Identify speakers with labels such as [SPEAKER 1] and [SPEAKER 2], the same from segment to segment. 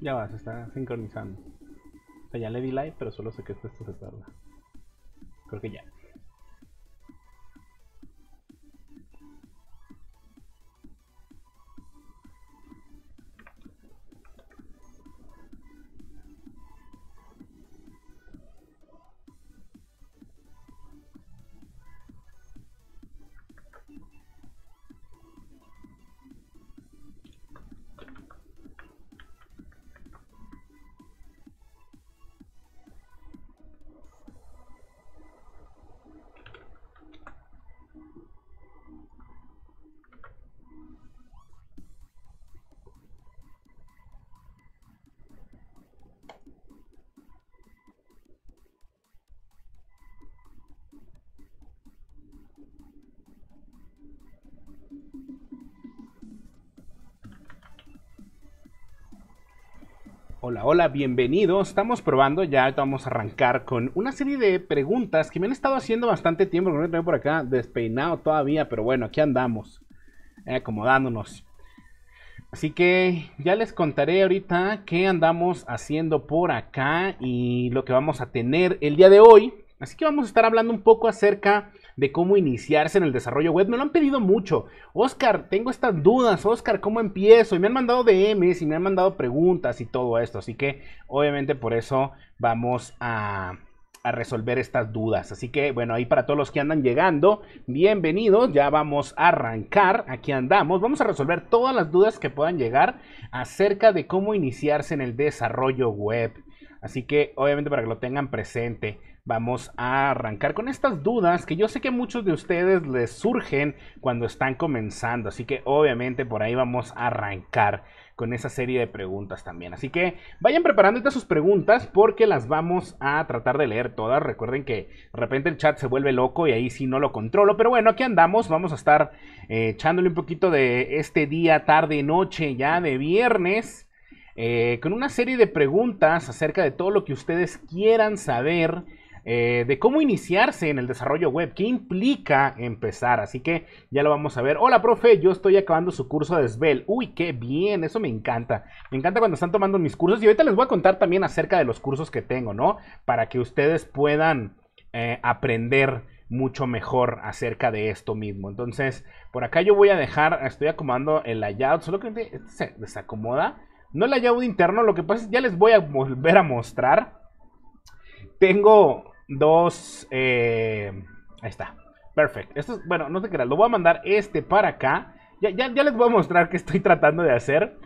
[SPEAKER 1] Ya va, se está sincronizando. O sea, ya le di live, pero solo sé que esto se tarda. Creo que ya. Hola, bienvenidos. Estamos probando, ya vamos a arrancar con una serie de preguntas que me han estado haciendo bastante tiempo. No por acá despeinado todavía, pero bueno, aquí andamos, eh, acomodándonos. Así que ya les contaré ahorita qué andamos haciendo por acá y lo que vamos a tener el día de hoy. Así que vamos a estar hablando un poco acerca de cómo iniciarse en el desarrollo web. Me lo han pedido mucho. Oscar, tengo estas dudas. Oscar, ¿cómo empiezo? Y me han mandado DMs y me han mandado preguntas y todo esto. Así que obviamente por eso vamos a, a resolver estas dudas. Así que bueno, ahí para todos los que andan llegando, bienvenidos, ya vamos a arrancar, aquí andamos, vamos a resolver todas las dudas que puedan llegar acerca de cómo iniciarse en el desarrollo web. Así que obviamente para que lo tengan presente vamos a arrancar con estas dudas que yo sé que muchos de ustedes les surgen cuando están comenzando, así que obviamente por ahí vamos a arrancar con esa serie de preguntas también. Así que vayan preparando estas sus preguntas porque las vamos a tratar de leer todas. Recuerden que de repente el chat se vuelve loco y ahí sí no lo controlo. Pero bueno, aquí andamos. Vamos a estar eh, echándole un poquito de este día, tarde, noche ya de viernes. Eh, con una serie de preguntas acerca de todo lo que ustedes quieran saber eh, de cómo iniciarse en el desarrollo web, qué implica empezar. Así que ya lo vamos a ver. Hola, profe, yo estoy acabando su curso de Svel. Uy, qué bien, eso me encanta. Me encanta cuando están tomando mis cursos y ahorita les voy a contar también acerca de los cursos que tengo, ¿no? Para que ustedes puedan eh, aprender mucho mejor acerca de esto mismo. Entonces, por acá yo voy a dejar, estoy acomodando el layout, solo que se desacomoda. No el layout interno, lo que pasa es que ya les voy a volver a mostrar. Tengo dos... Eh, ahí está. Perfecto. Esto es, bueno, no te creas. Lo voy a mandar este para acá. Ya, ya, les voy a mostrar que estoy tratando de hacer.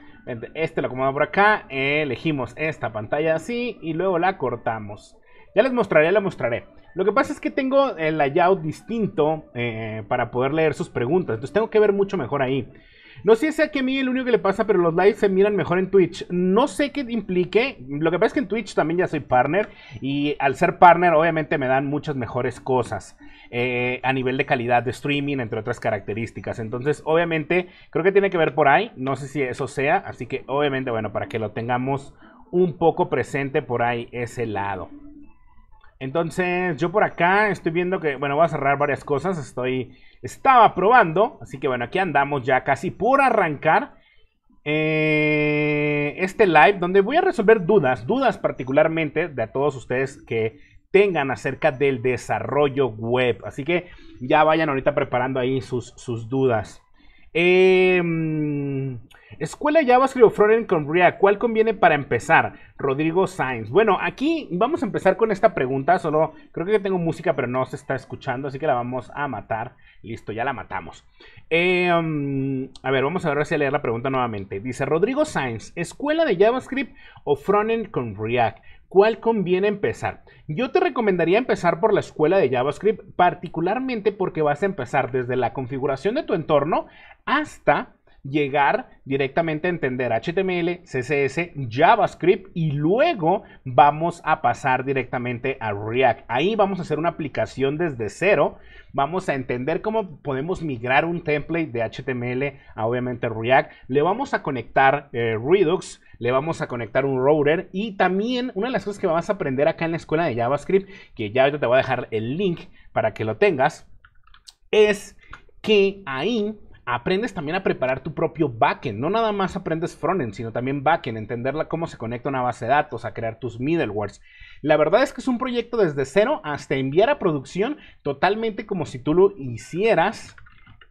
[SPEAKER 1] Este lo acomodo por acá. Elegimos esta pantalla así. Y luego la cortamos. Ya les mostraré, la mostraré. Lo que pasa es que tengo el layout distinto eh, para poder leer sus preguntas. Entonces tengo que ver mucho mejor ahí. No sé si es que a mí el único que le pasa, pero los lives se miran mejor en Twitch. No sé qué implique. Lo que pasa es que en Twitch también ya soy partner. Y al ser partner, obviamente me dan muchas mejores cosas. Eh, a nivel de calidad de streaming, entre otras características. Entonces, obviamente, creo que tiene que ver por ahí. No sé si eso sea. Así que, obviamente, bueno, para que lo tengamos un poco presente por ahí ese lado. Entonces, yo por acá estoy viendo que, bueno, voy a cerrar varias cosas. Estoy, estaba probando. Así que, bueno, aquí andamos ya casi por arrancar eh, este live donde voy a resolver dudas, dudas particularmente de a todos ustedes que tengan acerca del desarrollo web. Así que ya vayan ahorita preparando ahí sus, sus dudas. Eh, escuela JavaScript o Frontend con React, ¿cuál conviene para empezar? Rodrigo Sainz. Bueno, aquí vamos a empezar con esta pregunta, solo creo que tengo música pero no se está escuchando, así que la vamos a matar. Listo, ya la matamos. Em, a ver, vamos a ver si leer la pregunta nuevamente. Dice Rodrigo Sainz, ¿escuela de JavaScript o Frontend con React? ¿cuál conviene empezar? Yo te recomendaría empezar por la escuela de JavaScript, particularmente porque vas a empezar desde la configuración de tu entorno hasta llegar directamente a entender HTML, CSS, JavaScript y luego vamos a pasar directamente a React. Ahí vamos a hacer una aplicación desde cero. Vamos a entender cómo podemos migrar un template de HTML a obviamente React. Le vamos a conectar eh, Redux le vamos a conectar un router y también una de las cosas que vas a aprender acá en la escuela de JavaScript, que ya ahorita te voy a dejar el link para que lo tengas, es que ahí aprendes también a preparar tu propio backend. No nada más aprendes frontend, sino también backend, entender cómo se conecta una base de datos, a crear tus middlewares. La verdad es que es un proyecto desde cero hasta enviar a producción totalmente como si tú lo hicieras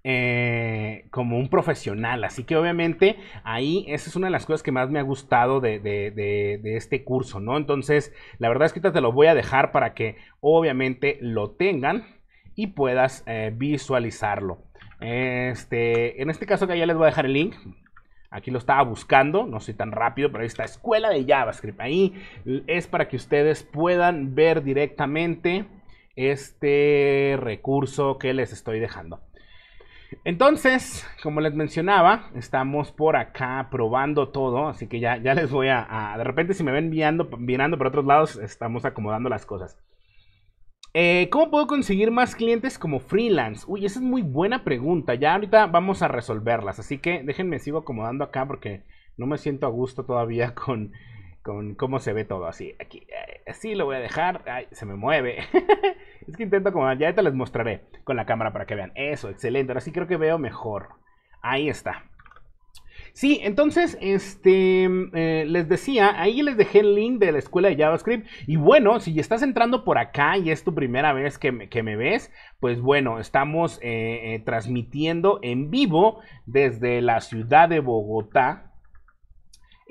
[SPEAKER 1] eh, como un profesional. Así que obviamente ahí esa es una de las cosas que más me ha gustado de, este curso, ¿no? Entonces, la verdad es que te lo voy a dejar para que obviamente lo tengan y puedas eh, visualizarlo. Este, en este caso que ya les voy a dejar el link, Aquí lo estaba buscando, no soy tan rápido, pero ahí está Escuela de JavaScript. Ahí es para que ustedes puedan ver directamente este recurso que les estoy dejando. Entonces, como les mencionaba, estamos por acá probando todo, así que ya, ya les voy a, De repente si me ven mirando, por otros lados, estamos acomodando las cosas. Eh, ¿Cómo puedo conseguir más clientes como freelance? Uy, esa es muy buena pregunta. Ya ahorita vamos a resolverlas. Así que déjenme sigo acomodando acá porque no me siento a gusto todavía con con cómo se ve todo así. Aquí, eh, así lo voy a dejar. Ay, se me mueve. es que intento como, ya te les mostraré con la cámara para que vean. Eso, excelente. Ahora sí creo que veo mejor. Ahí está. Sí, entonces, este, eh, les decía, ahí les dejé el link de la escuela de JavaScript. Y bueno, si estás entrando por acá y es tu primera vez que me, ves, pues bueno, estamos eh, transmitiendo en vivo desde la ciudad de Bogotá,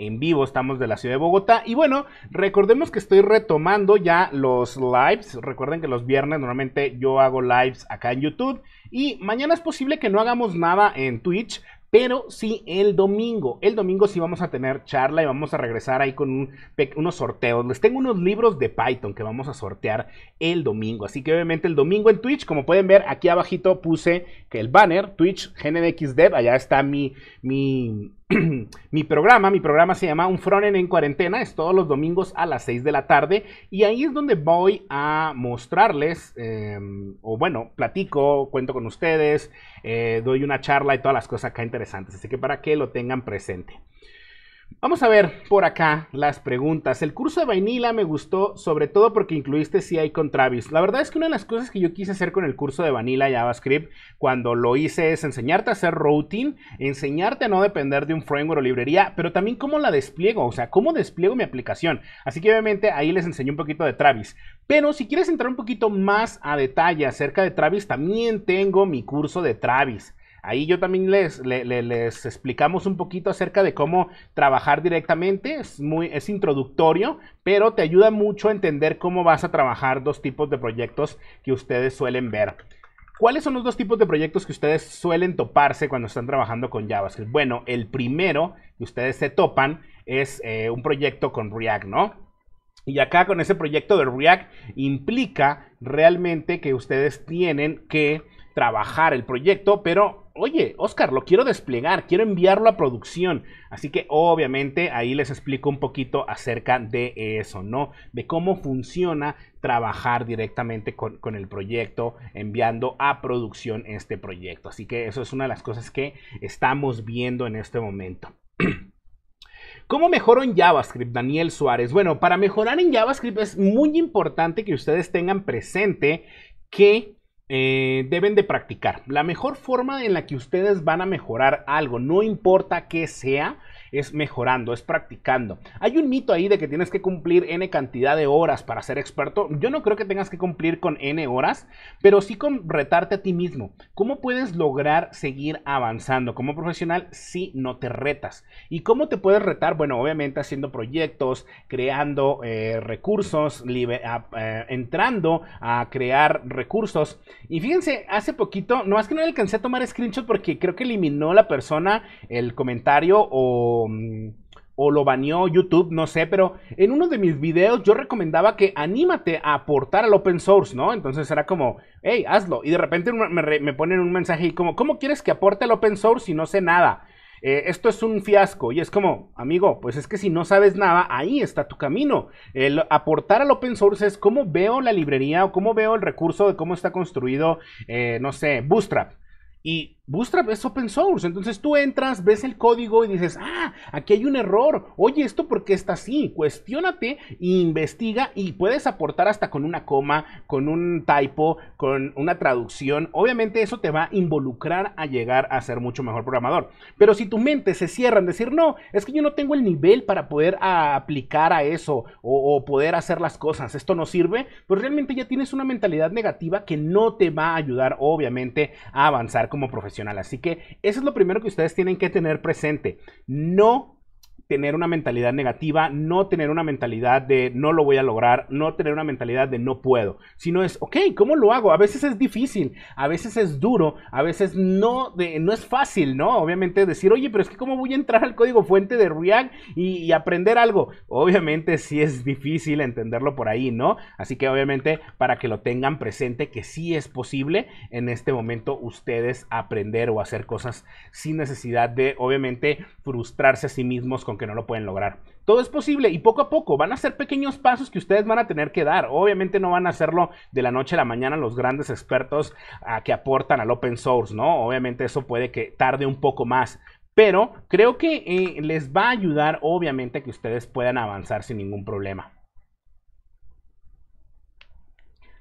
[SPEAKER 1] en vivo, estamos de la ciudad de Bogotá. Y bueno, recordemos que estoy retomando ya los lives. Recuerden que los viernes normalmente yo hago lives acá en YouTube. Y mañana es posible que no hagamos nada en Twitch. Pero sí el domingo. El domingo sí vamos a tener charla y vamos a regresar ahí con unos sorteos. Les tengo unos libros de Python que vamos a sortear el domingo. Así que obviamente el domingo en Twitch, como pueden ver, aquí abajito puse que el banner, Twitch GNDXDev, allá está mi, mi mi programa. Mi programa se llama Un Fronen en Cuarentena. Es todos los domingos a las 6 de la tarde. Y ahí es donde voy a mostrarles, em, o bueno, platico, cuento con ustedes, eh, doy una charla y todas las cosas acá interesantes. Así que para que lo tengan presente. Vamos a ver por acá las preguntas. El curso de Vainilla me gustó, sobre todo porque incluiste CI con Travis. La verdad es que una de las cosas que yo quise hacer con el curso de Vanilla JavaScript cuando lo hice es enseñarte a hacer routing, enseñarte a no depender de un framework o librería, pero también cómo la despliego, o sea, cómo despliego mi aplicación. Así que obviamente ahí les enseñé un poquito de Travis. Pero si quieres entrar un poquito más a detalle acerca de Travis, también tengo mi curso de Travis. Ahí yo también les, explicamos un poquito acerca de cómo trabajar directamente. Es, muy, es introductorio, pero te ayuda mucho a entender cómo vas a trabajar dos tipos de proyectos que ustedes suelen ver. ¿Cuáles son los dos tipos de proyectos que ustedes suelen toparse cuando están trabajando con JavaScript? Bueno, el primero que ustedes se topan es eh, un proyecto con React, ¿no? Y acá con ese proyecto de React implica realmente que ustedes tienen que trabajar el proyecto, pero oye, Oscar, lo quiero desplegar, quiero enviarlo a producción. Así que obviamente ahí les explico un poquito acerca de eso, ¿no? De cómo funciona trabajar directamente con, el proyecto, enviando a producción este proyecto. Así que eso es una de las cosas que estamos viendo en este momento. ¿Cómo mejoro en JavaScript, Daniel Suárez? Bueno, para mejorar en JavaScript es muy importante que ustedes tengan presente que eh, deben de practicar. La mejor forma en la que ustedes van a mejorar algo, no importa qué sea, es mejorando, es practicando. Hay un mito ahí de que tienes que cumplir N cantidad de horas para ser experto. Yo no creo que tengas que cumplir con N horas, pero sí con retarte a ti mismo. ¿Cómo puedes lograr seguir avanzando como profesional si no te retas? ¿Y cómo te puedes retar? Bueno, obviamente haciendo proyectos, creando eh, recursos, eh, entrando a crear recursos. Y fíjense, hace poquito, no más que no alcancé a tomar screenshot porque creo que eliminó la persona el comentario o Mm, o lo baneó YouTube, no sé, pero en uno de mis videos yo recomendaba que anímate a aportar al open source, ¿no? Entonces era como, hey, hazlo. Y de repente me, ponen un mensaje y como, ¿cómo quieres que aporte al open source si no sé nada? Eh, esto es un fiasco y es como, amigo, pues es que si no sabes nada, ahí está tu camino. El aportar al open source es cómo veo la librería o cómo veo el recurso de cómo está construido, eh, no sé, Bootstrap. Y Bootstrap es open source, entonces tú entras, ves el código y dices, ah, aquí hay un error, oye, esto por qué está así, cuestiónate, e investiga y puedes aportar hasta con una coma, con un typo, con una traducción, obviamente eso te va a involucrar a llegar a ser mucho mejor programador, pero si tu mente se cierra en decir, no, es que yo no tengo el nivel para poder aplicar a eso o, o poder hacer las cosas, esto no sirve, pues realmente ya tienes una mentalidad negativa que no te va a ayudar obviamente a avanzar como profesional. Así que eso es lo primero que ustedes tienen que tener presente. No tener una mentalidad negativa, no tener una mentalidad de no lo voy a lograr, no tener una mentalidad de no puedo, sino es, ok, ¿cómo lo hago? A veces es difícil, a veces es duro, a veces no, de, no es fácil, ¿no? Obviamente decir, oye, pero es que ¿cómo voy a entrar al código fuente de React y, aprender algo? Obviamente sí es difícil entenderlo por ahí, ¿no? Así que obviamente para que lo tengan presente que sí es posible en este momento ustedes aprender o hacer cosas sin necesidad de, obviamente, frustrarse a sí mismos que no lo pueden lograr. Todo es posible y poco a poco van a ser pequeños pasos que ustedes van a tener que dar. Obviamente no van a hacerlo de la noche a la mañana los grandes expertos ah, que aportan al open source, ¿no? Obviamente eso puede que tarde un poco más, pero creo que eh, les va a ayudar obviamente que ustedes puedan avanzar sin ningún problema.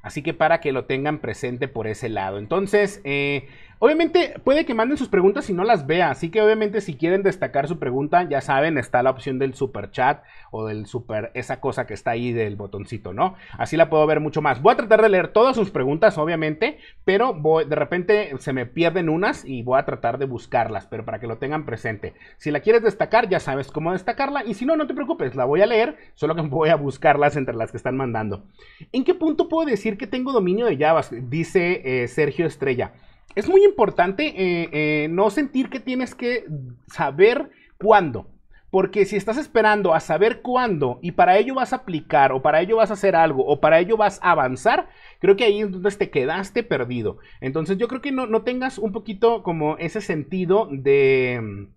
[SPEAKER 1] Así que para que lo tengan presente por ese lado. Entonces, eh, Obviamente puede que manden sus preguntas y no las vea, así que obviamente si quieren destacar su pregunta, ya saben, está la opción del super chat o del super, esa cosa que está ahí del botoncito, ¿no? Así la puedo ver mucho más. Voy a tratar de leer todas sus preguntas, obviamente, pero voy, de repente se me pierden unas y voy a tratar de buscarlas, pero para que lo tengan presente. Si la quieres destacar, ya sabes cómo destacarla y si no, no te preocupes, la voy a leer, solo que voy a buscarlas entre las que están mandando. ¿En qué punto puedo decir que tengo dominio de Java? Dice eh, Sergio Estrella es muy importante eh, eh, no sentir que tienes que saber cuándo. Porque si estás esperando a saber cuándo y para ello vas a aplicar o para ello vas a hacer algo o para ello vas a avanzar, creo que ahí es donde te quedaste perdido. Entonces yo creo que no tengas un poquito como ese sentido de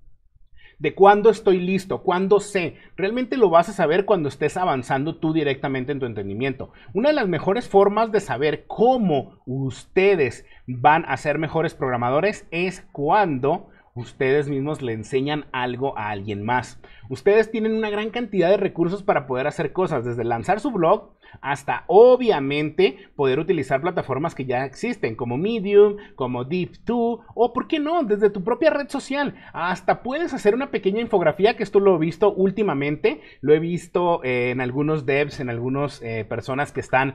[SPEAKER 1] de cuándo estoy listo, cuándo sé. Realmente lo vas a saber cuando estés avanzando tú directamente en tu entendimiento. Una de las mejores formas de saber cómo ustedes van a ser mejores programadores es cuando ustedes mismos le enseñan algo a alguien más. Ustedes tienen una gran cantidad de recursos para poder hacer cosas, desde lanzar su blog, hasta obviamente poder utilizar plataformas que ya existen como Medium, como Deep2 o por qué no, desde tu propia red social. Hasta puedes hacer una pequeña infografía que esto lo he visto últimamente, lo he visto eh, en algunos devs, en algunas eh, personas que están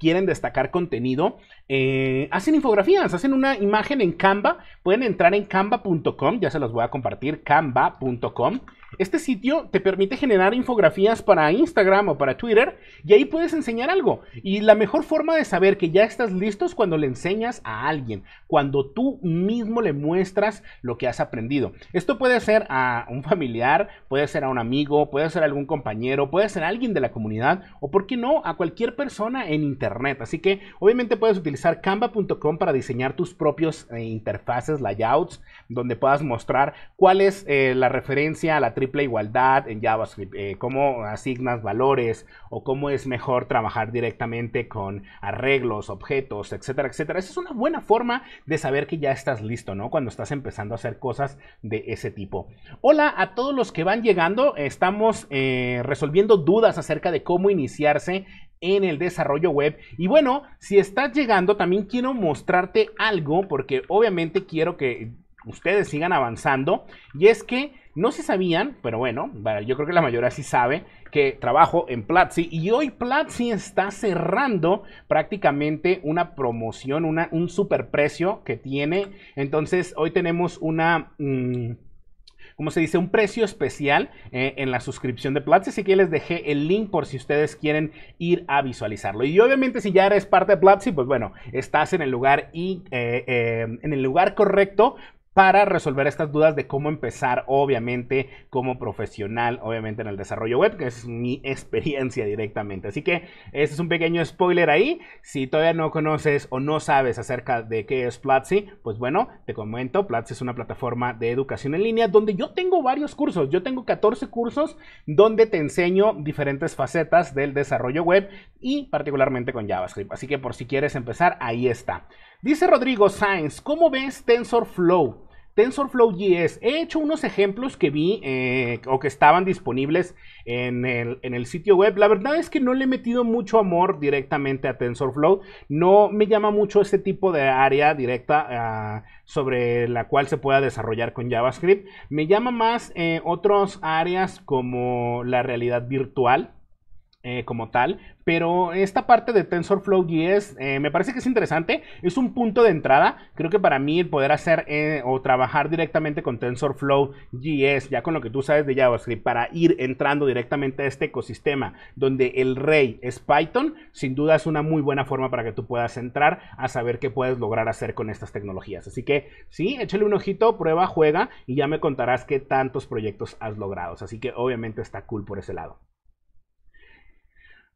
[SPEAKER 1] quieren destacar contenido, eh, hacen infografías, hacen una imagen en Canva, pueden entrar en canva.com, ya se los voy a compartir, canva.com este sitio te permite generar infografías para Instagram o para Twitter y ahí puedes enseñar algo. Y la mejor forma de saber que ya estás listo es cuando le enseñas a alguien, cuando tú mismo le muestras lo que has aprendido. Esto puede ser a un familiar, puede ser a un amigo, puede ser a algún compañero, puede ser a alguien de la comunidad o, por qué no, a cualquier persona en Internet. Así que obviamente puedes utilizar canva.com para diseñar tus propios eh, interfaces, layouts, donde puedas mostrar cuál es eh, la referencia a la igualdad en JavaScript, eh, cómo asignas valores o cómo es mejor trabajar directamente con arreglos, objetos, etcétera, etcétera. Esa es una buena forma de saber que ya estás listo, ¿no? Cuando estás empezando a hacer cosas de ese tipo. Hola a todos los que van llegando, estamos eh, resolviendo dudas acerca de cómo iniciarse en el desarrollo web. Y bueno, si estás llegando, también quiero mostrarte algo, porque obviamente quiero que ustedes sigan avanzando. Y es que no se sabían, pero bueno, yo creo que la mayoría sí sabe que trabajo en Platzi y hoy Platzi está cerrando prácticamente una promoción, una, un superprecio que tiene. Entonces hoy tenemos una... Mm, como se dice? Un precio especial eh, en la suscripción de Platzi. Así que les dejé el link por si ustedes quieren ir a visualizarlo. Y obviamente si ya eres parte de Platzi, pues bueno, estás en el lugar, y, eh, eh, en el lugar correcto para resolver estas dudas de cómo empezar, obviamente, como profesional, obviamente en el desarrollo web, que es mi experiencia directamente. Así que este es un pequeño spoiler ahí. Si todavía no conoces o no sabes acerca de qué es Platzi, pues bueno, te comento, Platzi es una plataforma de educación en línea donde yo tengo varios cursos. Yo tengo 14 cursos donde te enseño diferentes facetas del desarrollo web y particularmente con JavaScript. Así que por si quieres empezar, ahí está. Dice Rodrigo Sainz, ¿cómo ves TensorFlow? TensorFlow He hecho unos ejemplos que vi eh, o que estaban disponibles en el, sitio web. La verdad es que no le he metido mucho amor directamente a TensorFlow. No me llama mucho este tipo de área directa ah, sobre la cual se pueda desarrollar con JavaScript. Me llama más eh, otras áreas como la realidad virtual. Eh, como tal, pero esta parte de TensorFlow GS eh, me parece que es interesante, es un punto de entrada, creo que para mí poder hacer eh, o trabajar directamente con TensorFlow GS, ya con lo que tú sabes de JavaScript, para ir entrando directamente a este ecosistema donde el rey es Python, sin duda es una muy buena forma para que tú puedas entrar a saber qué puedes lograr hacer con estas tecnologías. Así que sí, échale un ojito, prueba, juega y ya me contarás qué tantos proyectos has logrado. Así que obviamente está cool por ese lado.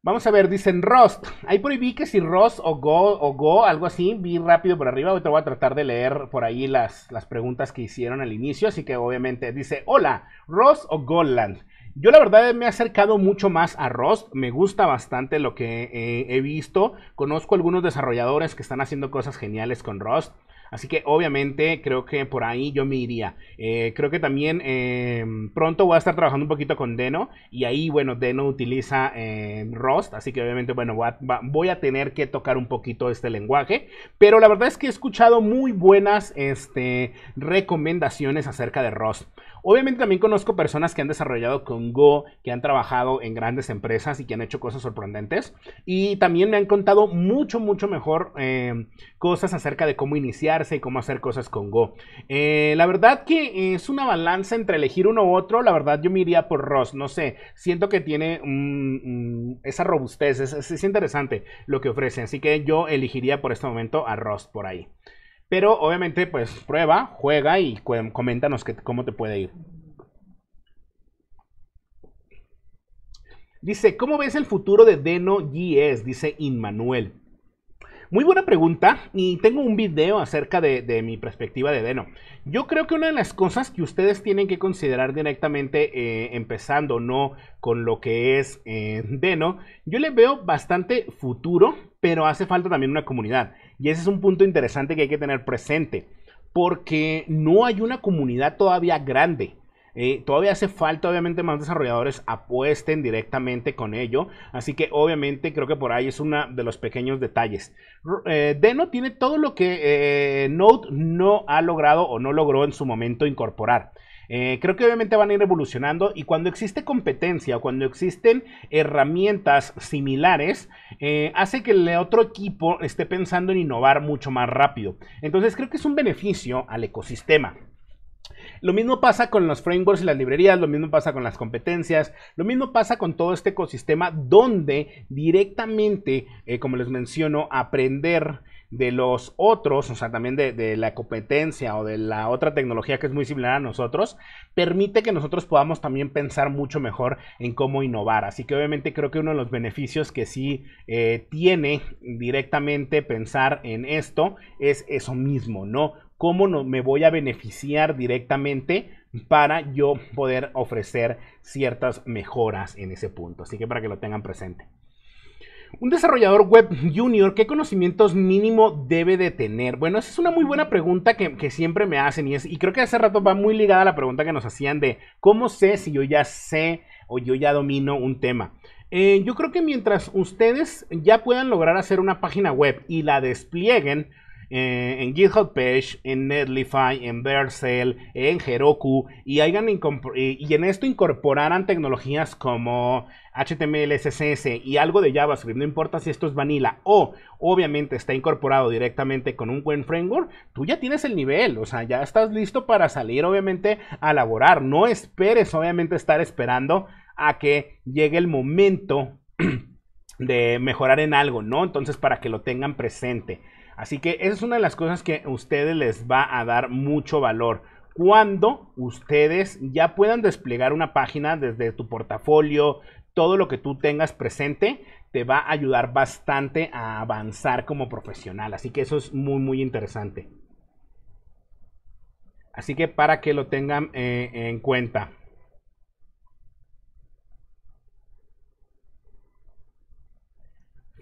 [SPEAKER 1] Vamos a ver, dicen Rust. Ahí por vi que si Rust o Go o Go, algo así, vi rápido por arriba. Ahorita voy a tratar de leer por ahí las, las preguntas que hicieron al inicio. Así que obviamente dice, hola, Rust o Goland. Yo la verdad me he acercado mucho más a Rust, me gusta bastante lo que he visto, conozco algunos desarrolladores que están haciendo cosas geniales con Rust, Así que obviamente creo que por ahí yo me iría. Eh, creo que también em, pronto voy a estar trabajando un poquito con Deno y ahí, bueno, Deno utiliza eh, Rust, así que obviamente, bueno, voy a, voy a, tener que tocar un poquito este lenguaje. Pero la verdad es que he escuchado muy buenas este, recomendaciones acerca de Rust. Obviamente también conozco personas que han desarrollado con Go, que han trabajado en grandes empresas y que han hecho cosas sorprendentes. Y también me han contado mucho, mucho mejor eh, cosas acerca de cómo iniciarse y cómo hacer cosas con Go. Eh, la verdad que es una balanza entre elegir uno u otro. La verdad yo me iría por Ross, no sé. Siento que tiene esa robustez, es, interesante lo que ofrece. Así que yo elegiría por este momento a Ross por ahí. Pero obviamente, pues prueba, juega y coméntanos cómo te puede ir. Dice, ¿cómo ves el futuro de Deno GS? Dice Inmanuel. Muy buena pregunta y tengo un video acerca de, mi perspectiva de Deno. Yo creo que una de las cosas que ustedes tienen que considerar directamente, eh, empezando no con lo que es eh, Deno, yo le veo bastante futuro, pero hace falta también una comunidad. Y ese es un punto interesante que hay que tener presente, porque no hay una comunidad todavía grande. Eh, todavía hace falta, obviamente, más desarrolladores apuesten directamente con ello. Así que, obviamente, creo que por ahí es uno de los pequeños detalles. Eh, Deno tiene todo lo que eh, Node no ha logrado o no logró en su momento incorporar. Eh, creo que obviamente van a ir evolucionando y cuando existe competencia, cuando existen herramientas similares, eh, hace que el otro equipo esté pensando en innovar mucho más rápido. Entonces creo que es un beneficio al ecosistema. Lo mismo pasa con los frameworks y las librerías, lo mismo pasa con las competencias, lo mismo pasa con todo este ecosistema donde directamente, eh, como les menciono, aprender de los otros, o sea, también de, la competencia o de la otra tecnología que es muy similar a nosotros, permite que nosotros podamos también pensar mucho mejor en cómo innovar. Así que obviamente creo que uno de los beneficios que sí eh, tiene directamente pensar en esto es eso mismo, ¿no? ¿Cómo no, me voy a beneficiar directamente para yo poder ofrecer ciertas mejoras en ese punto? Así que para que lo tengan presente. Un desarrollador web junior, ¿qué conocimientos mínimo debe de tener? Bueno, esa es una muy buena pregunta que, siempre me hacen y, creo que hace rato va muy ligada a la pregunta que nos hacían de cómo sé si yo ya sé o yo ya domino un tema. Eh, yo creo que mientras ustedes ya puedan lograr hacer una página web y la desplieguen, eh, en GitHub Page, en Netlify, en Vercel, en Heroku y, y, en esto incorporaran tecnologías como HTML, CSS y algo de JavaScript, no importa si esto es vanilla o obviamente está incorporado directamente con un buen framework, tú ya tienes el nivel, o sea, ya estás listo para salir obviamente a laborar. No esperes obviamente estar esperando a que llegue el momento de mejorar en algo, ¿no? Entonces, para que lo tengan presente. Así que esa es una de las cosas que a ustedes les va a dar mucho valor cuando ustedes ya puedan desplegar una página desde tu portafolio, todo lo que tú tengas presente te va a ayudar bastante a avanzar como profesional. Así que eso es muy, muy interesante. Así que para que lo tengan eh, en cuenta.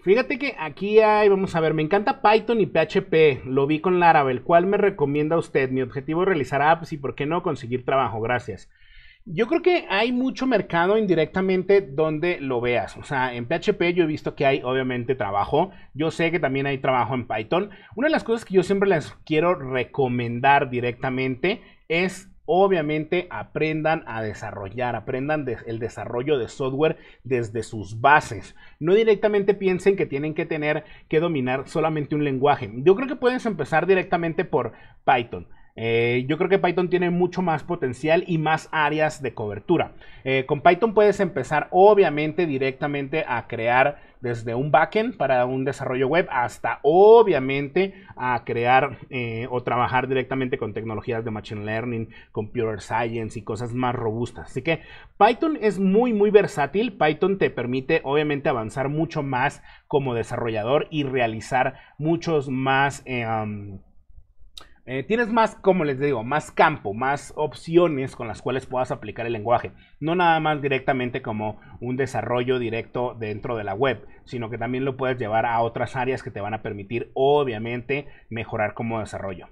[SPEAKER 1] Fíjate que aquí hay, vamos a ver, me encanta Python y PHP, lo vi con Laravel, ¿cuál me recomienda usted? Mi objetivo es realizar apps y por qué no conseguir trabajo, gracias. Yo creo que hay mucho mercado indirectamente donde lo veas. O sea, en PHP yo he visto que hay obviamente trabajo. Yo sé que también hay trabajo en Python. Una de las cosas que yo siempre les quiero recomendar directamente es obviamente aprendan a desarrollar, aprendan el desarrollo de software desde sus bases. No directamente piensen que tienen que tener que dominar solamente un lenguaje. Yo creo que puedes empezar directamente por Python. Eh, yo creo que Python tiene mucho más potencial y más áreas de cobertura. Eh, con Python puedes empezar obviamente directamente a crear desde un backend para un desarrollo web hasta obviamente a crear eh, o trabajar directamente con tecnologías de Machine Learning, Computer Science y cosas más robustas. Así que Python es muy muy versátil. Python te permite obviamente avanzar mucho más como desarrollador y realizar muchos más... Eh, tienes más, como les digo, más campo, más opciones con las cuales puedas aplicar el lenguaje. No nada más directamente como un desarrollo directo dentro de la web, sino que también lo puedes llevar a otras áreas que te van a permitir, obviamente, mejorar como desarrollo.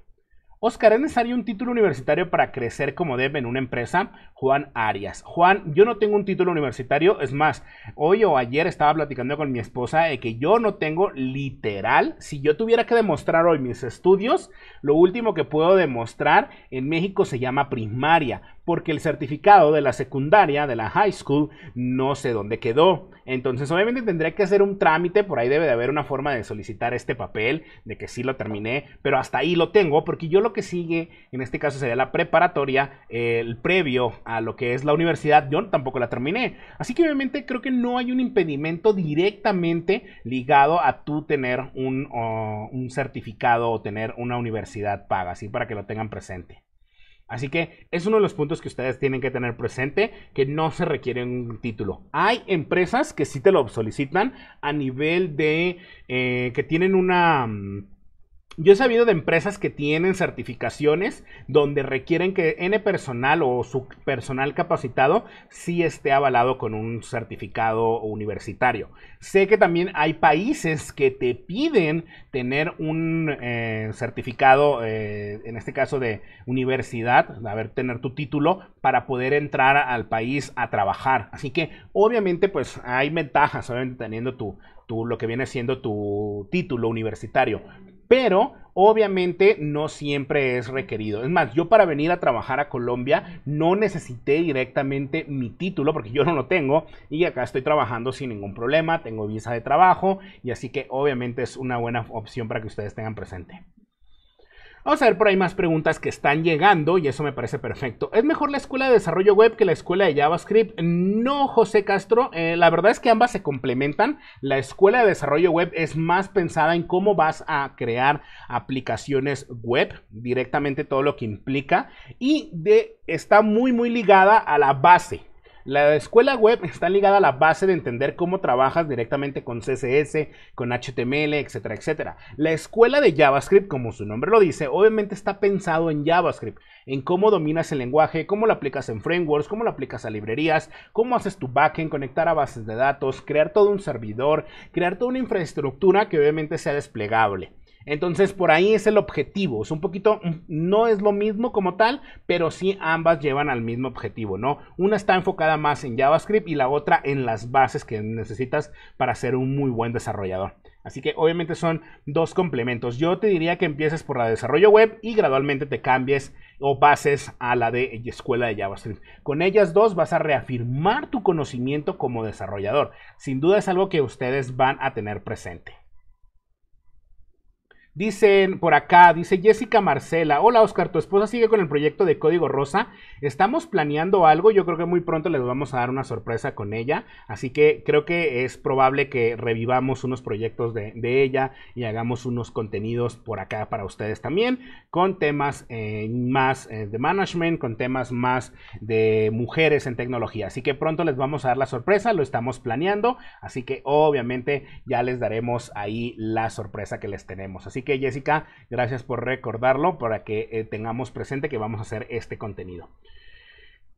[SPEAKER 1] Oscar, ¿es necesario un título universitario para crecer como debe en una empresa? Juan Arias. Juan, yo no tengo un título universitario. Es más, hoy o ayer estaba platicando con mi esposa de que yo no tengo literal. Si yo tuviera que demostrar hoy mis estudios, lo último que puedo demostrar en México se llama primaria porque el certificado de la secundaria, de la high school, no sé dónde quedó. Entonces, obviamente tendría que hacer un trámite, por ahí debe de haber una forma de solicitar este papel, de que sí lo terminé, pero hasta ahí lo tengo, porque yo lo que sigue, en este caso sería la preparatoria, el previo a lo que es la universidad, yo tampoco la terminé. Así que obviamente creo que no hay un impedimento directamente ligado a tú tener un certificado o tener una universidad paga, así para que lo tengan presente. Así que es uno de los puntos que ustedes tienen que tener presente, que no se requiere un título. Hay empresas que sí te lo solicitan a nivel de eh, que tienen una... Mm, yo he sabido de empresas que tienen certificaciones donde requieren que N personal o su personal capacitado sí esté avalado con un certificado universitario. Sé que también hay países que te piden tener un eh, certificado, eh, en este caso de universidad, de haber tener tu título para poder entrar al país a trabajar. Así que obviamente pues hay ventajas, obviamente teniendo tu, tu, lo que viene siendo tu título universitario pero obviamente no siempre es requerido. Es más, yo para venir a trabajar a Colombia no necesité directamente mi título porque yo no lo tengo y acá estoy trabajando sin ningún problema, tengo visa de trabajo y así que obviamente es una buena opción para que ustedes tengan presente. Vamos a ver por ahí más preguntas que están llegando y eso me parece perfecto. ¿Es mejor la escuela de desarrollo web que la escuela de JavaScript? No, José Castro. Eh, la verdad es que ambas se complementan. La escuela de desarrollo web es más pensada en cómo vas a crear aplicaciones web, directamente todo lo que implica, y de, está muy, muy ligada a la base la escuela web está ligada a la base de entender cómo trabajas directamente con CSS, con HTML, etcétera, etcétera. La escuela de JavaScript, como su nombre lo dice, obviamente está pensado en JavaScript, en cómo dominas el lenguaje, cómo lo aplicas en frameworks, cómo lo aplicas a librerías, cómo haces tu backend, conectar a bases de datos, crear todo un servidor, crear toda una infraestructura que obviamente sea desplegable. Entonces, por ahí es el objetivo. Es un poquito, no es lo mismo como tal, pero sí ambas llevan al mismo objetivo, ¿no? Una está enfocada más en JavaScript y la otra en las bases que necesitas para ser un muy buen desarrollador. Así que obviamente son dos complementos. Yo te diría que empieces por la de desarrollo web y gradualmente te cambies o bases a la de escuela de JavaScript. Con ellas dos vas a reafirmar tu conocimiento como desarrollador. Sin duda es algo que ustedes van a tener presente. Dicen por acá, dice Jessica Marcela, hola Oscar, tu esposa sigue con el proyecto de Código Rosa, estamos planeando algo, yo creo que muy pronto les vamos a dar una sorpresa con ella, así que creo que es probable que revivamos unos proyectos de, ella y hagamos unos contenidos por acá para ustedes también, con temas eh, más eh, de management, con temas más de mujeres en tecnología, así que pronto les vamos a dar la sorpresa, lo estamos planeando, así que obviamente ya les daremos ahí la sorpresa que les tenemos, así que Jessica, gracias por recordarlo para que eh, tengamos presente que vamos a hacer este contenido.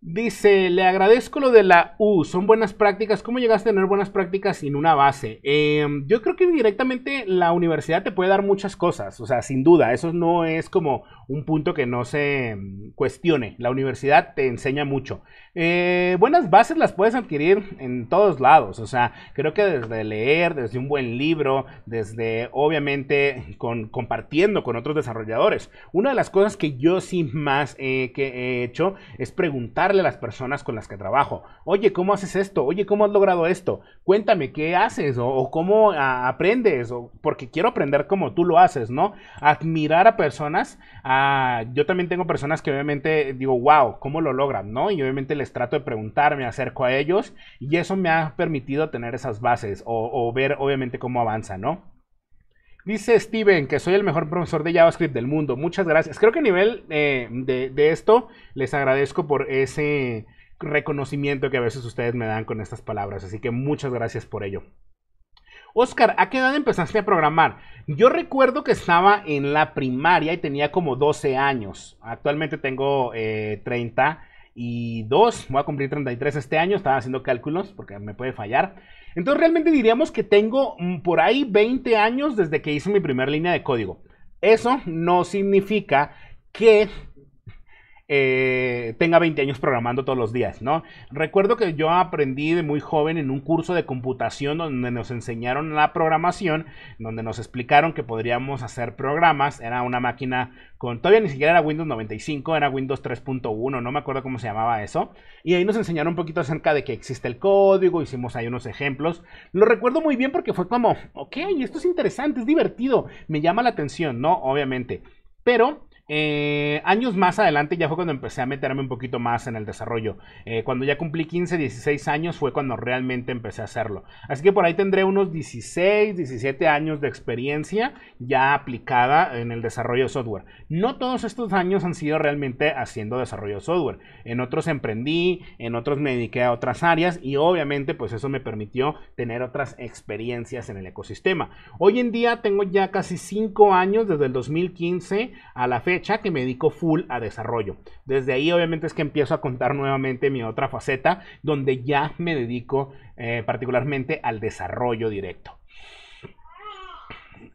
[SPEAKER 1] Dice, le agradezco lo de la U, son buenas prácticas. ¿Cómo llegaste a tener buenas prácticas sin una base? Em, yo creo que directamente la universidad te puede dar muchas cosas, o sea, sin duda, eso no es como un punto que no se mm, cuestione. La universidad te enseña mucho, eh, buenas bases las puedes adquirir en todos lados, o sea, creo que desde leer, desde un buen libro, desde obviamente con, compartiendo con otros desarrolladores. Una de las cosas que yo sí más que he hecho es preguntarle a las personas con las que trabajo, oye, ¿cómo haces esto? Oye, ¿cómo has logrado esto? Cuéntame qué haces o, cómo aprendes, o, porque quiero aprender como tú lo haces, ¿no? Admirar a personas, ah, yo también tengo personas que obviamente digo, wow, ¿cómo lo logran? ¿No? Y obviamente les trato de preguntarme, me acerco a ellos y eso me ha permitido tener esas bases o, ver obviamente cómo avanza, ¿no? Dice Steven que soy el mejor profesor de JavaScript del mundo. Muchas gracias. Creo que a nivel eh, de, esto les agradezco por ese reconocimiento que a veces ustedes me dan con estas palabras. Así que muchas gracias por ello. Oscar, ¿a qué edad empezaste a programar? Yo recuerdo que estaba en la primaria y tenía como 12 años. Actualmente tengo 30 eh, y 2, voy a cumplir 33 este año, estaba haciendo cálculos porque me puede fallar. Entonces realmente diríamos que tengo mm, por ahí 20 años desde que hice mi primera línea de código. Eso no significa que eh, tenga 20 años programando todos los días, ¿no? Recuerdo que yo aprendí de muy joven en un curso de computación donde nos enseñaron la programación, donde nos explicaron que podríamos hacer programas, era una máquina con, todavía ni siquiera era Windows 95, era Windows 3.1, no me acuerdo cómo se llamaba eso, y ahí nos enseñaron un poquito acerca de que existe el código, hicimos ahí unos ejemplos, lo recuerdo muy bien porque fue como, ok, esto es interesante, es divertido, me llama la atención, ¿no? Obviamente, pero eh, años más adelante ya fue cuando empecé a meterme un poquito más en el desarrollo. Eh, cuando ya cumplí 15, 16 años fue cuando realmente empecé a hacerlo. Así que por ahí tendré unos 16, 17 años de experiencia ya aplicada en el desarrollo de software. No todos estos años han sido realmente haciendo desarrollo de software. En otros emprendí, en otros me dediqué a otras áreas y obviamente pues eso me permitió tener otras experiencias en el ecosistema. Hoy en día tengo ya casi 5 años desde el 2015 a la fecha que me dedico full a desarrollo. Desde ahí obviamente es que empiezo a contar nuevamente mi otra faceta donde ya me dedico eh, particularmente al desarrollo directo.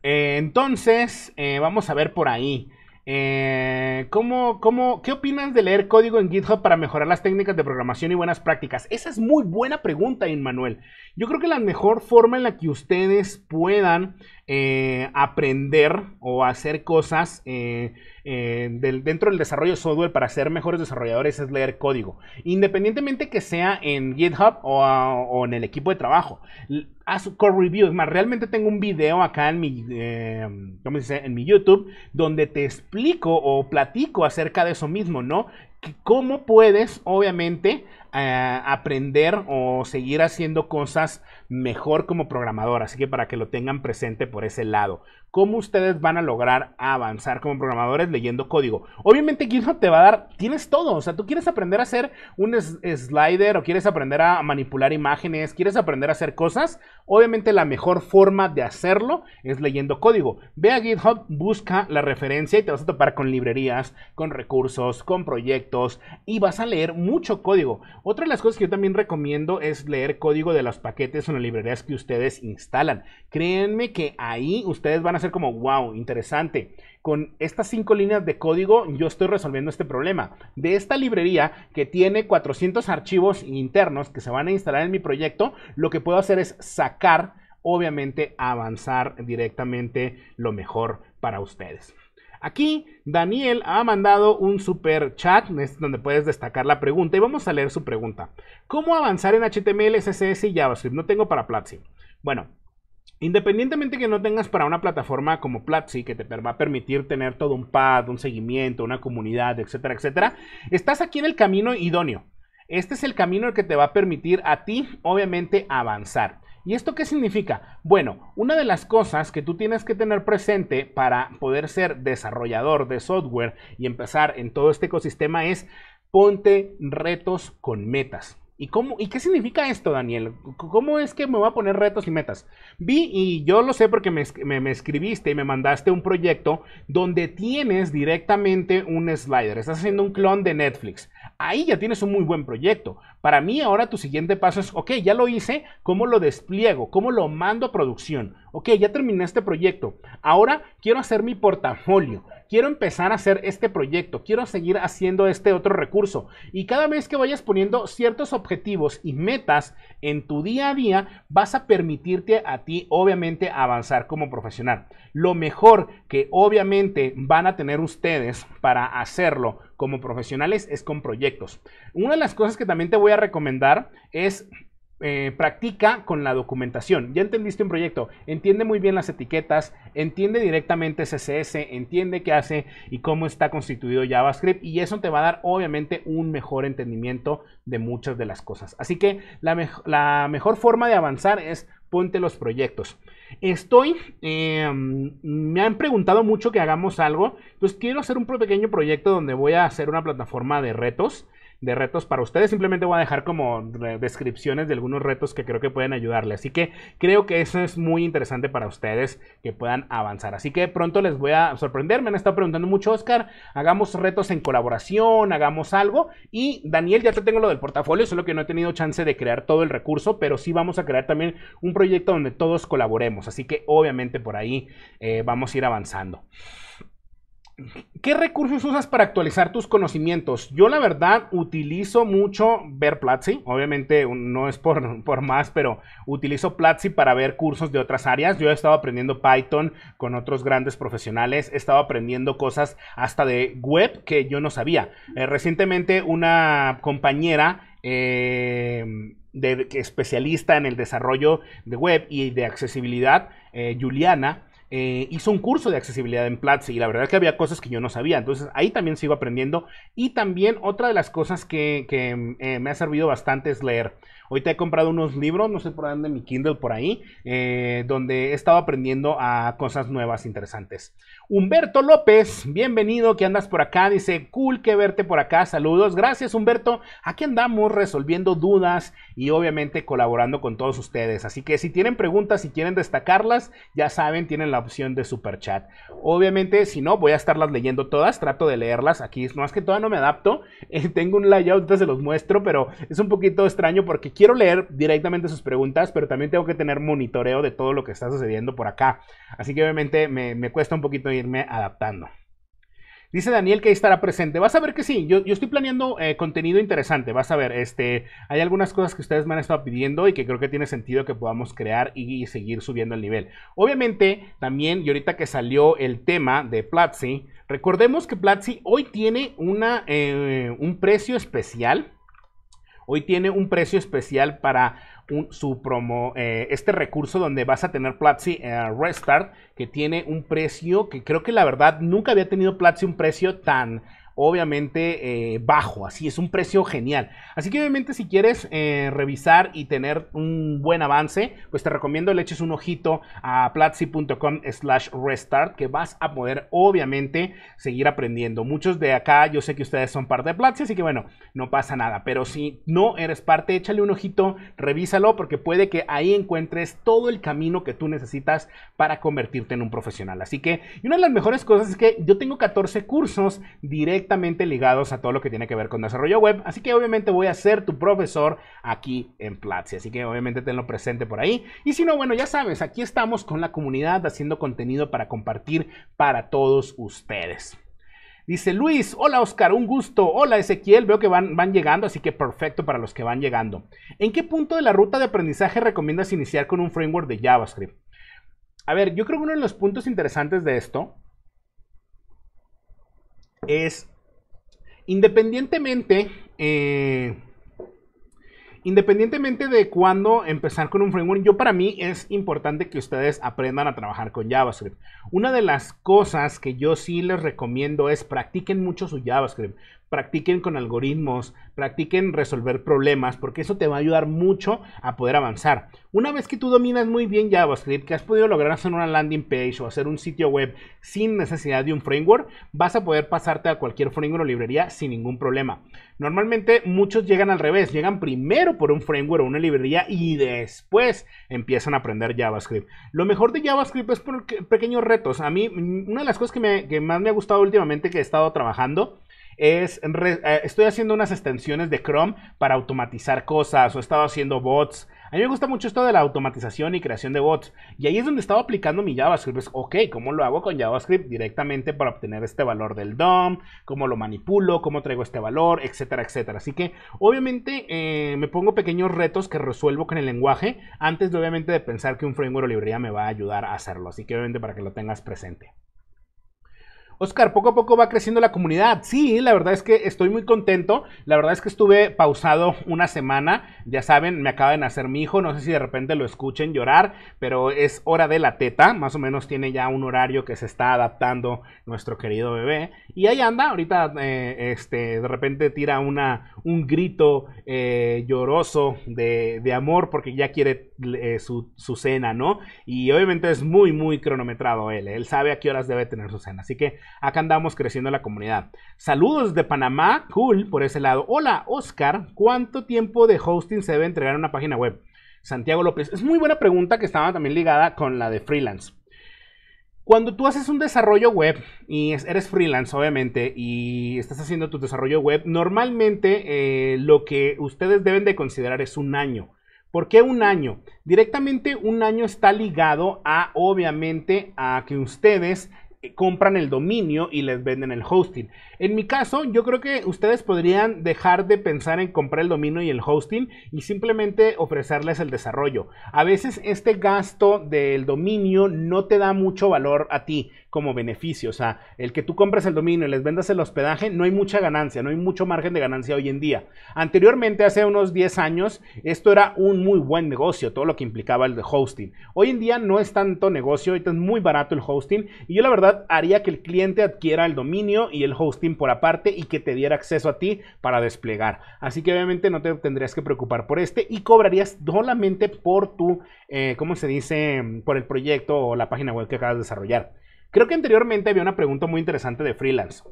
[SPEAKER 1] Eh, entonces, eh, vamos a ver por ahí. Eh, ¿cómo, qué opinas de leer código en GitHub para mejorar las técnicas de programación y buenas prácticas? Esa es muy buena pregunta, Inmanuel. Yo creo que la mejor forma en la que ustedes puedan aprender o hacer cosas eh, del, dentro del desarrollo de software para ser mejores desarrolladores es leer código, independientemente que sea en GitHub o, en el equipo de trabajo. Haz core reviews. más, realmente tengo un video acá en mi, eh, ¿cómo se dice? En mi YouTube donde te explico o platico acerca de eso mismo, ¿no? cómo puedes, obviamente, eh, aprender o seguir haciendo cosas mejor como programador. Así que para que lo tengan presente por ese lado. ¿Cómo ustedes van a lograr avanzar como programadores leyendo código? Obviamente GitHub te va a dar, tienes todo. O sea, tú quieres aprender a hacer un slider o quieres aprender a manipular imágenes, quieres aprender a hacer cosas. Obviamente la mejor forma de hacerlo es leyendo código. Ve a GitHub, busca la referencia y te vas a topar con librerías, con recursos, con proyectos y vas a leer mucho código. Otra de las cosas que yo también recomiendo es leer código de los paquetes o las librerías que ustedes instalan. Créanme que ahí ustedes van a ser como, wow, interesante. Con estas cinco líneas de código yo estoy resolviendo este problema. De esta librería que tiene 400 archivos internos que se van a instalar en mi proyecto, lo que puedo hacer es sacar obviamente avanzar directamente lo mejor para ustedes. Aquí Daniel ha mandado un super chat, donde puedes destacar la pregunta y vamos a leer su pregunta. ¿Cómo avanzar en HTML, CSS y JavaScript? No tengo para Platzi. Bueno, Independientemente que no tengas para una plataforma como Platzi, que te va a permitir tener todo un pad, un seguimiento, una comunidad, etcétera, etcétera, estás aquí en el camino idóneo. Este es el camino que te va a permitir a ti, obviamente, avanzar. ¿Y esto qué significa? Bueno, una de las cosas que tú tienes que tener presente para poder ser desarrollador de software y empezar en todo este ecosistema es ponte retos con metas. ¿Y, cómo, ¿Y qué significa esto, Daniel? ¿Cómo es que me voy a poner retos y metas? Vi, y yo lo sé porque me, me, escribiste y me mandaste un proyecto donde tienes directamente un slider. Estás haciendo un clon de Netflix ahí ya tienes un muy buen proyecto. Para mí ahora tu siguiente paso es, ok, ya lo hice, ¿cómo lo despliego? ¿Cómo lo mando a producción? ok, ya terminé este proyecto, ahora quiero hacer mi portafolio, quiero empezar a hacer este proyecto, quiero seguir haciendo este otro recurso. Y cada vez que vayas poniendo ciertos objetivos y metas en tu día a día, vas a permitirte a ti, obviamente, avanzar como profesional. Lo mejor que obviamente van a tener ustedes para hacerlo como profesionales es con proyectos. Una de las cosas que también te voy a recomendar es eh, practica con la documentación. Ya entendiste un proyecto, entiende muy bien las etiquetas, entiende directamente CSS, entiende qué hace y cómo está constituido JavaScript y eso te va a dar obviamente un mejor entendimiento de muchas de las cosas. Así que la, mejor forma de avanzar es ponte los proyectos. Estoy, em, me han preguntado mucho que hagamos algo, Pues quiero hacer un pequeño proyecto donde voy a hacer una plataforma de retos de retos para ustedes. Simplemente voy a dejar como descripciones de algunos retos que creo que pueden ayudarle Así que creo que eso es muy interesante para ustedes que puedan avanzar. Así que pronto les voy a sorprender. Me han estado preguntando mucho, Oscar. Hagamos retos en colaboración, hagamos algo. Y Daniel, ya te tengo lo del portafolio, solo que no he tenido chance de crear todo el recurso, pero sí vamos a crear también un proyecto donde todos colaboremos. Así que obviamente por ahí eh, vamos a ir avanzando. ¿Qué recursos usas para actualizar tus conocimientos? Yo la verdad utilizo mucho ver Platzi, obviamente no es por, más, pero utilizo Platzi para ver cursos de otras áreas. Yo he estado aprendiendo Python con otros grandes profesionales, he estado aprendiendo cosas hasta de web que yo no sabía. Eh, recientemente una compañera... Eh, de, especialista en el desarrollo de web y de accesibilidad, eh, Juliana, eh, hizo un curso de accesibilidad en Platzi y la verdad es que había cosas que yo no sabía. Entonces ahí también sigo aprendiendo. Y también otra de las cosas que, eh, me ha servido bastante es leer. Hoy te he comprado unos libros, no sé por dónde, mi Kindle por ahí, eh, donde he estado aprendiendo a cosas nuevas, interesantes. Humberto López, bienvenido, que andas por acá, dice, cool que verte por acá, saludos, gracias Humberto, aquí andamos resolviendo dudas y obviamente colaborando con todos ustedes, así que si tienen preguntas, y quieren destacarlas, ya saben, tienen la opción de super chat. Obviamente, si no, voy a estarlas leyendo todas, trato de leerlas aquí, no más que todavía no me adapto, tengo un layout, ahorita se los muestro, pero es un poquito extraño porque quiero leer directamente sus preguntas, pero también tengo que tener monitoreo de todo lo que está sucediendo por acá. Así que obviamente me, cuesta un poquito irme adaptando. Dice Daniel que ahí estará presente. Vas a ver que sí, yo, yo estoy planeando eh, contenido interesante. Vas a ver, este, hay algunas cosas que ustedes me han estado pidiendo y que creo que tiene sentido que podamos crear y, seguir subiendo el nivel. Obviamente, también, y ahorita que salió el tema de Platzi, recordemos que Platzi hoy tiene una, eh, un precio especial Hoy tiene un precio especial para su promo, eh, este recurso donde vas a tener Platzi eh, Restart, que tiene un precio que creo que la verdad nunca había tenido Platzi un precio tan obviamente eh, bajo, así es un precio genial. Así que obviamente si quieres eh, revisar y tener un buen avance, pues te recomiendo le eches un ojito a platzi.com slash restart que vas a poder obviamente seguir aprendiendo. Muchos de acá yo sé que ustedes son parte de Platzi, así que bueno, no pasa nada, pero si no eres parte, échale un ojito, revísalo porque puede que ahí encuentres todo el camino que tú necesitas para convertirte en un profesional. Así que y una de las mejores cosas es que yo tengo 14 cursos directos directamente ligados a todo lo que tiene que ver con desarrollo web. Así que obviamente voy a ser tu profesor aquí en Platzi. Así que obviamente tenlo presente por ahí. Y si no, bueno, ya sabes, aquí estamos con la comunidad haciendo contenido para compartir para todos ustedes. Dice Luis, hola Oscar, un gusto. Hola Ezequiel, veo que van, van llegando, así que perfecto para los que van llegando. ¿En qué punto de la ruta de aprendizaje recomiendas iniciar con un framework de JavaScript? A ver, yo creo que uno de los puntos interesantes de esto es Independientemente, eh, independientemente de cuándo empezar con un framework, yo para mí es importante que ustedes aprendan a trabajar con JavaScript. Una de las cosas que yo sí les recomiendo es practiquen mucho su JavaScript practiquen con algoritmos, practiquen resolver problemas, porque eso te va a ayudar mucho a poder avanzar. Una vez que tú dominas muy bien JavaScript, que has podido lograr hacer una landing page o hacer un sitio web sin necesidad de un framework, vas a poder pasarte a cualquier framework o librería sin ningún problema. Normalmente muchos llegan al revés, llegan primero por un framework o una librería y después empiezan a aprender JavaScript. Lo mejor de JavaScript es por pequeños retos. A mí, una de las cosas que, que más me ha gustado últimamente que he estado trabajando es, eh, estoy haciendo unas extensiones de Chrome para automatizar cosas o he estado haciendo bots. A mí me gusta mucho esto de la automatización y creación de bots. Y ahí es donde estaba aplicando mi JavaScript. Es, ok, ¿cómo lo hago con JavaScript directamente para obtener este valor del DOM? ¿Cómo lo manipulo? ¿Cómo traigo este valor? Etcétera, etcétera. Así que obviamente eh, me pongo pequeños retos que resuelvo con el lenguaje antes obviamente de pensar que un framework o librería me va a ayudar a hacerlo. Así que obviamente para que lo tengas presente. Oscar, poco a poco va creciendo la comunidad. Sí, la verdad es que estoy muy contento. La verdad es que estuve pausado una semana. Ya saben, me acaba de nacer mi hijo. No sé si de repente lo escuchen llorar, pero es hora de la teta. Más o menos tiene ya un horario que se está adaptando nuestro querido bebé. Y ahí anda. Ahorita, eh, este, de repente tira una, un grito eh, lloroso de, amor porque ya quiere eh, su, su cena, ¿no? Y obviamente es muy, muy cronometrado él. Él sabe a qué horas debe tener su cena. Así que Acá andamos creciendo la comunidad. Saludos de Panamá, cool por ese lado. Hola, Oscar, ¿cuánto tiempo de hosting se debe entregar en una página web? Santiago López. Es muy buena pregunta que estaba también ligada con la de freelance. Cuando tú haces un desarrollo web y eres freelance, obviamente, y estás haciendo tu desarrollo web, normalmente eh, lo que ustedes deben de considerar es un año. ¿Por qué un año? Directamente un año está ligado a, obviamente, a que ustedes compran el dominio y les venden el hosting. En mi caso, yo creo que ustedes podrían dejar de pensar en comprar el dominio y el hosting y simplemente ofrecerles el desarrollo. A veces este gasto del dominio no te da mucho valor a ti como beneficio. O sea, el que tú compres el dominio y les vendas el hospedaje, no hay mucha ganancia, no hay mucho margen de ganancia hoy en día. Anteriormente, hace unos 10 años, esto era un muy buen negocio, todo lo que implicaba el de hosting. Hoy en día no es tanto negocio, ahorita es muy barato el hosting y yo la verdad haría que el cliente adquiera el dominio y el hosting por aparte y que te diera acceso a ti para desplegar. Así que obviamente no te tendrías que preocupar por este y cobrarías solamente por tu, eh, ¿cómo se dice? Por el proyecto o la página web que acabas de desarrollar. Creo que anteriormente había una pregunta muy interesante de freelance.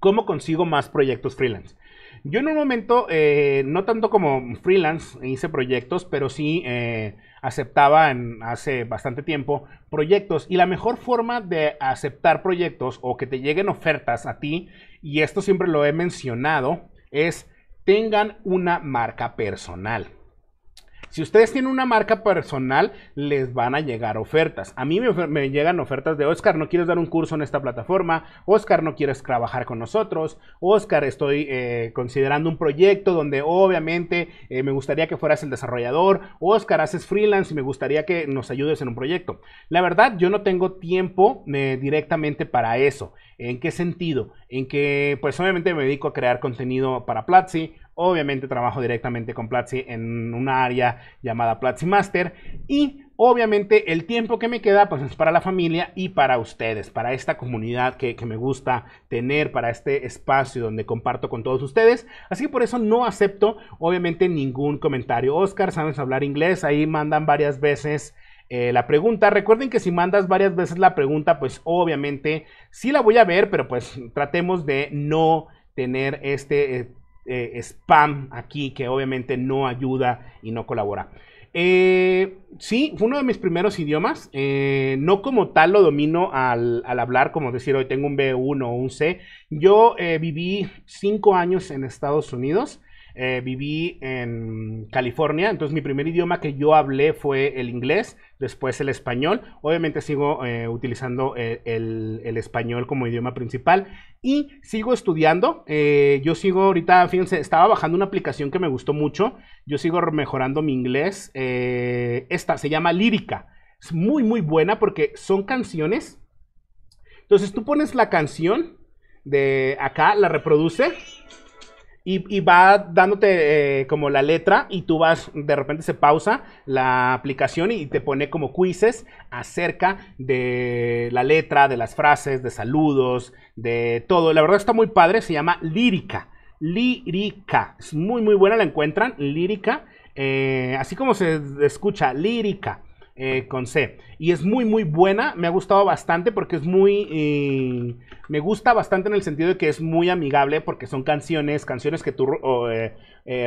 [SPEAKER 1] ¿Cómo consigo más proyectos freelance? Yo en un momento, eh, no tanto como freelance, hice proyectos, pero sí eh, aceptaba hace bastante tiempo proyectos. Y la mejor forma de aceptar proyectos o que te lleguen ofertas a ti, y esto siempre lo he mencionado, es tengan una marca personal. Si ustedes tienen una marca personal, les van a llegar ofertas. A mí me, llegan ofertas de Oscar, no quieres dar un curso en esta plataforma, Oscar, no quieres trabajar con nosotros, Oscar, estoy eh, considerando un proyecto donde obviamente eh, me gustaría que fueras el desarrollador, Oscar, haces freelance y me gustaría que nos ayudes en un proyecto. La verdad, yo no tengo tiempo eh, directamente para eso. ¿En qué sentido? En que pues obviamente me dedico a crear contenido para Platzi, Obviamente trabajo directamente con Platzi en un área llamada Platzi Master. Y obviamente el tiempo que me queda pues es para la familia y para ustedes, para esta comunidad que, me gusta tener, para este espacio donde comparto con todos ustedes. Así que por eso no acepto obviamente ningún comentario. Oscar, ¿sabes hablar inglés? Ahí mandan varias veces. Eh, la pregunta. Recuerden que si mandas varias veces la pregunta, pues obviamente sí la voy a ver, pero pues tratemos de no tener este eh, eh, spam aquí que obviamente no ayuda y no colabora. Eh, sí, fue uno de mis primeros idiomas. Eh, no como tal lo domino al, hablar, como decir hoy tengo un B1 o un C. Yo viví cinco años en Estados Unidos eh, viví en California, entonces mi primer idioma que yo hablé fue el inglés, después el español. Obviamente sigo eh, utilizando eh, el, el, español como idioma principal y sigo estudiando. yo sigo ahorita, fíjense, estaba bajando una aplicación que me gustó mucho. Yo sigo mejorando mi inglés. esta se llama Lírica. Es muy, muy buena porque son canciones. Entonces tú pones la canción de acá, la reproduce y, va dándote eh, como la letra y tú vas, de repente se pausa la aplicación y te pone como quizzes acerca de la letra, de las frases, de saludos, de todo. La verdad está muy padre, se llama Lírica. Lírica. Es muy, muy buena, la encuentran. Lírica. Eh, así como se escucha, lírica. Eh, con C. Y es muy, muy buena. Me ha gustado bastante porque es muy. Eh, me gusta bastante en el sentido de que es muy amigable porque son canciones, canciones que tú eh,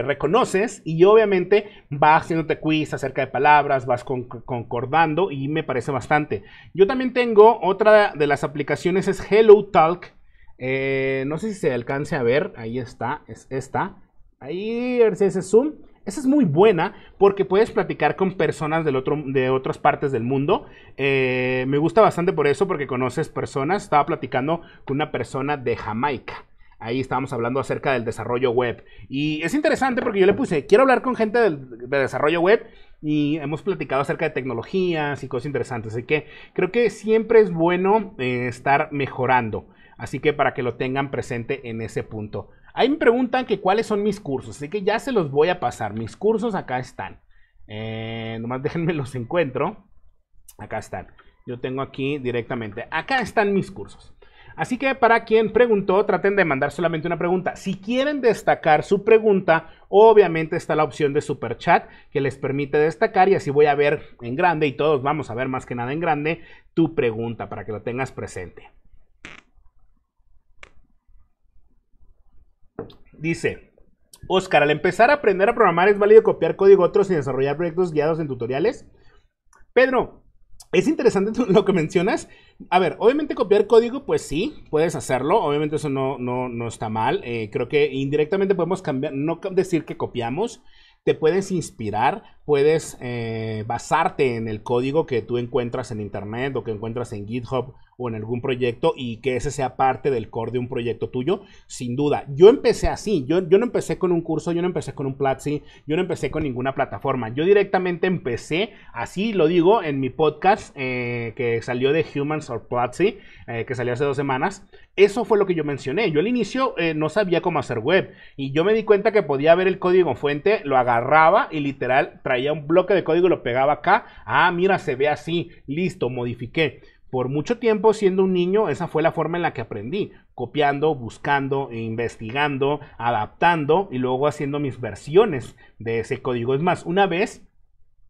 [SPEAKER 1] reconoces y obviamente va haciéndote quiz acerca de palabras, vas concordando y me parece bastante. Yo también tengo otra de las aplicaciones, es Hello Talk. no sé si se alcance a ver, ahí está, es esta. Ahí, a ver si ese Zoom. Esa es muy buena porque puedes platicar con personas del otro, de otras partes del mundo. Eh, me gusta bastante por eso porque conoces personas. Estaba platicando con una persona de Jamaica. Ahí estábamos hablando acerca del desarrollo web. Y es interesante porque yo le puse, quiero hablar con gente de desarrollo web y hemos platicado acerca de tecnologías y cosas interesantes. Así que creo que siempre es bueno eh, estar mejorando. Así que para que lo tengan presente en ese punto. Ahí me preguntan que cuáles son mis cursos, así que ya se los voy a pasar. Mis cursos acá están. Eh, nomás déjenme los encuentro. Acá están. Yo tengo aquí directamente. Acá están mis cursos. Así que para quien preguntó, traten de mandar solamente una pregunta. Si quieren destacar su pregunta, obviamente está la opción de super chat que les permite destacar y así voy a ver en grande y todos vamos a ver más que nada en grande tu pregunta para que lo tengas presente. Dice, Oscar, al empezar a aprender a programar es válido copiar código otros y desarrollar proyectos guiados en tutoriales. Pedro, es interesante lo que mencionas. A ver, obviamente copiar código, pues sí, puedes hacerlo. Obviamente eso no, no, no está mal. Eh, creo que indirectamente podemos cambiar, no decir que copiamos. Te puedes inspirar, puedes eh, basarte en el código que tú encuentras en internet o que encuentras en GitHub o en algún proyecto y que ese sea parte del core de un proyecto tuyo, sin duda. Yo empecé así, yo, yo no empecé con un curso, yo no empecé con un Platzi, yo no empecé con ninguna plataforma, yo directamente empecé, así lo digo en mi podcast eh, que salió de Humans or Platzi, eh, que salió hace dos semanas, eso fue lo que yo mencioné, yo al inicio no sabía cómo hacer web y yo me di cuenta que podía ver el código en fuente, lo agarraba y literal traía traía un bloque de código lo pegaba acá. Ah, mira, se ve así. Listo, modifiqué. Por mucho tiempo siendo un niño, esa fue la forma en la que aprendí, copiando, buscando, investigando, adaptando y luego haciendo mis versiones de ese código. Es más, una vez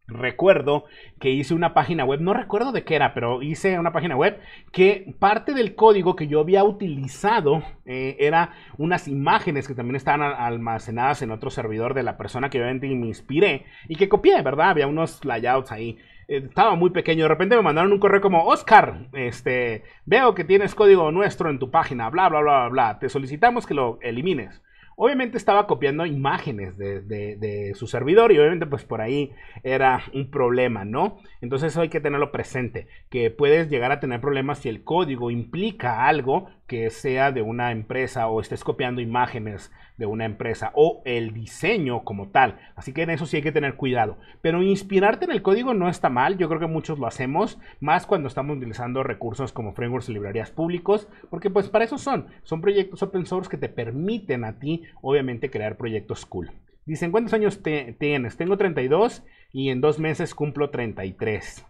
[SPEAKER 1] recuerdo que hice una página web, no recuerdo de qué era, pero hice una página web que parte del código que yo había utilizado eh, era unas imágenes que también estaban almacenadas en otro servidor de la persona que obviamente me inspiré y que copié, ¿verdad? Había unos layouts ahí. Eh, estaba muy pequeño, de repente me mandaron un correo como, Oscar, este, veo que tienes código nuestro en tu página, bla, bla, bla, bla, te solicitamos que lo elimines. Obviamente estaba copiando imágenes de, su servidor y obviamente pues por ahí era un problema, ¿no? Entonces hay que tenerlo presente, que puedes llegar a tener problemas si el código implica algo que sea de una empresa o estés copiando imágenes de una empresa o el diseño como tal. Así que en eso sí hay que tener cuidado. Pero inspirarte en el código no está mal. Yo creo que muchos lo hacemos, más cuando estamos utilizando recursos como frameworks y librerías públicos, porque pues para eso son. Son proyectos open source que te permiten a ti, obviamente, crear proyectos cool. Dicen, ¿cuántos años tienes? Tengo 32 y en dos meses cumplo 33.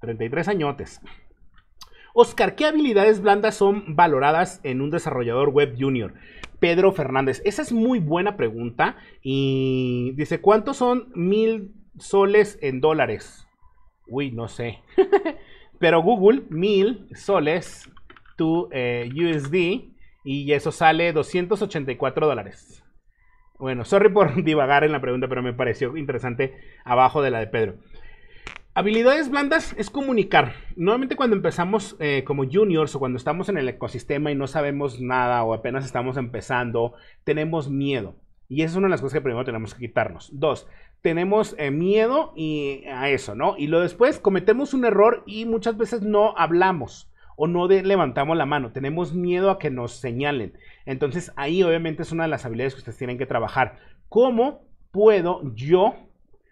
[SPEAKER 1] 33 añotes. Oscar, ¿qué habilidades blandas son valoradas en un desarrollador web junior? Pedro Fernández, esa es muy buena pregunta. Y dice, ¿cuántos son mil soles en dólares? Uy, no sé. Pero Google, mil soles to eh, USD y eso sale 284 dólares. Bueno, sorry por divagar en la pregunta, pero me pareció interesante abajo de la de Pedro. Habilidades blandas es comunicar. Nuevamente cuando empezamos eh, como juniors o cuando estamos en el ecosistema y no sabemos nada o apenas estamos empezando, tenemos miedo. Y esa es una de las cosas que primero tenemos que quitarnos. Dos, tenemos eh, miedo y a eso, ¿no? Y luego después cometemos un error y muchas veces no hablamos o no levantamos la mano. Tenemos miedo a que nos señalen. Entonces ahí obviamente es una de las habilidades que ustedes tienen que trabajar. ¿Cómo puedo yo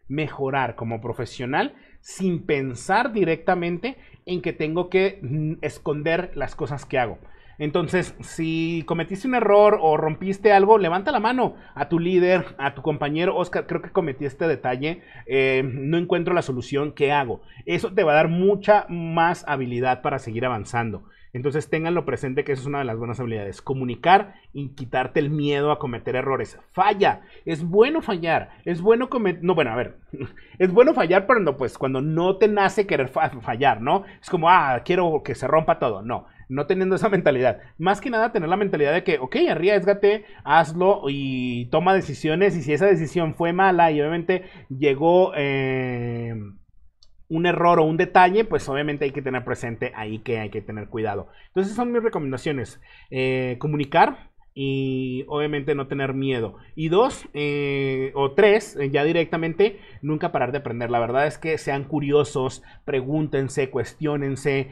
[SPEAKER 1] mejorar como profesional sin pensar directamente en que tengo que mm, esconder las cosas que hago. Entonces, si cometiste un error o rompiste algo, levanta la mano a tu líder, a tu compañero, Oscar, creo que cometí este detalle, eh, no encuentro la solución, ¿qué hago? Eso te va a dar mucha más habilidad para seguir avanzando. Entonces tenganlo presente que eso es una de las buenas habilidades. Comunicar y quitarte el miedo a cometer errores. Falla. Es bueno fallar. Es bueno cometer... No, bueno, a ver. Es bueno fallar no, pues, cuando no te nace querer fallar, ¿no? Es como, ah, quiero que se rompa todo. No. No teniendo esa mentalidad. Más que nada tener la mentalidad de que, ok, arriesgate, hazlo y toma decisiones. Y si esa decisión fue mala y obviamente llegó... Eh, un error o un detalle, pues obviamente hay que tener presente ahí que hay que tener cuidado. Entonces son mis recomendaciones. Eh, comunicar y obviamente no tener miedo. Y dos, eh, o tres, eh, ya directamente, nunca parar de aprender. La verdad es que sean curiosos, pregúntense, cuestionense.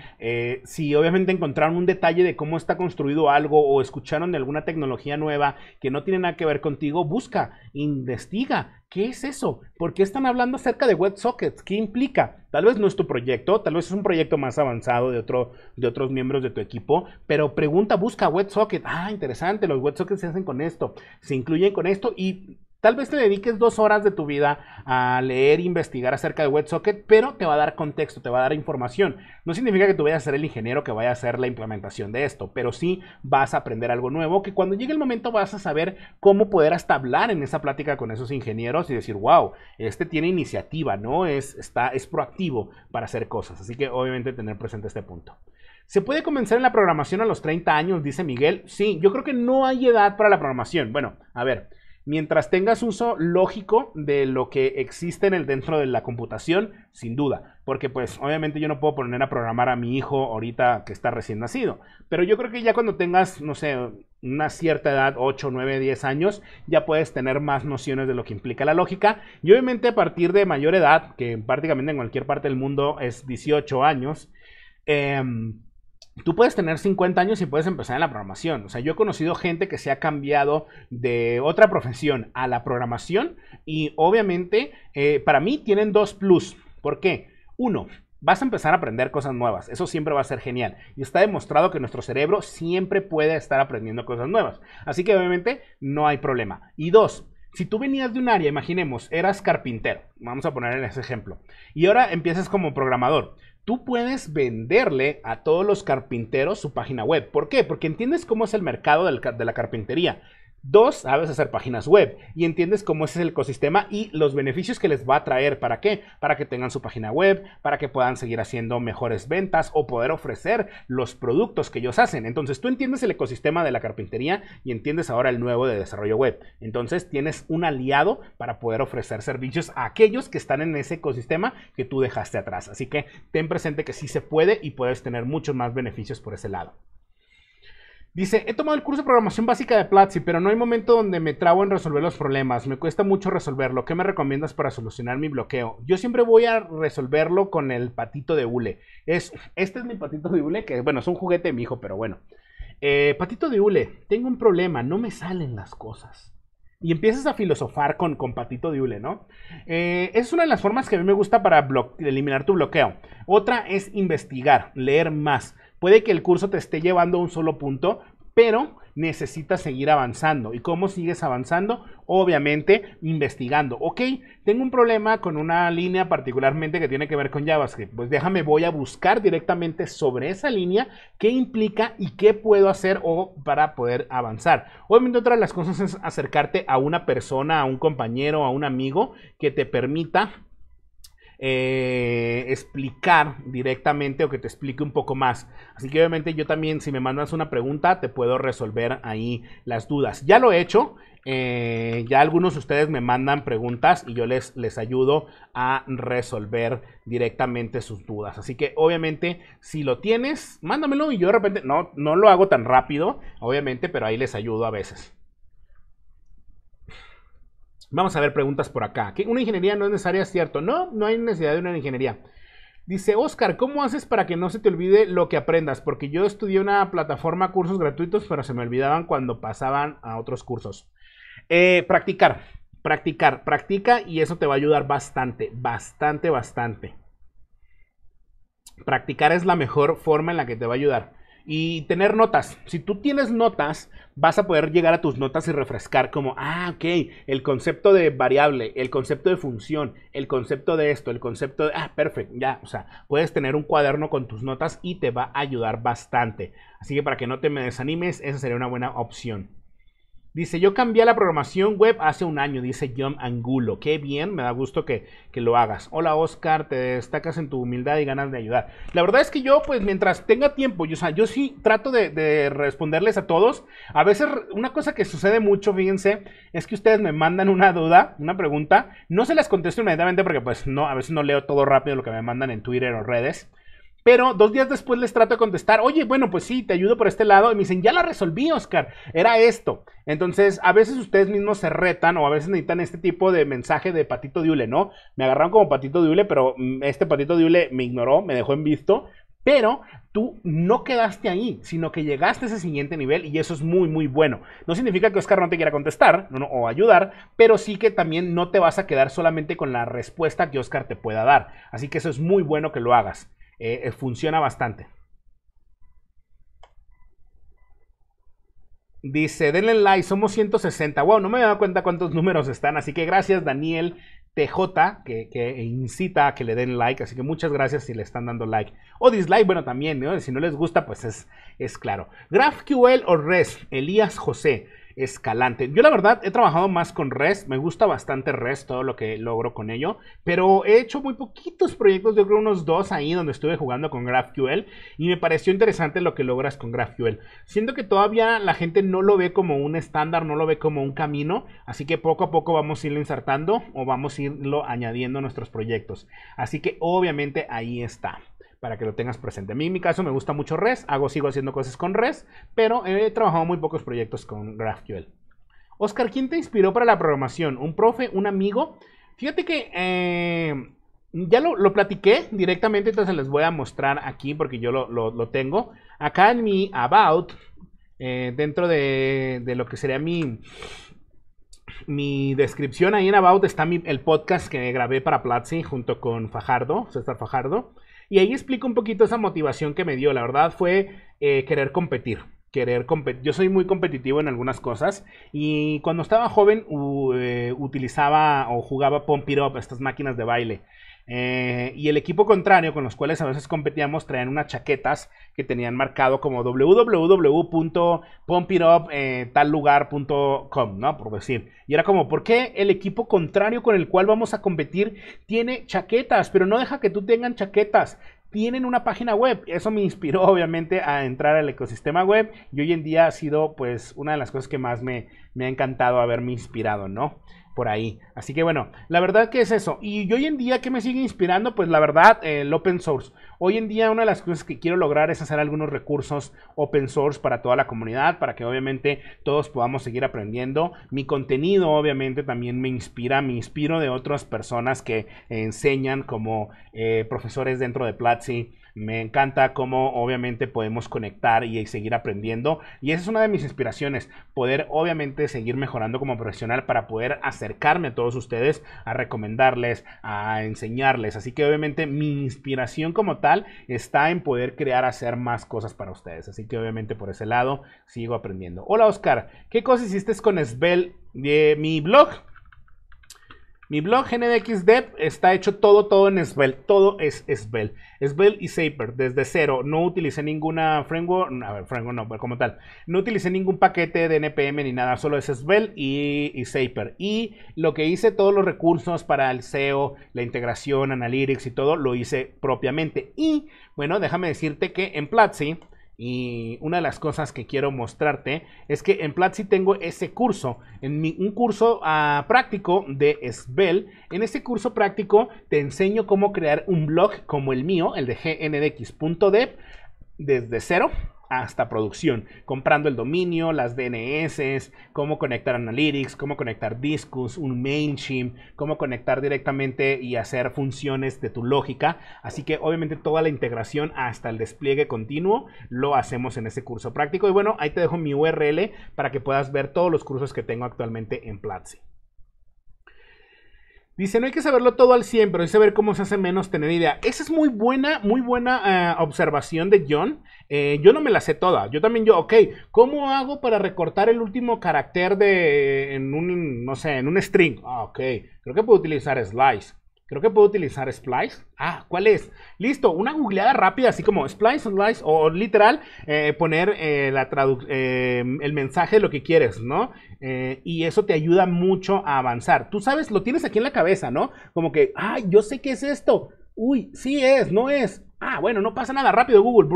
[SPEAKER 1] si obviamente encontraron un detalle de cómo está construido algo o escucharon de alguna tecnología nueva que no tiene nada que ver contigo, busca, investiga ¿Qué es eso? ¿Por qué están hablando acerca de WebSockets? ¿Qué implica? Tal vez no es tu proyecto, tal vez es un proyecto más avanzado de, otro, de otros miembros de tu equipo, pero pregunta, busca WebSocket. Ah, interesante, los WebSockets se hacen con esto, se incluyen con esto y Tal vez te dediques dos horas de tu vida a leer, e investigar acerca de WebSocket, pero te va a dar contexto, te va a dar información. No significa que tú vayas a ser el ingeniero que vaya a hacer la implementación de esto, pero sí vas a aprender algo nuevo que cuando llegue el momento vas a saber cómo poder hasta hablar en esa plática con esos ingenieros y decir, wow, este tiene iniciativa, ¿no? Es, está, es proactivo para hacer cosas. Así que obviamente tener presente este punto. ¿Se puede comenzar en la programación a los 30 años? Dice Miguel. Sí, yo creo que no hay edad para la programación. Bueno, a ver. Mientras tengas uso lógico de lo que existe en el dentro de la computación, sin duda, porque pues obviamente yo no puedo poner a programar a mi hijo ahorita que está recién nacido, pero yo creo que ya cuando tengas, no sé, una cierta edad, 8, 9, 10 años, ya puedes tener más nociones de lo que implica la lógica. Y obviamente a partir de mayor edad, que prácticamente en cualquier parte del mundo es 18 años, eh, Tú puedes tener 50 años y puedes empezar en la programación. O sea, yo he conocido gente que se ha cambiado de otra profesión a la programación y obviamente eh, para mí tienen dos plus. ¿Por qué? Uno, vas a empezar a aprender cosas nuevas. Eso siempre va a ser genial. Y está demostrado que nuestro cerebro siempre puede estar aprendiendo cosas nuevas. Así que obviamente no hay problema. Y dos, si tú venías de un área, imaginemos, eras carpintero, vamos a poner en ese ejemplo, y ahora empiezas como programador tú puedes venderle a todos los carpinteros su página web. ¿Por qué? Porque entiendes cómo es el mercado de la carpintería. Dos, sabes hacer páginas web y entiendes cómo es el ecosistema y los beneficios que les va a traer. ¿Para qué? Para que tengan su página web, para que puedan seguir haciendo mejores ventas o poder ofrecer los productos que ellos hacen. Entonces tú entiendes el ecosistema de la carpintería y entiendes ahora el nuevo de desarrollo web. Entonces tienes un aliado para poder ofrecer servicios a aquellos que están en ese ecosistema que tú dejaste atrás. Así que ten presente que sí se puede y puedes tener muchos más beneficios por ese lado. Dice, he tomado el curso de programación básica de Platzi, pero no hay momento donde me trabo en resolver los problemas. Me cuesta mucho resolverlo. ¿Qué me recomiendas para solucionar mi bloqueo? Yo siempre voy a resolverlo con el patito de hule. Es, este es mi patito de hule, que bueno, es un juguete de mi hijo, pero bueno. Eh, patito de hule, tengo un problema, no me salen las cosas. Y empiezas a filosofar con, con patito de hule, ¿no? Eh, es una de las formas que a mí me gusta para eliminar tu bloqueo. Otra es investigar, leer más. Puede que el curso te esté llevando a un solo punto, pero necesitas seguir avanzando. ¿Y cómo sigues avanzando? Obviamente investigando. Ok, tengo un problema con una línea particularmente que tiene que ver con JavaScript. Pues déjame, voy a buscar directamente sobre esa línea qué implica y qué puedo hacer o para poder avanzar. Obviamente otra de las cosas es acercarte a una persona, a un compañero, a un amigo que te permita eh, explicar directamente o que te explique un poco más. Así que obviamente yo también, si me mandas una pregunta, te puedo resolver ahí las dudas. Ya lo he hecho. Eh, ya algunos de ustedes me mandan preguntas y yo les, les ayudo a resolver directamente sus dudas. Así que obviamente si lo tienes, mándamelo y yo de repente no, no lo hago tan rápido, obviamente, pero ahí les ayudo a veces. Vamos a ver preguntas por acá. una ingeniería no es necesaria? Cierto. No, no hay necesidad de una ingeniería. Dice, Oscar, ¿cómo haces para que no se te olvide lo que aprendas? Porque yo estudié una plataforma cursos gratuitos, pero se me olvidaban cuando pasaban a otros cursos. Eh, practicar, practicar, practica y eso te va a ayudar bastante, bastante, bastante. Practicar es la mejor forma en la que te va a ayudar. Y tener notas. Si tú tienes notas, vas a poder llegar a tus notas y refrescar como, ah, ok, el concepto de variable, el concepto de función, el concepto de esto, el concepto de, ah, perfecto, ya, o sea, puedes tener un cuaderno con tus notas y te va a ayudar bastante. Así que para que no te me desanimes, esa sería una buena opción. Dice, yo cambié la programación web hace un año, dice John Angulo. Qué bien, me da gusto que, lo hagas. Hola Oscar, te destacas en tu humildad y ganas de ayudar. La verdad es que yo, pues mientras tenga tiempo, yo, sea, yo sí trato de, de responderles a todos. A veces una cosa que sucede mucho, fíjense, es que ustedes me mandan una duda, una pregunta. No se las contesto inmediatamente porque pues no, a veces no leo todo rápido lo que me mandan en Twitter o redes. Pero dos días después les trato de contestar, oye, bueno, pues sí, te ayudo por este lado. Y me dicen, ya la resolví, Oscar, era esto. Entonces, a veces ustedes mismos se retan o a veces necesitan este tipo de mensaje de patito de ¿no? Me agarraron como patito de pero mm, este patito de me ignoró, me dejó en visto. Pero tú no quedaste ahí, sino que llegaste a ese siguiente nivel y eso es muy, muy bueno. No significa que Oscar no te quiera contestar no, no, o ayudar, pero sí que también no te vas a quedar solamente con la respuesta que Oscar te pueda dar. Así que eso es muy bueno que lo hagas. Eh, eh, funciona bastante. Dice, denle like, somos 160. Wow, no me he dado cuenta cuántos números están. Así que gracias, Daniel TJ, que, que, incita a que le den like. Así que muchas gracias si le están dando like. O dislike, bueno, también, Si no les gusta, pues es, es claro. GraphQL o Res Elías José. Escalante. Yo la verdad he trabajado más con REST, me gusta bastante REST, todo lo que logro con ello, pero he hecho muy poquitos proyectos, yo creo unos dos ahí donde estuve jugando con GraphQL y me pareció interesante lo que logras con GraphQL. Siento que todavía la gente no lo ve como un estándar, no lo ve como un camino, así que poco a poco vamos a irlo insertando o vamos a irlo añadiendo a nuestros proyectos. Así que obviamente ahí está para que lo tengas presente. A mí en mi caso me gusta mucho res, hago, sigo haciendo cosas con res, pero he trabajado muy pocos proyectos con GraphQL. Oscar, ¿quién te inspiró para la programación? ¿Un profe? ¿Un amigo? Fíjate que eh, ya lo, platiqué directamente, entonces les voy a mostrar aquí porque yo lo, tengo. Acá en mi About, eh, dentro de, lo que sería mi, mi descripción ahí en About está el podcast que grabé para Platzi junto con Fajardo, está Fajardo. Y ahí explico un poquito esa motivación que me dio. La verdad fue eh, querer competir. Querer Yo soy muy competitivo en algunas cosas. Y cuando estaba joven eh, utilizaba o jugaba Pump It Up, estas máquinas de baile. Eh, y el equipo contrario, con los cuales a veces competíamos, traían unas chaquetas que tenían marcado como www.pumpituptallugar.com, eh, ¿no? Por decir. Y era como, ¿por qué el equipo contrario con el cual vamos a competir tiene chaquetas? Pero no deja que tú tengan chaquetas tienen una página web. Eso me inspiró obviamente a entrar al ecosistema web y hoy en día ha sido pues una de las cosas que más me, me ha encantado haberme inspirado, ¿no? por ahí. Así que bueno, la verdad que es eso. Y hoy en día, ¿qué me sigue inspirando? Pues la verdad, el open source. Hoy en día una de las cosas que quiero lograr es hacer algunos recursos open source para toda la comunidad, para que obviamente todos podamos seguir aprendiendo. Mi contenido obviamente también me inspira, me inspiro de otras personas que enseñan como eh, profesores dentro de Platzi me encanta cómo obviamente podemos conectar y seguir aprendiendo. Y esa es una de mis inspiraciones, poder obviamente seguir mejorando como profesional para poder acercarme a todos ustedes, a recomendarles, a enseñarles. Así que obviamente mi inspiración como tal está en poder crear, hacer más cosas para ustedes. Así que obviamente por ese lado sigo aprendiendo. Hola Oscar, ¿qué cosas hiciste con Svel de eh, mi blog? Mi blog NDXDev está hecho todo, todo en Svelte. Todo es Svelte. Svelte y Saper, desde cero. No utilicé ninguna framework, a ver, framework no, como tal. No utilicé ningún paquete de NPM ni nada, solo es Svelte y, y Saper. Y lo que hice, todos los recursos para el SEO, la integración, Analytics y todo, lo hice propiamente. Y, bueno, déjame decirte que en Platzi y una de las cosas que quiero mostrarte es que en Platzi tengo ese curso, en un curso ah, práctico de Svel. En este curso práctico te enseño cómo crear un blog como el mío, el de gndx.dev, desde cero hasta producción, comprando el dominio, las DNS, cómo conectar Analytics, cómo conectar Discus, un MailChimp, cómo conectar directamente y hacer funciones de tu lógica. Así que obviamente toda la integración hasta el despliegue continuo lo hacemos en ese curso práctico. Y bueno, ahí te dejo mi URL para que puedas ver todos los cursos que tengo actualmente en Platzi. Dice, no hay que saberlo todo al 100, pero hay que saber cómo se hace menos tener idea. Esa es muy buena, muy buena eh, observación de John. Eh, yo no me la sé toda. Yo también, yo, ok, ¿cómo hago para recortar el último carácter de, en un, no sé, en un string? Ah, ok, creo que puedo utilizar slice. Creo que puedo utilizar splice. Ah, ¿cuál es? Listo, una googleada rápida, así como splice, slice o literal, eh, poner eh, la el mensaje lo que quieres, ¿no? y eso te ayuda mucho a avanzar. Tú sabes, lo tienes aquí en la cabeza, ¿no? Como que, ah, yo sé qué es esto. Uy, sí es, no es. Ah, bueno, no pasa nada, rápido Google,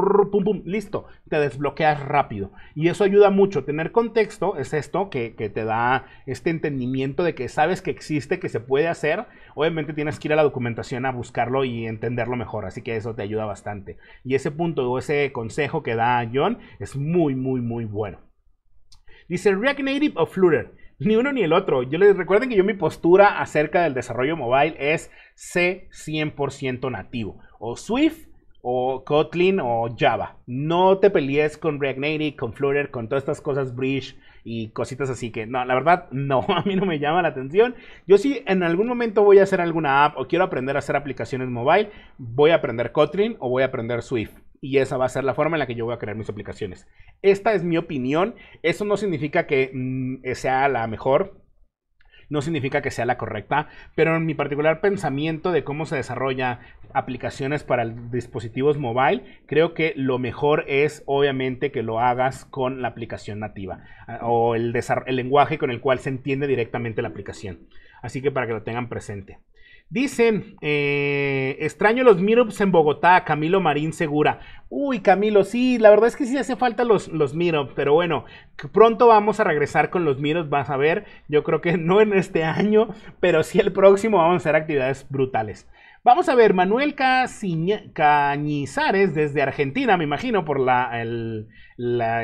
[SPEAKER 1] listo, te desbloqueas rápido. Y eso ayuda mucho. Tener contexto es esto que, te da este entendimiento de que sabes que existe, que se puede hacer. Obviamente tienes que ir a la documentación a buscarlo y entenderlo mejor, así que eso te ayuda bastante. Y ese punto o ese consejo que da John es muy, muy, muy bueno. Dice React Native o Flutter ni uno ni el otro. Yo les recuerden que yo mi postura acerca del desarrollo mobile es C 100% nativo o Swift o Kotlin o Java. No te pelees con React Native, con Flutter, con todas estas cosas, Bridge y cositas así que no, la verdad no, a mí no me llama la atención. Yo sí en algún momento voy a hacer alguna app o quiero aprender a hacer aplicaciones mobile, voy a aprender Kotlin o voy a aprender Swift. Y esa va a ser la forma en la que yo voy a crear mis aplicaciones. Esta es mi opinión. Eso no significa que mm, sea la mejor no significa que sea la correcta, pero en mi particular pensamiento de cómo se desarrolla aplicaciones para dispositivos mobile, creo que lo mejor es obviamente que lo hagas con la aplicación nativa ah, o el, el lenguaje con el cual se entiende directamente la aplicación. Así que para que lo tengan presente. Dicen, eh, extraño los Mirups en Bogotá, Camilo Marín Segura. Uy, Camilo, sí, la verdad es que sí hace falta los, los pero bueno, pronto vamos a regresar con los Mirups. vas a ver. Yo creo que no en este año, pero sí el próximo vamos a hacer actividades brutales. Vamos a ver, Manuel Cañizares desde Argentina, me imagino, por la,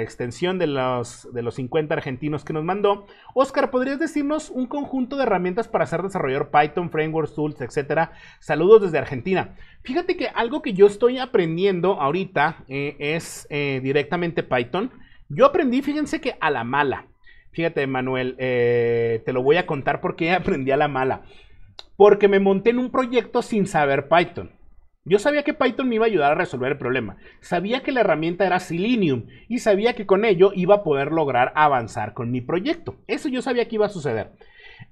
[SPEAKER 1] extensión de los, de los 50 argentinos que nos mandó. Oscar, ¿podrías decirnos un conjunto de herramientas para hacer desarrollador Python, frameworks, tools, etcétera? Saludos desde Argentina. Fíjate que algo que yo estoy aprendiendo ahorita eh, es eh, directamente Python. Yo aprendí, fíjense que a la mala. Fíjate, Manuel, eh, te lo voy a contar porque aprendí a la mala porque me monté en un proyecto sin saber Python. Yo sabía que Python me iba a ayudar a resolver el problema. Sabía que la herramienta era Selenium y sabía que con ello iba a poder lograr avanzar con mi proyecto. Eso yo sabía que iba a suceder.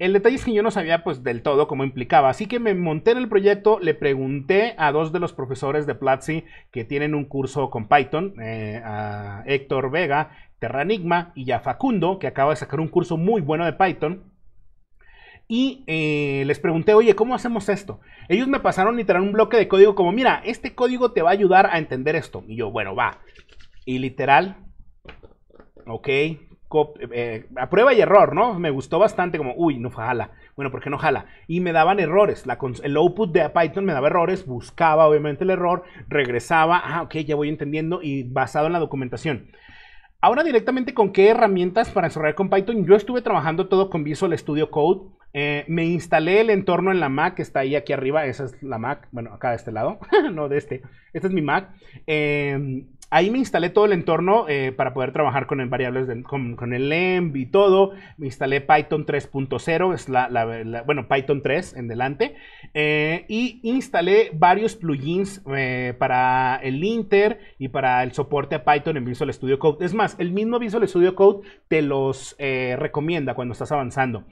[SPEAKER 1] El detalle es que yo no sabía pues del todo cómo implicaba, así que me monté en el proyecto, le pregunté a dos de los profesores de Platzi que tienen un curso con Python, eh, a Héctor Vega, Terranigma y a Facundo, que acaba de sacar un curso muy bueno de Python y eh, les pregunté, oye, ¿cómo hacemos esto? Ellos me pasaron literal un bloque de código como, mira, este código te va a ayudar a entender esto. Y yo, bueno, va. Y literal, ok, eh, a prueba y error, ¿no? Me gustó bastante como, uy, no jala. Bueno, ¿por qué no jala? Y me daban errores. La el output de Python me daba errores, buscaba obviamente el error, regresaba, ah, ok, ya voy entendiendo y basado en la documentación. Ahora directamente con qué herramientas para desarrollar con Python. Yo estuve trabajando todo con Visual Studio Code. Eh, me instalé el entorno en la Mac, que está ahí aquí arriba, esa es la Mac, bueno, acá de este lado, no de este, esta es mi Mac. Eh, Ahí me instalé todo el entorno eh, para poder trabajar con el variables, con, el LEM y todo. Me instalé Python 3.0, es la, bueno, Python 3 en delante. Eh, y instalé varios plugins eh, para el Inter y para el soporte a Python en Visual Studio Code. Es más, el mismo Visual Studio Code te los recomienda cuando estás avanzando.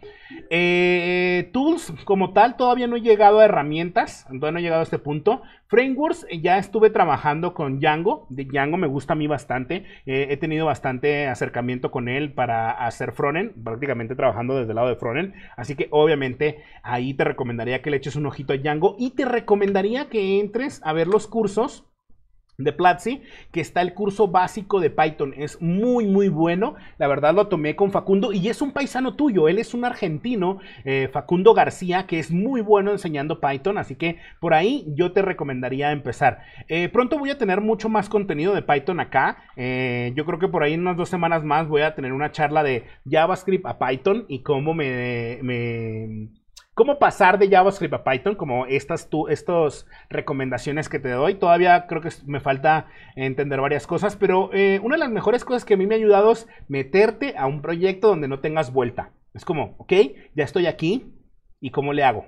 [SPEAKER 1] tools como tal, todavía no he llegado a herramientas, todavía no he llegado a este punto. Frameworks, ya estuve trabajando con Django, de Django me gusta a mí bastante. Eh, he tenido bastante acercamiento con él para hacer Fronen, prácticamente trabajando desde el lado de Fronen. Así que obviamente ahí te recomendaría que le eches un ojito a Django y te recomendaría que entres a ver los cursos de Platzi, que está el curso básico de Python. Es muy, muy bueno. La verdad lo tomé con Facundo y es un paisano tuyo. Él es un argentino, eh, Facundo García, que es muy bueno enseñando Python. Así que por ahí yo te recomendaría empezar. Eh, pronto voy a tener mucho más contenido de Python acá. Eh, yo creo que por ahí en unas dos semanas más voy a tener una charla de JavaScript a Python y cómo me, me cómo pasar de JavaScript a Python, como estas tú recomendaciones que te doy. Todavía creo que me falta entender varias cosas, pero eh, una de las mejores cosas que a mí me ha ayudado es meterte a un proyecto donde no tengas vuelta. Es como, ok, ya estoy aquí, ¿y cómo le hago?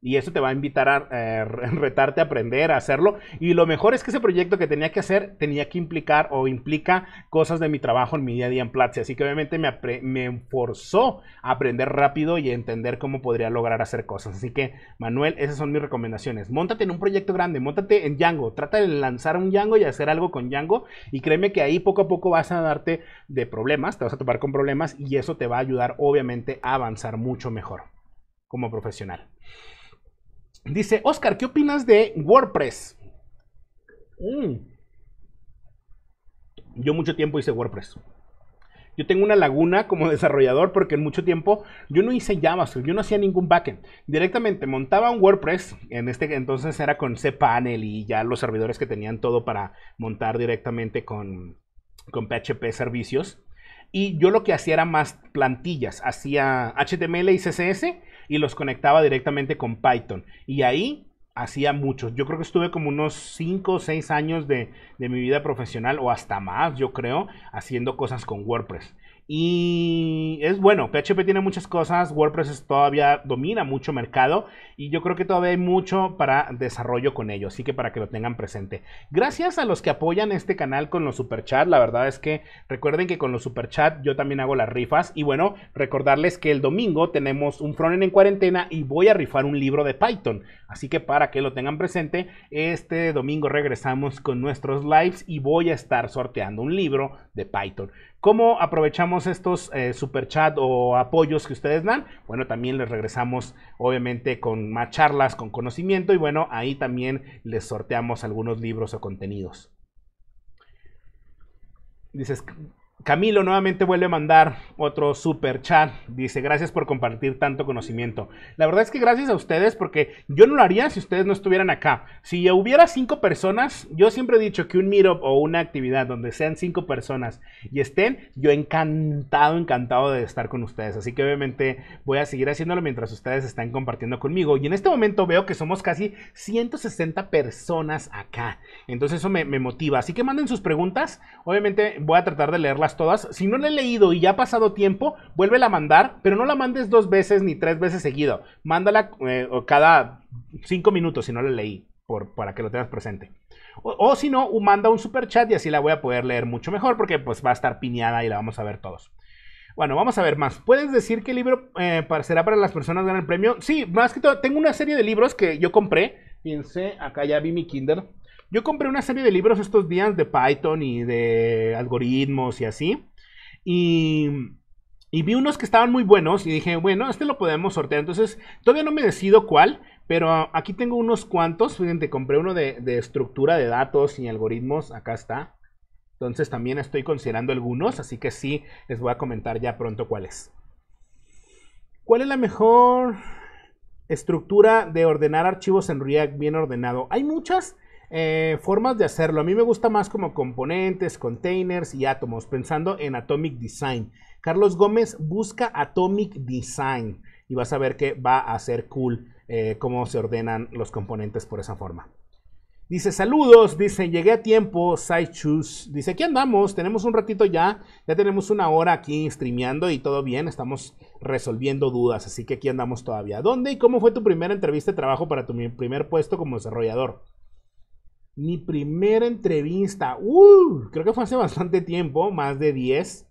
[SPEAKER 1] Y eso te va a invitar a eh, retarte a aprender, a hacerlo. Y lo mejor es que ese proyecto que tenía que hacer tenía que implicar o implica cosas de mi trabajo en mi día a día en Platzi. Así que obviamente me, me forzó a aprender rápido y a entender cómo podría lograr hacer cosas. Así que, Manuel, esas son mis recomendaciones. Móntate en un proyecto grande, móntate en Django. Trata de lanzar un Django y hacer algo con Django. Y créeme que ahí poco a poco vas a darte de problemas, te vas a topar con problemas y eso te va a ayudar obviamente a avanzar mucho mejor como profesional. Dice, Oscar, ¿qué opinas de WordPress? Mm. Yo mucho tiempo hice WordPress. Yo tengo una laguna como desarrollador porque en mucho tiempo yo no hice JavaScript, yo no hacía ningún backend. Directamente montaba un WordPress, en este entonces era con cPanel y ya los servidores que tenían todo para montar directamente con, con PHP servicios. Y yo lo que hacía era más plantillas, hacía HTML y CSS y los conectaba directamente con Python. Y ahí hacía muchos Yo creo que estuve como unos 5 o 6 años de, de mi vida profesional o hasta más, yo creo, haciendo cosas con WordPress. Y es bueno, PHP tiene muchas cosas, WordPress todavía domina mucho mercado y yo creo que todavía hay mucho para desarrollo con ello, así que para que lo tengan presente. Gracias a los que apoyan este canal con los superchats, la verdad es que recuerden que con los superchats yo también hago las rifas y bueno, recordarles que el domingo tenemos un frontend en cuarentena y voy a rifar un libro de Python. Así que para que lo tengan presente, este domingo regresamos con nuestros lives y voy a estar sorteando un libro de Python. ¿Cómo aprovechamos estos eh, super chat o apoyos que ustedes dan? Bueno, también les regresamos obviamente con más charlas, con conocimiento y bueno, ahí también les sorteamos algunos libros o contenidos. Dices, Camilo nuevamente vuelve a mandar otro super chat. Dice, gracias por compartir tanto conocimiento. La verdad es que gracias a ustedes, porque yo no lo haría si ustedes no estuvieran acá. Si hubiera cinco personas, yo siempre he dicho que un meetup o una actividad donde sean cinco personas y estén, yo encantado, encantado de estar con ustedes. Así que obviamente voy a seguir haciéndolo mientras ustedes están compartiendo conmigo. Y en este momento veo que somos casi 160 personas acá. Entonces eso me, me motiva. Así que manden sus preguntas. Obviamente voy a tratar de leerlas todas. Si no la he leído y ya ha pasado tiempo, vuélvela a mandar, pero no la mandes dos veces ni tres veces seguido. Mándala eh, cada cinco minutos si no la leí, por, para que lo tengas presente. O, si no, manda un super chat y así la voy a poder leer mucho mejor porque pues va a estar piñada y la vamos a ver todos. Bueno, vamos a ver más. ¿Puedes decir qué libro eh, será para las personas que ganan el premio? Sí, más que todo, tengo una serie de libros que yo compré. Fíjense, acá ya vi mi Kinder. Yo compré una serie de libros estos días de Python y de algoritmos y así. Y, vi unos que estaban muy buenos y dije, bueno, este lo podemos sortear. Entonces, todavía no me decido cuál, pero aquí tengo unos cuantos. Fíjense, compré uno de, estructura de datos y algoritmos. Acá está. Entonces también estoy considerando algunos, así que sí, les voy a comentar ya pronto cuáles. ¿Cuál es la mejor estructura de ordenar archivos en React bien ordenado? Hay muchas, eh, formas de hacerlo. A mí me gusta más como componentes, containers y átomos, pensando en Atomic Design. Carlos Gómez busca Atomic Design y vas a ver que va a ser cool eh, cómo se ordenan los componentes por esa forma. Dice, saludos, dice, llegué a tiempo, Saichus. Dice, aquí andamos, tenemos un ratito ya, ya tenemos una hora aquí streameando y todo bien, estamos resolviendo dudas, así que aquí andamos todavía. ¿Dónde y cómo fue tu primera entrevista de trabajo para tu primer puesto como desarrollador? Mi primera entrevista. ¡Uh! creo que fue hace bastante tiempo, más de 10.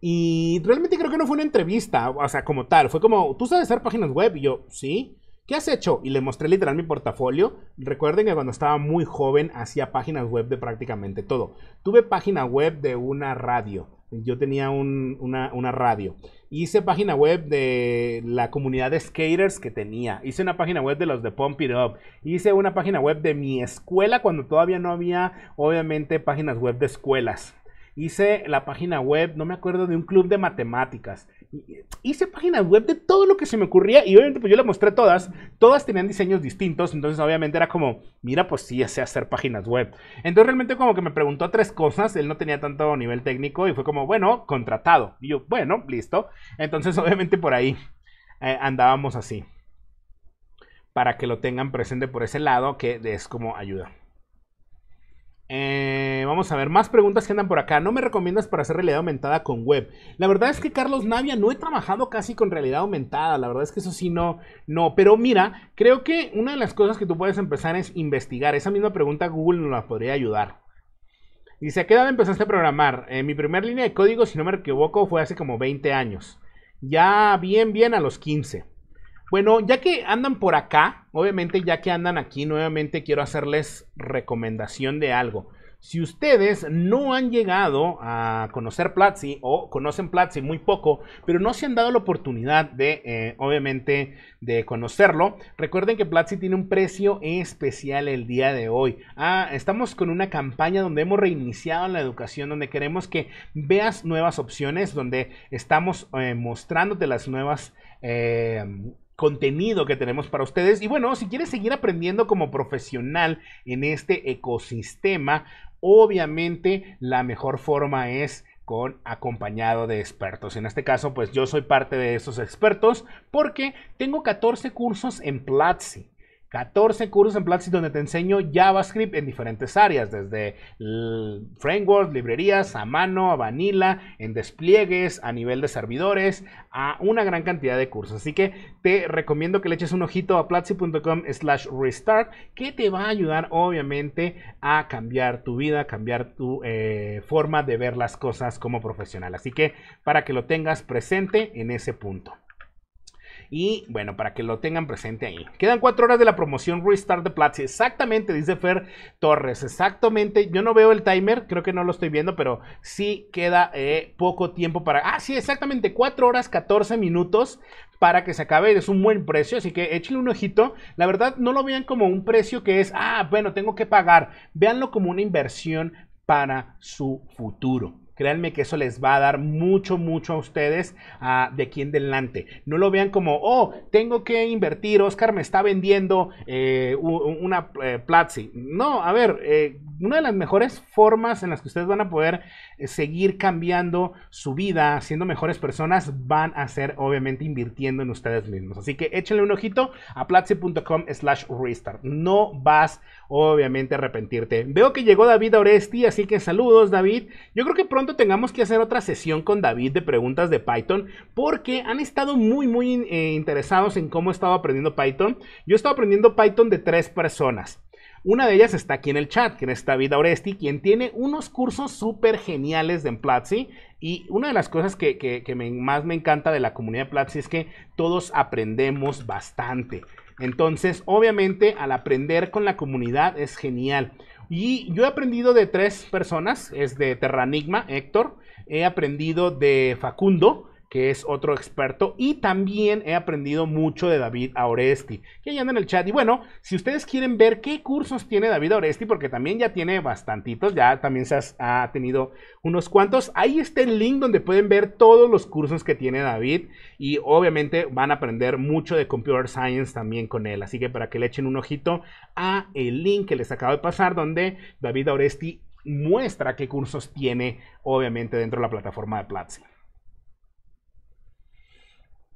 [SPEAKER 1] Y realmente creo que no fue una entrevista, o sea, como tal. Fue como, ¿tú sabes hacer páginas web? Y yo, sí. ¿Qué has hecho? Y le mostré literal mi portafolio. Recuerden que cuando estaba muy joven hacía páginas web de prácticamente todo. Tuve página web de una radio yo tenía una, una, radio. Hice página web de la comunidad de skaters que tenía. Hice una página web de los de Pump It Up. Hice una página web de mi escuela cuando todavía no había, obviamente, páginas web de escuelas. Hice la página web, no me acuerdo, de un club de matemáticas hice páginas web de todo lo que se me ocurría y obviamente pues yo le mostré todas, todas tenían diseños distintos, entonces obviamente era como, mira pues sí, sé hacer páginas web. Entonces realmente como que me preguntó tres cosas, él no tenía tanto nivel técnico y fue como, bueno, contratado. Y yo, bueno, listo. Entonces obviamente por ahí eh, andábamos así, para que lo tengan presente por ese lado que es como ayuda. Eh, vamos a ver, más preguntas que andan por acá. ¿No me recomiendas para hacer realidad aumentada con web? La verdad es que Carlos Navia no he trabajado casi con realidad aumentada. La verdad es que eso sí no, no. Pero mira, creo que una de las cosas que tú puedes empezar es investigar. Esa misma pregunta Google nos la podría ayudar. Dice, ¿a qué edad empezaste a programar? Eh, mi primera línea de código, si no me equivoco, fue hace como 20 años. Ya bien, bien a los 15. Bueno, ya que andan por acá, obviamente ya que andan aquí, nuevamente quiero hacerles recomendación de algo. Si ustedes no han llegado a conocer Platzi o conocen Platzi muy poco, pero no se han dado la oportunidad de, eh, obviamente, de conocerlo, recuerden que Platzi tiene un precio especial el día de hoy. Ah, estamos con una campaña donde hemos reiniciado la educación, donde queremos que veas nuevas opciones, donde estamos eh, mostrándote las nuevas eh, contenido que tenemos para ustedes. Y bueno, si quieres seguir aprendiendo como profesional en este ecosistema, obviamente la mejor forma es con acompañado de expertos. En este caso, pues yo soy parte de esos expertos porque tengo 14 cursos en Platzi. 14 cursos en Platzi donde te enseño JavaScript en diferentes áreas, desde frameworks, librerías, a mano, a vanilla, en despliegues, a nivel de servidores, a una gran cantidad de cursos. Así que te recomiendo que le eches un ojito a platzi.com slash restart, que te va a ayudar obviamente a cambiar tu vida, a cambiar tu eh, forma de ver las cosas como profesional. Así que para que lo tengas presente en ese punto. Y bueno, para que lo tengan presente ahí. Quedan cuatro horas de la promoción Restart de Platzi. Exactamente, dice Fer Torres. Exactamente. Yo no veo el timer, creo que no lo estoy viendo, pero sí queda eh, poco tiempo para. Ah, sí, exactamente. Cuatro horas 14 minutos para que se acabe. Es un buen precio, así que échenle un ojito. La verdad, no lo vean como un precio que es, ah, bueno, tengo que pagar. Véanlo como una inversión para su futuro. Créanme que eso les va a dar mucho, mucho a ustedes ah, de aquí en delante. No lo vean como, oh, tengo que invertir, Oscar me está vendiendo eh, una eh, Platzi. No, a ver, eh, una de las mejores formas en las que ustedes van a poder seguir cambiando su vida, siendo mejores personas, van a ser obviamente invirtiendo en ustedes mismos. Así que échenle un ojito a platzi.com slash restart. No vas a obviamente arrepentirte. Veo que llegó David Oresti, así que saludos David. Yo creo que pronto tengamos que hacer otra sesión con David de preguntas de Python porque han estado muy muy eh, interesados en cómo he estado aprendiendo Python. Yo he estado aprendiendo Python de tres personas. Una de ellas está aquí en el chat, que es David Oresti, quien tiene unos cursos súper geniales de Platzi. Y una de las cosas que, más me encanta de la comunidad Platzi es que todos aprendemos bastante. Entonces, obviamente, al aprender con la comunidad es genial. Y yo he aprendido de tres personas, es de Terranigma, Héctor, he aprendido de Facundo, que es otro experto. Y también he aprendido mucho de David Oresti, que ya anda en el chat. Y bueno, si ustedes quieren ver qué cursos tiene David Oresti, porque también ya tiene bastantitos, ya también se ha tenido unos cuantos, ahí está el link donde pueden ver todos los cursos que tiene David. Y obviamente van a aprender mucho de Computer Science también con él. Así que para que le echen un ojito a el link que les acabo de pasar, donde David Oresti muestra qué cursos tiene, obviamente, dentro de la plataforma de Platzi.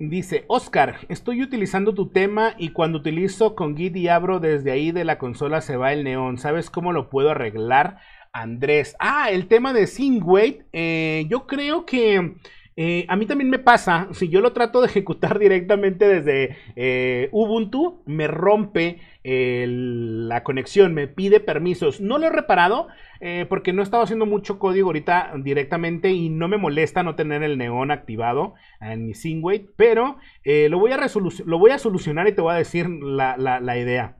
[SPEAKER 1] Dice, Oscar, estoy utilizando tu tema y cuando utilizo con Git y abro desde ahí de la consola se va el neón. ¿Sabes cómo lo puedo arreglar, Andrés? Ah, el tema de Singweight. Eh, yo creo que eh, a mí también me pasa, si yo lo trato de ejecutar directamente desde eh, Ubuntu, me rompe la conexión, me pide permisos. No lo he reparado eh, porque no he estado haciendo mucho código ahorita directamente y no me molesta no tener el neón activado en mi pero lo voy, a lo, voy a solucionar y te voy a decir la, la idea.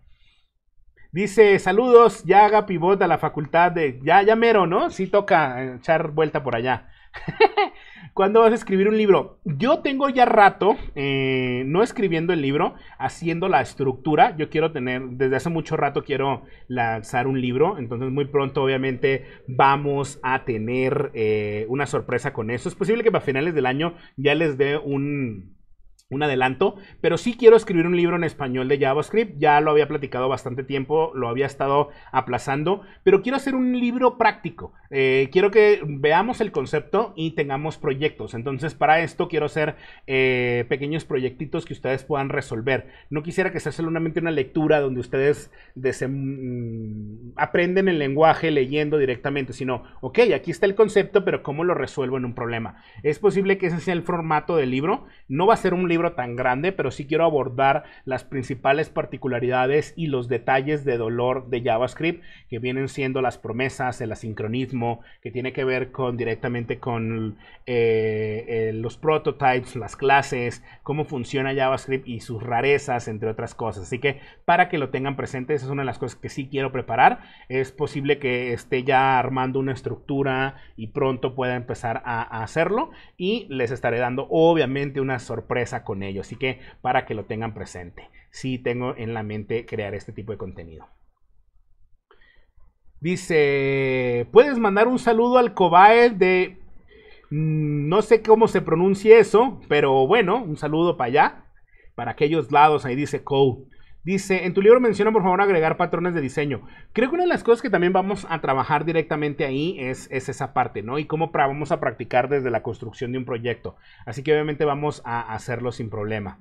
[SPEAKER 1] Dice, saludos, ya haga pivot a la facultad de... Ya, ya mero, ¿no? Sí toca echar vuelta por allá. ¿Cuándo vas a escribir un libro? Yo tengo ya rato, eh, no escribiendo el libro, haciendo la estructura. Yo quiero tener, desde hace mucho rato quiero lanzar un libro. Entonces muy pronto obviamente vamos a tener eh, una sorpresa con eso. Es posible que para finales del año ya les dé un un adelanto, pero sí quiero escribir un libro en español de JavaScript, ya lo había platicado bastante tiempo, lo había estado aplazando, pero quiero hacer un libro práctico, eh, quiero que veamos el concepto y tengamos proyectos, entonces para esto quiero hacer eh, pequeños proyectitos que ustedes puedan resolver, no quisiera que sea solamente una lectura donde ustedes mm, aprenden el lenguaje leyendo directamente, sino, ok, aquí está el concepto, pero ¿cómo lo resuelvo en un problema? Es posible que ese sea el formato del libro, no va a ser un libro tan grande, pero sí quiero abordar las principales particularidades y los detalles de dolor de JavaScript, que vienen siendo las promesas, el asincronismo, que tiene que ver con directamente con eh, eh, los prototypes, las clases, cómo funciona JavaScript y sus rarezas, entre otras cosas. Así que para que lo tengan presente, esa es una de las cosas que sí quiero preparar. Es posible que esté ya armando una estructura y pronto pueda empezar a, a hacerlo y les estaré dando obviamente una sorpresa con ello. Así que para que lo tengan presente, sí tengo en la mente crear este tipo de contenido. Dice, puedes mandar un saludo al Cobae de... Mm, no sé cómo se pronuncie eso, pero bueno, un saludo para allá, para aquellos lados, ahí dice co Dice, en tu libro menciona por favor agregar patrones de diseño. Creo que una de las cosas que también vamos a trabajar directamente ahí es, esa parte, ¿no? Y cómo vamos a practicar desde la construcción de un proyecto. Así que obviamente vamos a hacerlo sin problema.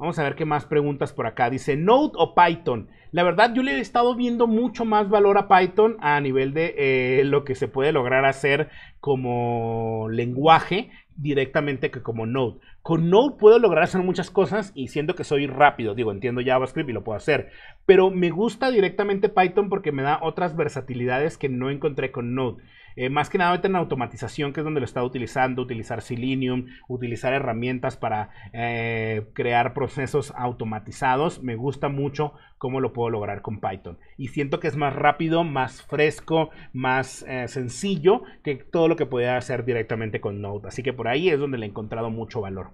[SPEAKER 1] Vamos a ver qué más preguntas por acá. Dice, ¿Node o Python? La verdad, yo le he estado viendo mucho más valor a Python a nivel de eh, lo que se puede lograr hacer como lenguaje directamente que como Node. Con Node puedo lograr hacer muchas cosas y siendo que soy rápido, digo, entiendo JavaScript y lo puedo hacer. Pero me gusta directamente Python porque me da otras versatilidades que no encontré con Node. Eh, más que nada ahorita en automatización, que es donde lo estado utilizando, utilizar Selenium, utilizar herramientas para eh, crear procesos automatizados. Me gusta mucho cómo lo puedo lograr con Python. Y siento que es más rápido, más fresco, más eh, sencillo que todo lo que podía hacer directamente con Node. Así que por ahí es donde le he encontrado mucho valor.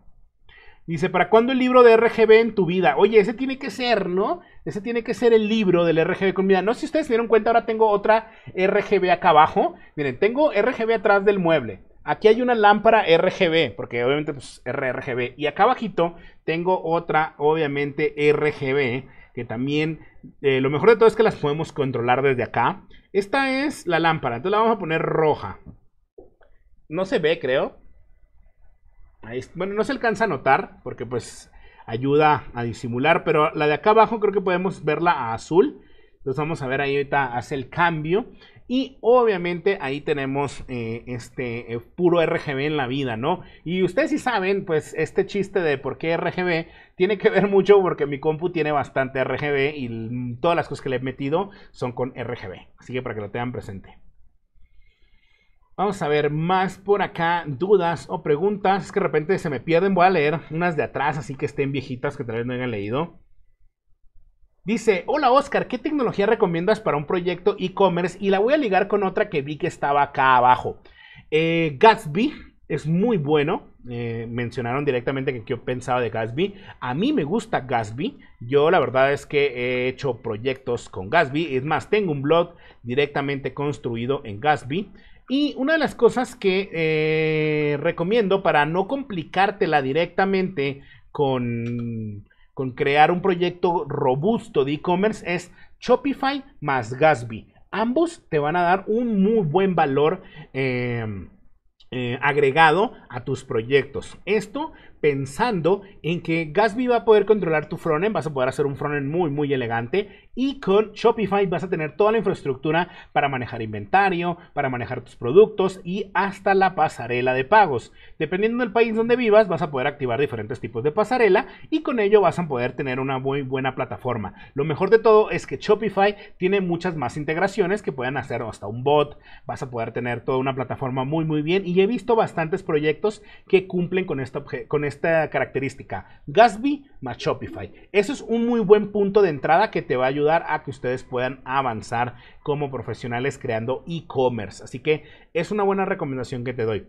[SPEAKER 1] Dice, ¿para cuándo el libro de RGB en tu vida? Oye, ese tiene que ser, ¿no? Ese tiene que ser el libro del RGB con vida. No sé si ustedes se dieron cuenta, ahora tengo otra RGB acá abajo. Miren, tengo RGB atrás del mueble. Aquí hay una lámpara RGB, porque obviamente pues RGB. Y acá abajito tengo otra, obviamente, RGB, que también, eh, lo mejor de todo es que las podemos controlar desde acá. Esta es la lámpara, entonces la vamos a poner roja. No se ve, creo bueno, no se alcanza a notar porque pues ayuda a disimular, pero la de acá abajo creo que podemos verla a azul. Entonces vamos a ver ahí ahorita hace el cambio. Y obviamente ahí tenemos eh, este eh, puro RGB en la vida, ¿no? Y ustedes sí saben, pues este chiste de por qué RGB tiene que ver mucho porque mi compu tiene bastante RGB y todas las cosas que le he metido son con RGB. Así que para que lo tengan presente. Vamos a ver más por acá, dudas o preguntas. Es que de repente se me pierden. Voy a leer unas de atrás, así que estén viejitas que tal vez no hayan leído. Dice, hola Oscar, ¿qué tecnología recomiendas para un proyecto e-commerce? Y la voy a ligar con otra que vi que estaba acá abajo. Eh, Gatsby es muy bueno. Eh, mencionaron directamente que yo pensaba de Gatsby. A mí me gusta Gatsby. Yo la verdad es que he hecho proyectos con Gatsby. Es más, tengo un blog directamente construido en Gatsby. Y una de las cosas que eh, recomiendo para no complicártela directamente con, crear un proyecto robusto de e-commerce es Shopify más Gatsby. Ambos te van a dar un muy buen valor. Em, eh, agregado a tus proyectos. Esto pensando en que Gatsby va a poder controlar tu frontend, vas a poder hacer un frontend muy, muy elegante y con Shopify vas a tener toda la infraestructura para manejar inventario, para manejar tus productos y hasta la pasarela de pagos. Dependiendo del país donde vivas, vas a poder activar diferentes tipos de pasarela y con ello vas a poder tener una muy buena plataforma. Lo mejor de todo es que Shopify tiene muchas más integraciones que pueden hacer hasta un bot, vas a poder tener toda una plataforma muy, muy bien y he visto bastantes proyectos que cumplen con este, con este esta característica, Gatsby más Shopify. Eso es un muy buen punto de entrada que te va a ayudar a que ustedes puedan avanzar como profesionales creando e-commerce. Así que es una buena recomendación que te doy.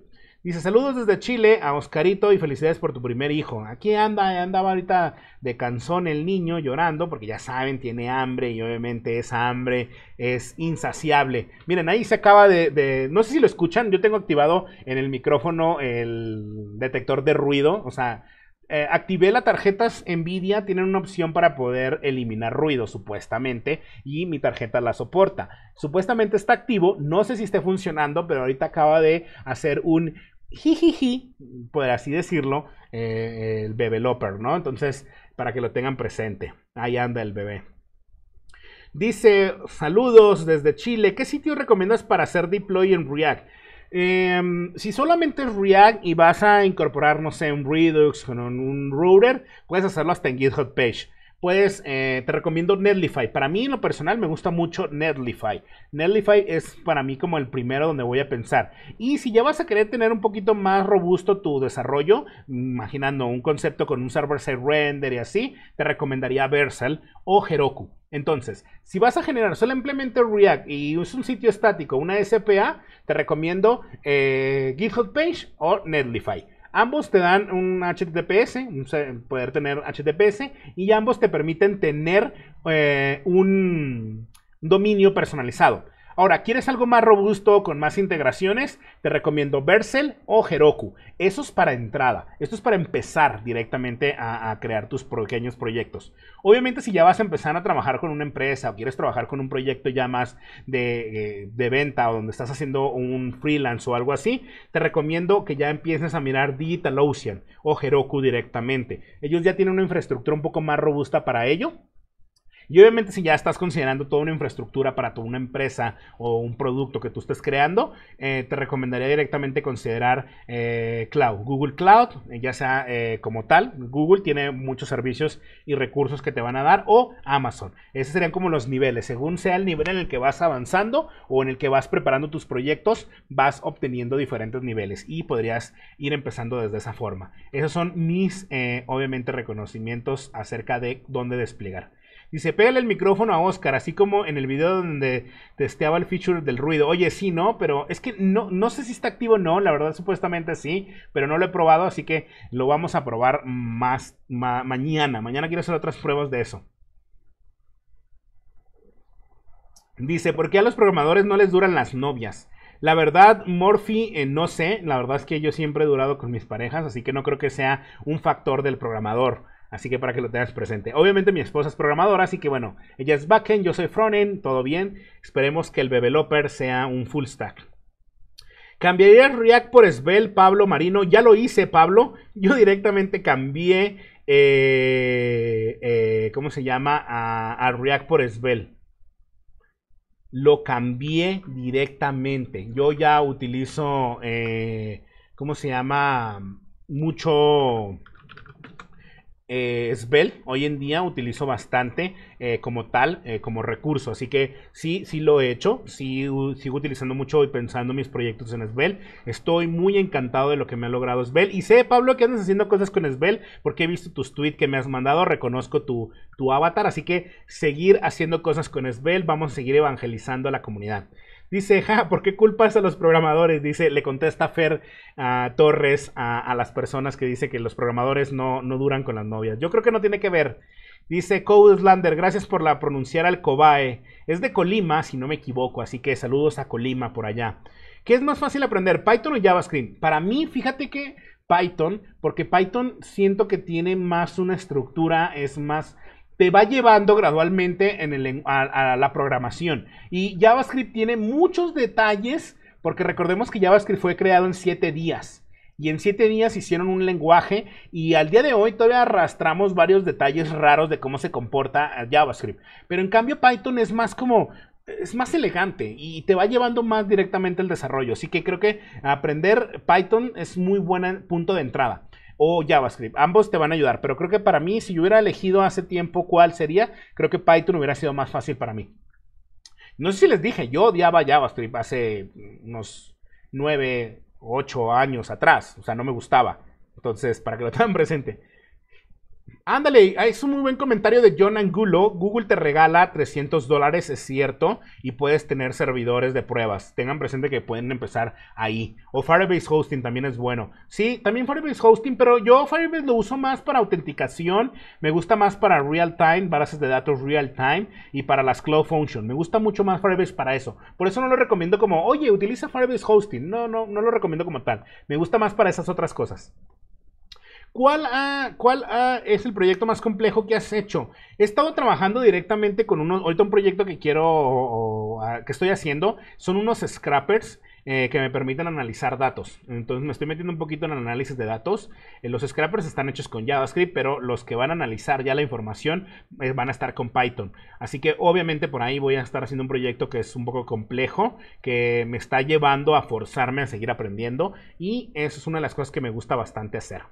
[SPEAKER 1] Dice, saludos desde Chile a Oscarito y felicidades por tu primer hijo. Aquí anda, andaba ahorita de canzón el niño llorando, porque ya saben, tiene hambre y obviamente esa hambre es insaciable. Miren, ahí se acaba de, no sé si lo escuchan, yo tengo activado en el micrófono el detector de ruido, o sea, eh, activé las tarjetas Nvidia, tienen una opción para poder eliminar ruido, supuestamente, y mi tarjeta la soporta. Supuestamente está activo, no sé si esté funcionando, pero ahorita acaba de hacer un jijiji, puede así decirlo, eh, el el developer, ¿no? Entonces, para que lo tengan presente. Ahí anda el bebé. Dice, saludos desde Chile. ¿Qué sitio recomiendas para hacer deploy en React? Em, si solamente es React y vas a incorporar, no sé, un Redux con un router, puedes hacerlo hasta en GitHub Page pues eh, te recomiendo Netlify. Para mí en lo personal me gusta mucho Netlify. Netlify es para mí como el primero donde voy a pensar. Y si ya vas a querer tener un poquito más robusto tu desarrollo, imaginando un concepto con un server-side render y así, te recomendaría Vercel o Heroku. Entonces, si vas a generar solamente React y es un sitio estático, una SPA, te recomiendo eh, GitHub Page o Netlify. Ambos te dan un HTTPS, poder tener HTTPS, y ambos te permiten tener eh, un dominio personalizado. Ahora, ¿quieres algo más robusto con más integraciones? Te recomiendo Vercel o Heroku. Eso es para entrada. Esto es para empezar directamente a, crear tus pequeños proyectos. Obviamente, si ya vas a empezar a trabajar con una empresa o quieres trabajar con un proyecto ya más de, eh, de venta o donde estás haciendo un freelance o algo así, te recomiendo que ya empieces a mirar DigitalOcean o Heroku directamente. Ellos ya tienen una infraestructura un poco más robusta para ello. Y obviamente si ya estás considerando toda una infraestructura para toda una empresa o un producto que tú estés creando, eh, te recomendaría directamente considerar eh, cloud, Google Cloud, eh, ya sea como tal, Google tiene muchos servicios y recursos que te van a dar o Amazon. Esos serían como los niveles, según sea el nivel en el que vas avanzando o en el que vas preparando tus proyectos, vas obteniendo diferentes niveles y podrías ir empezando desde esa forma. Esos son mis, obviamente, reconocimientos acerca de dónde desplegar. Dice, pégale el micrófono a Oscar, así como en el video donde testeaba el feature del ruido. Oye, sí, no, pero es que no, no sé si está activo o no, la verdad supuestamente sí, pero no lo he probado, así que lo vamos a probar más mañana. Mañana quiero hacer otras pruebas de eso. Dice, ¿por qué a los programadores no les duran las novias? La verdad, Morphy, eh, no sé. La verdad es que yo siempre he durado con mis parejas, así que no creo que sea un factor del programador. Así que para que lo tengas presente. Obviamente mi esposa es programadora, así que bueno, ella es backend, yo soy frontend, todo bien. Esperemos que el developer sea un full stack. ¿Cambiaría React por Svel, Pablo Marino? Ya lo hice, Pablo. Yo directamente cambié, eh, eh, ¿cómo se llama? A, React por Svel. Lo cambié directamente. Yo ya utilizo, eh, ¿cómo se llama? Mucho eh, Svel hoy en día utilizo bastante eh, como tal, eh, como recurso. Así que sí, sí lo he hecho. Sí, sigo utilizando mucho y pensando mis proyectos en Svel. Estoy muy encantado de lo que me ha logrado Svel. Y sé, Pablo, que andas haciendo cosas con Svel porque he visto tus tweets que me has mandado. Reconozco tu, tu avatar. Así que seguir haciendo cosas con Svel. Vamos a seguir evangelizando a la comunidad. Dice, ja, ¿por qué culpas a los programadores? Dice, le contesta Fer ah, Torres a, las personas que dice que los programadores no, no duran con las novias. Yo creo que no tiene que ver. Dice Codeslander, gracias por la pronunciar al Cobae. Es de Colima, si no me equivoco, así que saludos a Colima por allá. ¿Qué es más fácil aprender, Python o JavaScript? Para mí, fíjate que Python, porque Python siento que tiene más una estructura, es más te va llevando gradualmente a, la programación. Y JavaScript tiene muchos detalles, porque recordemos que JavaScript fue creado en 7 días y en siete días hicieron un lenguaje y al día de hoy todavía arrastramos varios detalles raros de cómo se comporta eh, JavaScript. Pero en cambio Python es más como... Es más elegante y te va llevando más directamente al desarrollo. Así que creo que aprender Python es muy buen eh, punto de entrada o JavaScript. Ambos te van a ayudar, pero creo que para mí, si yo hubiera elegido hace tiempo cuál sería, creo que Python hubiera sido más fácil para mí. No sé si les dije, yo odiaba JavaScript hace unos 9, 8 años atrás, o sea, no me gustaba. Entonces, para que lo tengan presente. Ándale, es un muy buen comentario de John Angulo. Google te regala 300 dólares, es cierto, y puedes tener servidores de pruebas. Tengan presente que pueden empezar ahí. O Firebase Hosting también es bueno. Sí, también Firebase Hosting, pero yo Firebase lo uso más para autenticación. Me gusta más para real time, bases de datos real time y para las cloud Functions. Me gusta mucho más Firebase para eso. Por eso no lo recomiendo como, oye, utiliza Firebase Hosting. No, no, no lo recomiendo como tal. Me gusta más para esas otras cosas. ¿Cuál, cuál es el proyecto más complejo que has hecho? He estado trabajando directamente con unos, ahorita un proyecto que quiero, que estoy haciendo, son unos scrappers. Eh, que me permiten analizar datos. Entonces me estoy metiendo un poquito en el análisis de datos. Eh, los scrappers están hechos con JavaScript, pero los que van a analizar ya la información eh, van a estar con Python. Así que obviamente por ahí voy a estar haciendo un proyecto que es un poco complejo, que me está llevando a forzarme a seguir aprendiendo y eso es una de las cosas que me gusta bastante hacer.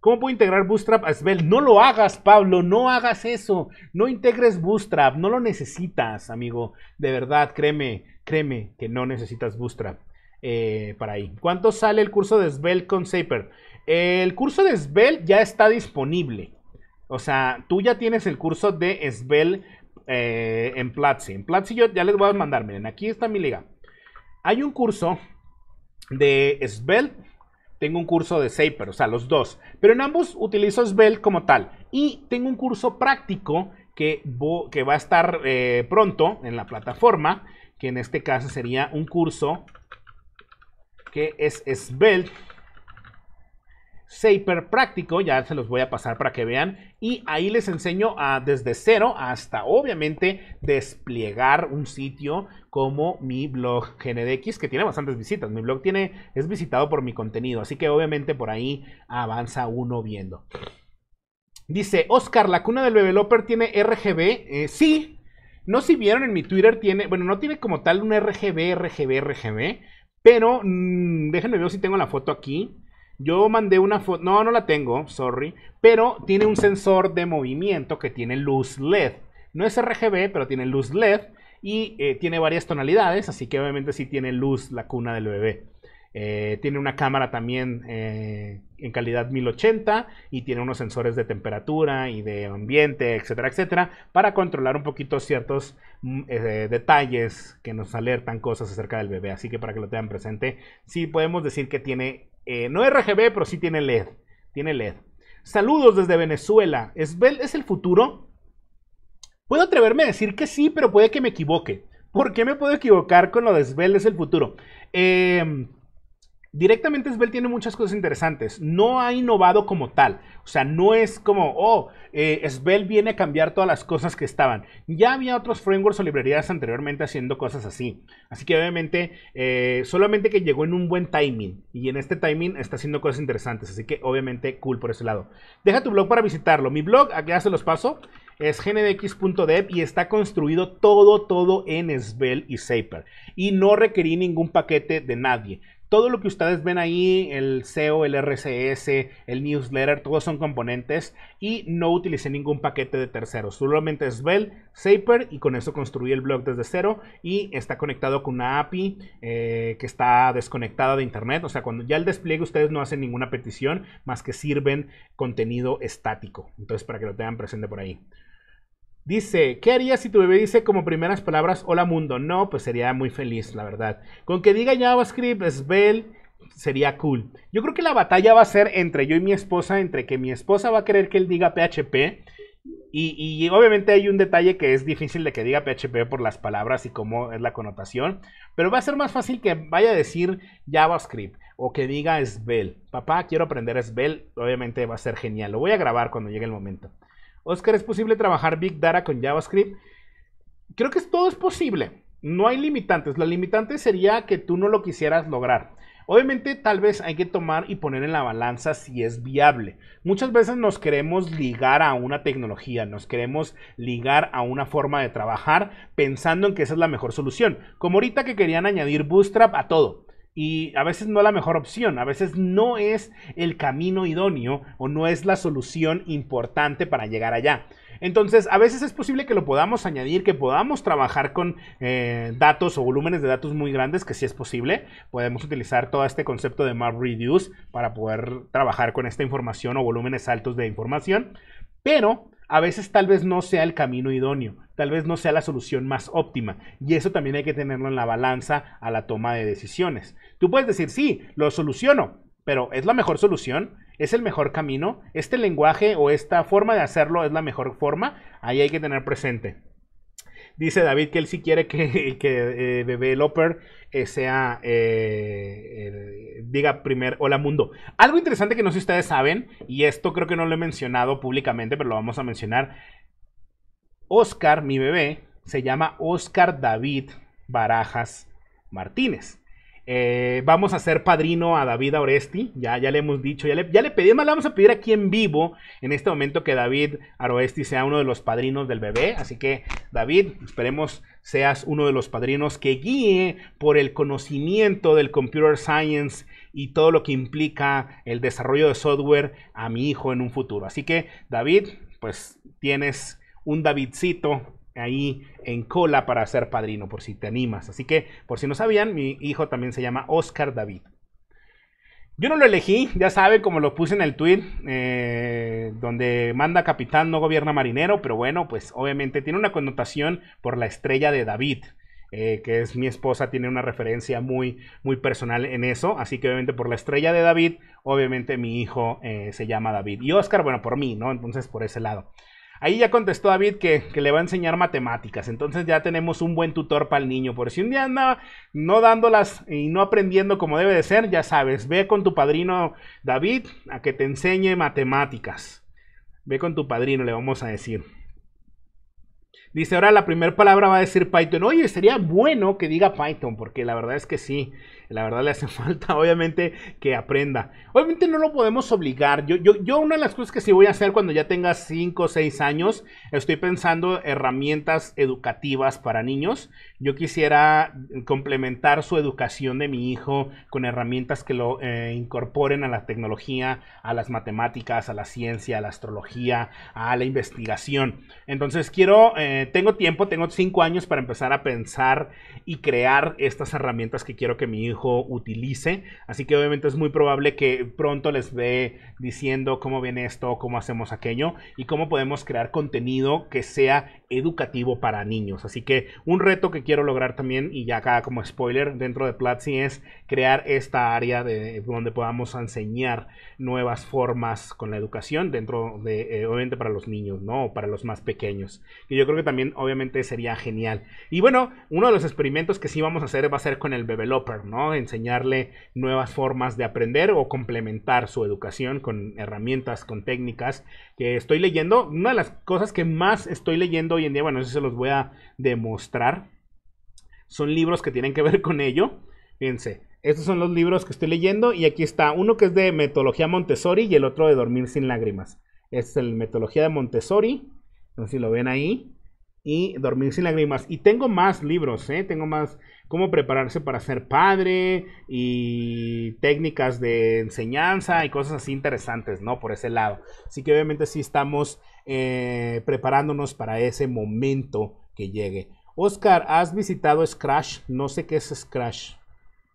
[SPEAKER 1] ¿Cómo puedo integrar Bootstrap a Svelte? No lo hagas, Pablo, no hagas eso. No integres Bootstrap, no lo necesitas, amigo. De verdad, créeme, créeme que no necesitas Bootstrap eh, para ahí. ¿Cuánto sale el curso de Svelte con Saper? El curso de Svelte ya está disponible. O sea, tú ya tienes el curso de Svelte eh, en Platzi. En Platzi yo ya les voy a mandar, miren, aquí está mi liga. Hay un curso de Svelte tengo un curso de Saper, o sea, los dos. Pero en ambos utilizo Svelte como tal. Y tengo un curso práctico que, que va a estar eh, pronto en la plataforma, que en este caso sería un curso que es Svelte hiper práctico, ya se los voy a pasar para que vean. Y ahí les enseño a, desde cero hasta, obviamente, desplegar un sitio como mi blog GNDX, que tiene bastantes visitas. Mi blog tiene, es visitado por mi contenido, así que obviamente por ahí avanza uno viendo. Dice, Oscar, ¿la cuna del developer tiene RGB? Eh, sí, no si vieron en mi Twitter tiene, bueno, no tiene como tal un RGB, RGB, RGB, pero mm, déjenme ver si tengo la foto aquí. Yo mandé una foto, no, no la tengo, sorry, pero tiene un sensor de movimiento que tiene luz LED. No es RGB, pero tiene luz LED y eh, tiene varias tonalidades, así que obviamente sí tiene luz la cuna del bebé. Eh, tiene una cámara también eh, en calidad 1080 y tiene unos sensores de temperatura y de ambiente, etcétera, etcétera, para controlar un poquito ciertos mm, detalles que nos alertan cosas acerca del bebé. Así que para que lo tengan presente, sí podemos decir que tiene eh, no RGB, pero sí tiene LED. Tiene LED. Saludos desde Venezuela. ¿Esbel es el futuro? Puedo atreverme a decir que sí, pero puede que me equivoque. ¿Por qué me puedo equivocar con lo de Svel es el futuro? Eh, Directamente Svelte tiene muchas cosas interesantes. No ha innovado como tal. O sea, no es como, oh, eh, viene a cambiar todas las cosas que estaban. Ya había otros frameworks o librerías anteriormente haciendo cosas así. Así que obviamente, eh, solamente que llegó en un buen timing. Y en este timing está haciendo cosas interesantes. Así que obviamente, cool por ese lado. Deja tu blog para visitarlo. Mi blog, aquí ya se los paso es gndx.dev y está construido todo, todo en Svel y Saper. Y no requerí ningún paquete de nadie. Todo lo que ustedes ven ahí, el SEO, el RCS, el newsletter, todos son componentes y no utilicé ningún paquete de terceros. Solamente es Bell, Saper y con eso construí el blog desde cero y está conectado con una API eh, que está desconectada de internet. O sea, cuando ya el despliegue ustedes no hacen ninguna petición más que sirven contenido estático. Entonces, para que lo tengan presente por ahí. Dice, ¿qué harías si tu bebé dice como primeras palabras hola mundo? No, pues sería muy feliz, la verdad. Con que diga JavaScript, Svel, sería cool. Yo creo que la batalla va a ser entre yo y mi esposa, entre que mi esposa va a querer que él diga PHP. Y, obviamente hay un detalle que es difícil de que diga PHP por las palabras y cómo es la connotación. Pero va a ser más fácil que vaya a decir JavaScript o que diga Svel. Papá, quiero aprender Svel. Obviamente va a ser genial. Lo voy a grabar cuando llegue el momento. Oscar, ¿es posible trabajar Big Data con JavaScript? Creo que todo es posible. No hay limitantes. La limitante sería que tú no lo quisieras lograr. Obviamente tal vez hay que tomar y poner en la balanza si es viable. Muchas veces nos queremos ligar a una tecnología, nos queremos ligar a una forma de trabajar pensando en que esa es la mejor solución. Como ahorita que querían añadir Bootstrap a todo y a veces no es la mejor opción, a veces no es el camino idóneo o no es la solución importante para llegar allá. Entonces, a veces es posible que lo podamos añadir, que podamos trabajar con eh, datos o volúmenes de datos muy grandes, que sí es posible. Podemos utilizar todo este concepto de map para poder trabajar con esta información o volúmenes altos de información. Pero a veces tal vez no sea el camino idóneo, tal vez no sea la solución más óptima. Y eso también hay que tenerlo en la balanza a la toma de decisiones. Tú puedes decir, sí, lo soluciono, pero ¿es la mejor solución? ¿Es el mejor camino? ¿Este lenguaje o esta forma de hacerlo es la mejor forma? Ahí hay que tener presente. Dice David que él sí quiere que, que eh, developer eh, sea, eh, diga primer hola mundo. Algo interesante que no sé si ustedes saben, y esto creo que no lo he mencionado públicamente, pero lo vamos a mencionar. Oscar, mi bebé, se llama Oscar David Barajas Martínez. Eh, vamos a ser padrino a David Oresti. Ya, ya le hemos dicho, ya le, ya le pedimos, vamos a pedir aquí en vivo, en este momento, que David Oresti sea uno de los padrinos del bebé. Así que, David, esperemos seas uno de los padrinos que guíe por el conocimiento del computer science y todo lo que implica el desarrollo de software a mi hijo en un futuro. Así que, David, pues tienes un Davidcito ahí en cola para ser padrino, por si te animas. Así que, por si no sabían, mi hijo también se llama Oscar David. Yo no lo elegí, ya saben, como lo puse en el tweet, eh, donde manda capitán, no gobierna marinero, pero bueno, pues obviamente tiene una connotación por la estrella de David, eh, que es mi esposa, tiene una referencia muy, muy personal en eso. Así que obviamente por la estrella de David, obviamente mi hijo eh, se llama David. Y Oscar, bueno, por mí, ¿no? Entonces por ese lado. Ahí ya contestó David que, le va a enseñar matemáticas. Entonces ya tenemos un buen tutor para el niño. Por si un día anda no dándolas y no aprendiendo como debe de ser, ya sabes, ve con tu padrino David a que te enseñe matemáticas. Ve con tu padrino, le vamos a decir. Dice, ahora la primera palabra va a decir Python. Oye, sería bueno que diga Python, porque la verdad es que sí. La verdad le hace falta, obviamente, que aprenda. Obviamente no lo podemos obligar. Yo, yo, una de las cosas que sí voy a hacer cuando ya tenga 5 o 6 años, estoy pensando herramientas educativas para niños. Yo quisiera complementar su educación de mi hijo con herramientas que lo eh, incorporen a la tecnología, a las matemáticas, a la ciencia, a la astrología, a la investigación. Entonces quiero... Eh, tengo tiempo, tengo cinco años para empezar a pensar y crear estas herramientas que quiero que mi hijo utilice. Así que obviamente es muy probable que pronto les ve diciendo cómo viene esto, cómo hacemos aquello y cómo podemos crear contenido que sea educativo para niños. Así que un reto que quiero lograr también, y ya acá como spoiler dentro de Platzi, es crear esta área de, donde podamos enseñar nuevas formas con la educación dentro de, eh, obviamente para los niños, ¿no? para los más pequeños. Y yo creo que también, obviamente, sería genial. Y bueno, uno de los experimentos que sí vamos a hacer va a ser con el developer, ¿no? Enseñarle nuevas formas de aprender o complementar su educación con herramientas, con técnicas que estoy leyendo. Una de las cosas que más estoy leyendo hoy en día, bueno, eso se los voy a demostrar. Son libros que tienen que ver con ello. Fíjense, estos son los libros que estoy leyendo y aquí está uno que es de Metodología Montessori y el otro de Dormir sin lágrimas. Este es el Metodología de Montessori, no sé si lo ven ahí y Dormir sin lágrimas. Y tengo más libros, ¿eh? tengo más cómo prepararse para ser padre y técnicas de enseñanza y cosas así interesantes, ¿no? Por ese lado. Así que obviamente sí estamos eh, preparándonos para ese momento que llegue. Oscar, ¿has visitado Scratch? No sé qué es Scratch.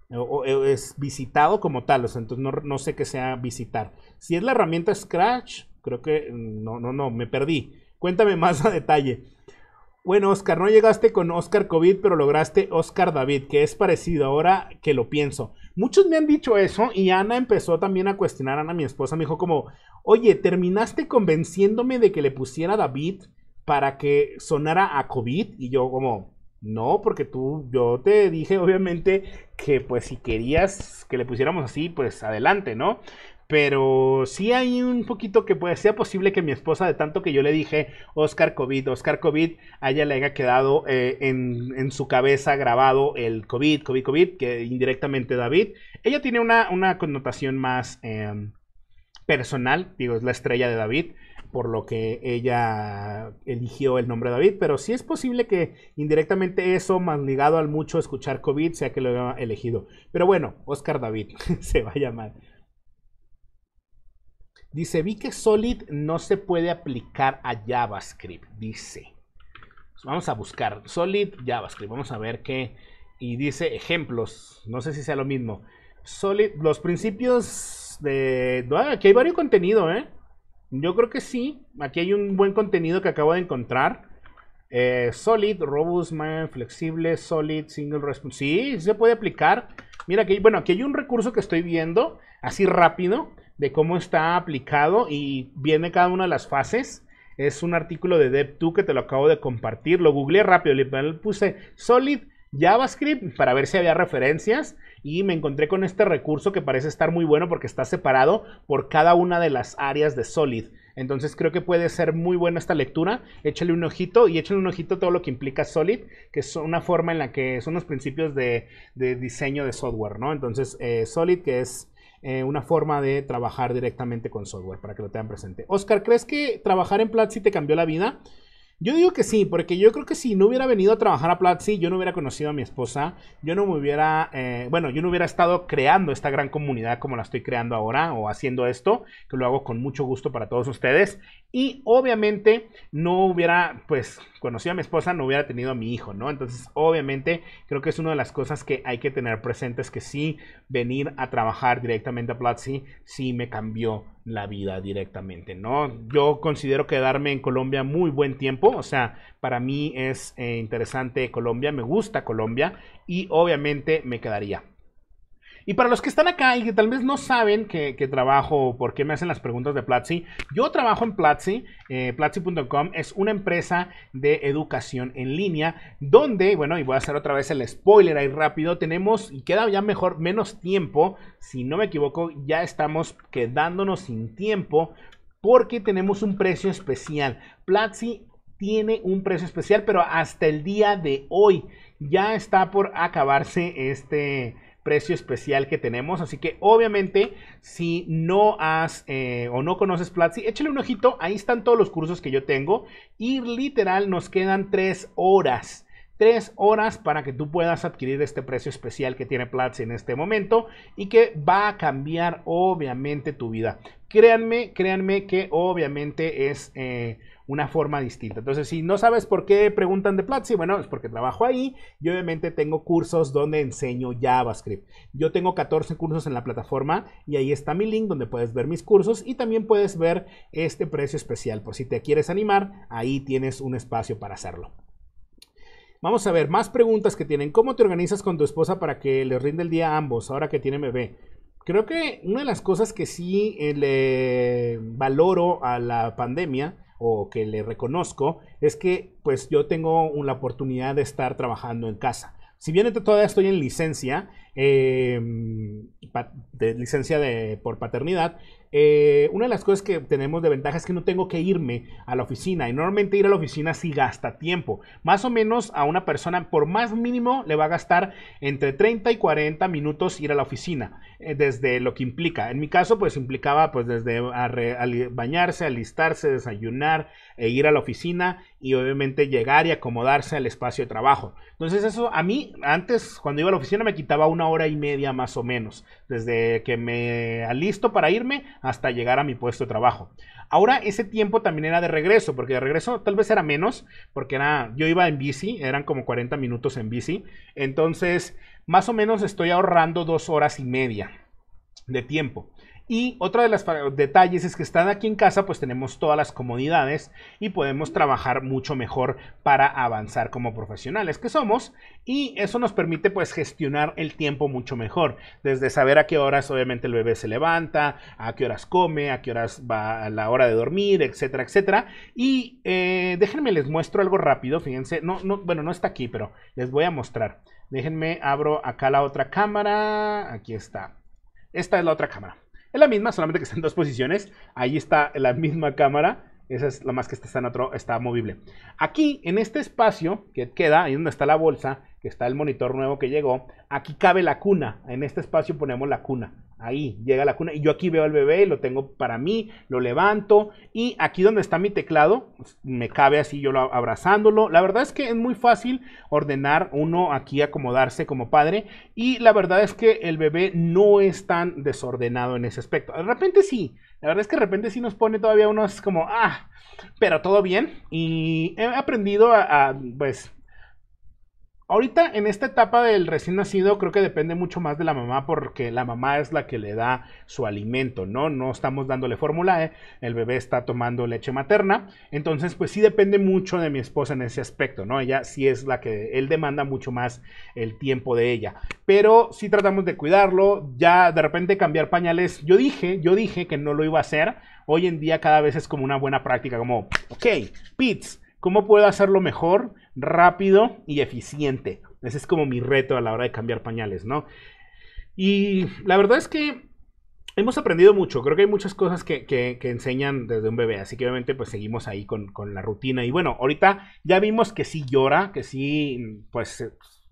[SPEAKER 1] O, es visitado como tal, o entonces no, no, sé qué sea visitar. Si es la herramienta Scratch, creo que mm, no, no, no, me perdí. Cuéntame más a detalle. Bueno, Oscar, no llegaste con Oscar COVID, pero lograste Oscar David, que es parecido ahora que lo pienso. Muchos me han dicho eso y Ana empezó también a cuestionar, Ana, mi esposa, me dijo como, oye, terminaste convenciéndome de que le pusiera David para que sonara a COVID y yo como, no, porque tú, yo te dije obviamente que pues si querías que le pusiéramos así, pues adelante, ¿no? Pero sí hay un poquito que sea posible que mi esposa, de tanto que yo le dije Oscar COVID, Oscar COVID, ella le haya quedado eh, en, su cabeza grabado el COVID, COVID, COVID, que indirectamente David. Ella tiene una, connotación más em, personal, digo, es la estrella de David, por lo que ella eligió el nombre David, pero sí es posible que indirectamente eso, más ligado al mucho escuchar COVID, sea que lo haya elegido. Pero bueno, Oscar David se va a llamar. Dice, vi que Solid no se puede aplicar a JavaScript, dice. Vamos a buscar Solid JavaScript, vamos a ver qué... Y dice ejemplos, no sé si sea lo mismo. Solid, los principios de... aquí hay varios contenido, ¿eh? Yo creo que sí. Aquí hay un buen contenido que acabo de encontrar. Eh, solid, Robust, Man, Flexible, Solid, Single Response. Sí, se puede aplicar. Mira, que bueno, aquí hay un recurso que estoy viendo, así rápido, de cómo está aplicado y viene cada una de las fases. Es un artículo de Dev2 que te lo acabo de compartir. Lo googleé rápido, le puse Solid JavaScript para ver si había referencias y me encontré con este recurso que parece estar muy bueno porque está separado por cada una de las áreas de Solid. Entonces creo que puede ser muy buena esta lectura. Échale un ojito y échale un ojito todo lo que implica Solid, que es una forma en la que son los principios de, diseño de software, ¿no? Entonces eh, Solid que es eh, una forma de trabajar directamente con software para que lo tengan presente. Oscar, ¿crees que trabajar en Platzi te cambió la vida? Yo digo que sí, porque yo creo que si no hubiera venido a trabajar a Platzi, yo no hubiera conocido a mi esposa, yo no me hubiera, eh, bueno, yo no hubiera estado creando esta gran comunidad como la estoy creando ahora o haciendo esto, que lo hago con mucho gusto para todos ustedes. Y obviamente no hubiera, pues, conocido a mi esposa, no hubiera tenido a mi hijo, ¿no? Entonces, obviamente, creo que es una de las cosas que hay que tener presentes, que sí, venir a trabajar directamente a Platzi, sí me cambió la vida directamente, ¿no? Yo considero quedarme en Colombia muy buen tiempo o sea, para mí es eh, interesante Colombia, me gusta Colombia y obviamente me quedaría. Y para los que están acá y que tal vez no saben que, trabajo o por qué me hacen las preguntas de Platzi, yo trabajo en Platzi. Eh, Platzi.com es una empresa de educación en línea donde, bueno, y voy a hacer otra vez el spoiler ahí rápido, tenemos, y queda ya mejor, menos tiempo, si no me equivoco, ya estamos quedándonos sin tiempo porque tenemos un precio especial. Platzi tiene un precio especial, pero hasta el día de hoy ya está por acabarse este precio especial que tenemos. Así que obviamente, si no has eh, o no conoces Platzi, échale un ojito. Ahí están todos los cursos que yo tengo. Y literal nos quedan tres horas. Tres horas para que tú puedas adquirir este precio especial que tiene Platzi en este momento y que va a cambiar obviamente tu vida. Créanme, créanme que obviamente es... Eh, una forma distinta. Entonces, si no sabes por qué preguntan de Platzi, bueno, es porque trabajo ahí y obviamente tengo cursos donde enseño JavaScript. Yo tengo 14 cursos en la plataforma y ahí está mi link donde puedes ver mis cursos y también puedes ver este precio especial. Por si te quieres animar, ahí tienes un espacio para hacerlo. Vamos a ver, más preguntas que tienen. ¿Cómo te organizas con tu esposa para que le rinde el día a ambos ahora que tiene bebé? Creo que una de las cosas que sí eh, le valoro a la pandemia o que le reconozco es que pues yo tengo la oportunidad de estar trabajando en casa. Si bien todavía estoy en licencia, em, de licencia de, por paternidad, eh, una de las cosas que tenemos de ventaja es que no tengo que irme a la oficina. Y normalmente ir a la oficina sí gasta tiempo. Más o menos a una persona, por más mínimo, le va a gastar entre 30 y 40 minutos ir a la oficina. Eh, desde lo que implica. En mi caso, pues implicaba pues desde bañarse, alistarse, desayunar, e ir a la oficina y obviamente llegar y acomodarse al espacio de trabajo. Entonces eso a mí antes cuando iba a la oficina me quitaba una hora y media más o menos, desde que me alisto para irme hasta llegar a mi puesto de trabajo. Ahora ese tiempo también era de regreso, porque de regreso tal vez era menos, porque era yo iba en bici, eran como 40 minutos en bici, entonces más o menos estoy ahorrando dos horas y media de tiempo. Y otra de los detalles es que están aquí en casa, pues tenemos todas las comodidades y podemos trabajar mucho mejor para avanzar como profesionales que somos. Y eso nos permite pues gestionar el tiempo mucho mejor. Desde saber a qué horas obviamente el bebé se levanta, a qué horas come, a qué horas va a la hora de dormir, etcétera, etcétera. Y eh, déjenme les muestro algo rápido, fíjense. No, no, bueno, no está aquí, pero les voy a mostrar. Déjenme, abro acá la otra cámara. Aquí está. Esta es la otra cámara. Es la misma, solamente que está en dos posiciones. Ahí está la misma cámara. Esa es la más que está, en otro, está movible. Aquí, en este espacio que queda, ahí donde está la bolsa, que está el monitor nuevo que llegó, aquí cabe la cuna. En este espacio ponemos la cuna. Ahí llega la cuna y yo aquí veo al bebé, lo tengo para mí, lo levanto y aquí donde está mi teclado me cabe así yo abrazándolo. La verdad es que es muy fácil ordenar uno aquí acomodarse como padre y la verdad es que el bebé no es tan desordenado en ese aspecto. De repente sí, la verdad es que de repente sí nos pone todavía unos como, ah, pero todo bien y he aprendido a pues Ahorita en esta etapa del recién nacido creo que depende mucho más de la mamá porque la mamá es la que le da su alimento, ¿no? No estamos dándole fórmula, ¿eh? el bebé está tomando leche materna, entonces pues sí depende mucho de mi esposa en ese aspecto, ¿no? Ella sí es la que, él demanda mucho más el tiempo de ella, pero sí tratamos de cuidarlo, ya de repente cambiar pañales, yo dije, yo dije que no lo iba a hacer, hoy en día cada vez es como una buena práctica, como, ok, Pits, ¿cómo puedo hacerlo mejor? rápido y eficiente. Ese es como mi reto a la hora de cambiar pañales, ¿no? Y la verdad es que hemos aprendido mucho. Creo que hay muchas cosas que, enseñan desde un bebé. Así que obviamente pues seguimos ahí con, la rutina. Y bueno, ahorita ya vimos que sí llora, que sí, pues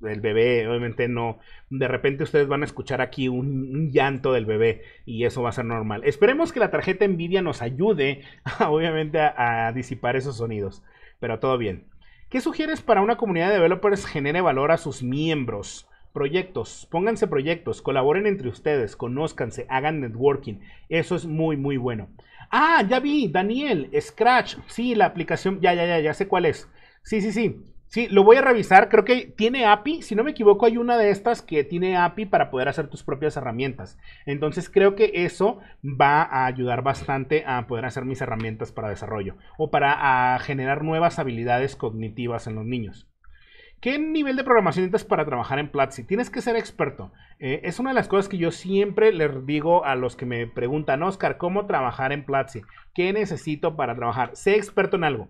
[SPEAKER 1] el bebé obviamente no. De repente ustedes van a escuchar aquí un, llanto del bebé y eso va a ser normal. Esperemos que la tarjeta Nvidia nos ayude obviamente a disipar esos sonidos. Pero todo bien. ¿Qué sugieres para una comunidad de developers genere valor a sus miembros? Proyectos, pónganse proyectos, colaboren entre ustedes, conózcanse, hagan networking. Eso es muy, muy bueno. Ah, ya vi, Daniel, Scratch, sí, la aplicación, ya, ya, ya, ya sé cuál es. Sí, sí, sí, Sí, lo voy a revisar. Creo que tiene API. Si no me equivoco, hay una de estas que tiene API para poder hacer tus propias herramientas. Entonces creo que eso va a ayudar bastante a poder hacer mis herramientas para desarrollo o para generar nuevas habilidades cognitivas en los niños. ¿Qué nivel de programación necesitas para trabajar en Platzi? Tienes que ser experto. Eh, es una de las cosas que yo siempre les digo a los que me preguntan, Oscar, ¿cómo trabajar en Platzi? ¿Qué necesito para trabajar? Sé experto en algo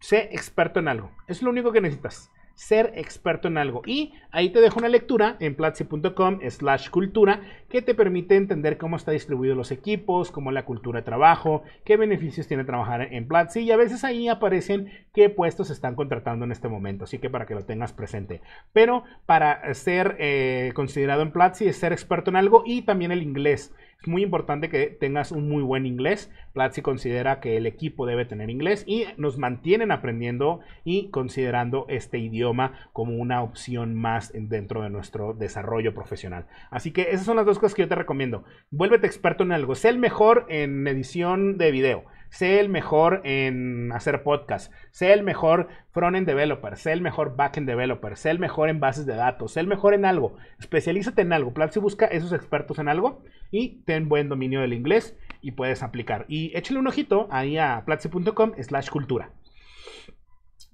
[SPEAKER 1] sé experto en algo. Es lo único que necesitas. Ser experto en algo. Y ahí te dejo una lectura en platzi.com slash cultura que te permite entender cómo está distribuido los equipos, cómo la cultura de trabajo, qué beneficios tiene trabajar en Platzi y a veces ahí aparecen qué puestos están contratando en este momento. Así que para que lo tengas presente. Pero para ser eh, considerado en Platzi es ser experto en algo y también el inglés. Es muy importante que tengas un muy buen inglés. Platzi considera que el equipo debe tener inglés y nos mantienen aprendiendo y considerando este idioma como una opción más dentro de nuestro desarrollo profesional. Así que esas son las dos cosas que yo te recomiendo. Vuélvete experto en algo. Sé el mejor en edición de video sé el mejor en hacer podcast, sé el mejor front frontend developer, sé el mejor backend developer, sé el mejor en bases de datos, sé el mejor en algo, especialízate en algo. Platzi busca esos expertos en algo y ten buen dominio del inglés y puedes aplicar. Y échale un ojito ahí a platzi.com slash cultura.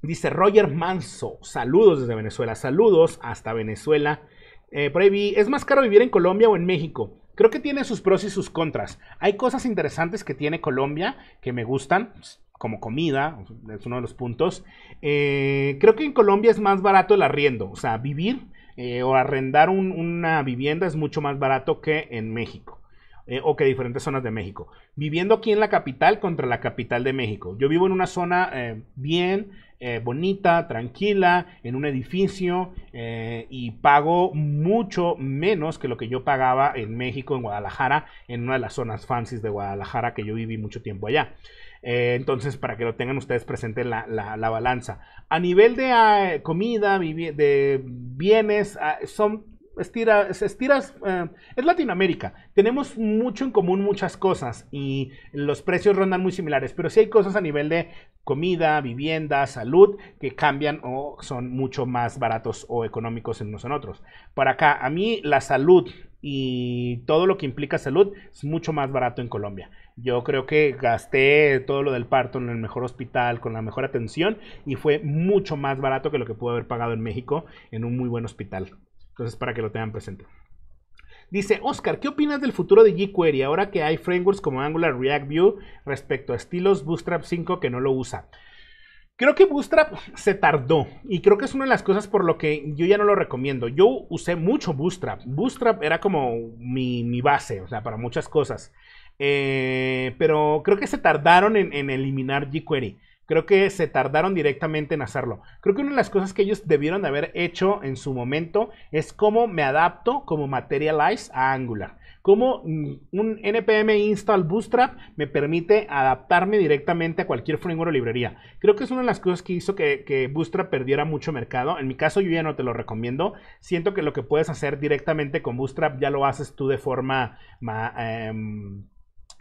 [SPEAKER 1] Dice Roger Manso, saludos desde Venezuela, saludos hasta Venezuela. Eh, por ¿es más caro vivir en Colombia o en México? Creo que tiene sus pros y sus contras. Hay cosas interesantes que tiene Colombia que me gustan, como comida, es uno de los puntos. Eh, creo que en Colombia es más barato el arriendo, o sea, vivir eh, o arrendar una vivienda es mucho más barato que en México. Eh, o que diferentes zonas de México. Viviendo aquí en la capital contra la capital de México. Yo vivo en una zona eh, bien eh, bonita, tranquila, en un edificio y pago mucho menos que lo que yo pagaba en México, en Guadalajara, en una de las zonas fancies de Guadalajara que yo viví mucho tiempo allá. entonces, para que lo tengan ustedes presente la, la balanza. A nivel de ah, comida, de bienes, ah, son estira, estiras, eh, es Latinoamérica. Tenemos mucho en común, muchas cosas y los precios rondan muy similares, pero sí hay cosas a nivel de comida, vivienda, salud que cambian o son mucho más baratos o económicos en unos en otros. Para acá, a mí la salud y todo lo que implica salud es mucho más barato en Colombia. Yo creo que gasté todo lo del parto en el mejor hospital, con la mejor atención y fue mucho más barato que lo que pude haber pagado en México en un muy buen hospital. Entonces, para que lo tengan presente. Dice, Oscar, ¿qué opinas del futuro de jQuery ahora que hay frameworks como Angular, React View respecto a estilos Bootstrap 5 que no lo usa? Creo que Bootstrap se tardó y creo que es una de las cosas por lo que yo ya no lo recomiendo. Yo usé mucho Bootstrap. Bootstrap era como mi, base, o sea, para muchas cosas. Eh, pero creo que se tardaron en, en eliminar jQuery. Creo que se tardaron directamente en hacerlo. Creo que una de las cosas que ellos debieron de haber hecho en su momento es cómo me adapto como Materialize a Angular. Cómo mm, un npm install bootstrap me permite adaptarme directamente a cualquier framework o librería. Creo que es una de las cosas que hizo que, bootstrap perdiera mucho mercado. En mi caso yo ya no te lo recomiendo. Siento que lo que puedes hacer directamente con bootstrap ya lo haces tú de forma... Em,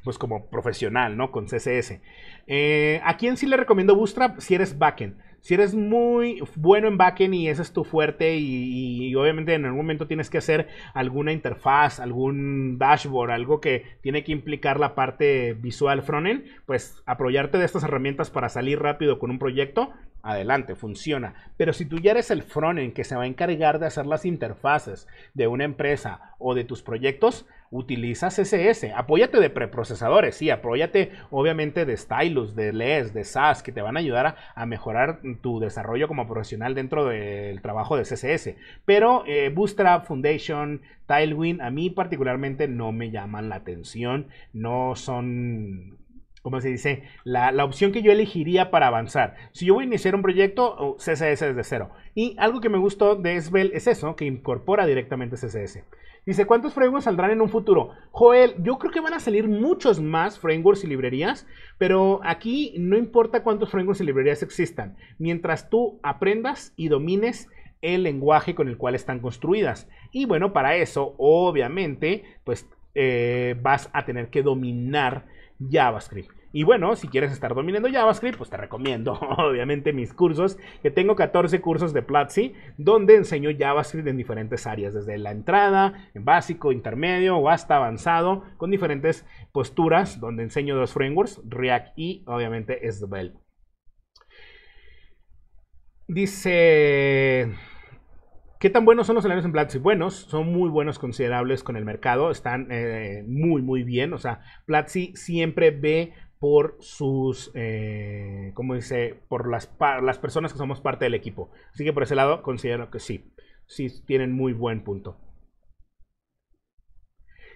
[SPEAKER 1] pues como profesional, ¿no? Con CSS. Eh, ¿A quién sí le recomiendo Bootstrap? Si eres backend. Si eres muy bueno en backend y ese es tu fuerte y, obviamente en algún momento tienes que hacer alguna interfaz, algún dashboard, algo que tiene que implicar la parte visual frontend, pues apoyarte de estas herramientas para salir rápido con un proyecto, adelante, funciona. Pero si tú ya eres el frontend que se va a encargar de hacer las interfaces de una empresa o de tus proyectos, utiliza CSS. Apóyate de preprocesadores, sí, apóyate obviamente de Stylus, de LES, de SAS, que te van a ayudar a, mejorar tu desarrollo como profesional dentro del trabajo de CSS. Pero eh, Bootstrap, Foundation, Tailwind, a mí particularmente no me llaman la atención, no son como se dice? La, opción que yo elegiría para avanzar. Si yo voy a iniciar un proyecto, oh, CSS desde cero. Y algo que me gustó de Svelte es eso, que incorpora directamente CSS. Dice, ¿cuántos frameworks saldrán en un futuro? Joel, yo creo que van a salir muchos más frameworks y librerías, pero aquí no importa cuántos frameworks y librerías existan, mientras tú aprendas y domines el lenguaje con el cual están construidas. Y bueno, para eso, obviamente, pues eh, vas a tener que dominar JavaScript. Y bueno, si quieres estar dominando JavaScript, pues te recomiendo, obviamente, mis cursos, que tengo 14 cursos de Platzi, donde enseño JavaScript en diferentes áreas, desde la entrada, en básico, intermedio o hasta avanzado, con diferentes posturas, donde enseño dos frameworks, React y, obviamente, Svelte. Dice... ¿Qué tan buenos son los salarios en Platzi? Buenos, son muy buenos, considerables con el mercado, están eh, muy, muy bien. O sea, Platzi siempre ve por sus, eh, ¿cómo dice? Por las, las personas que somos parte del equipo. Así que por ese lado considero que sí, sí tienen muy buen punto.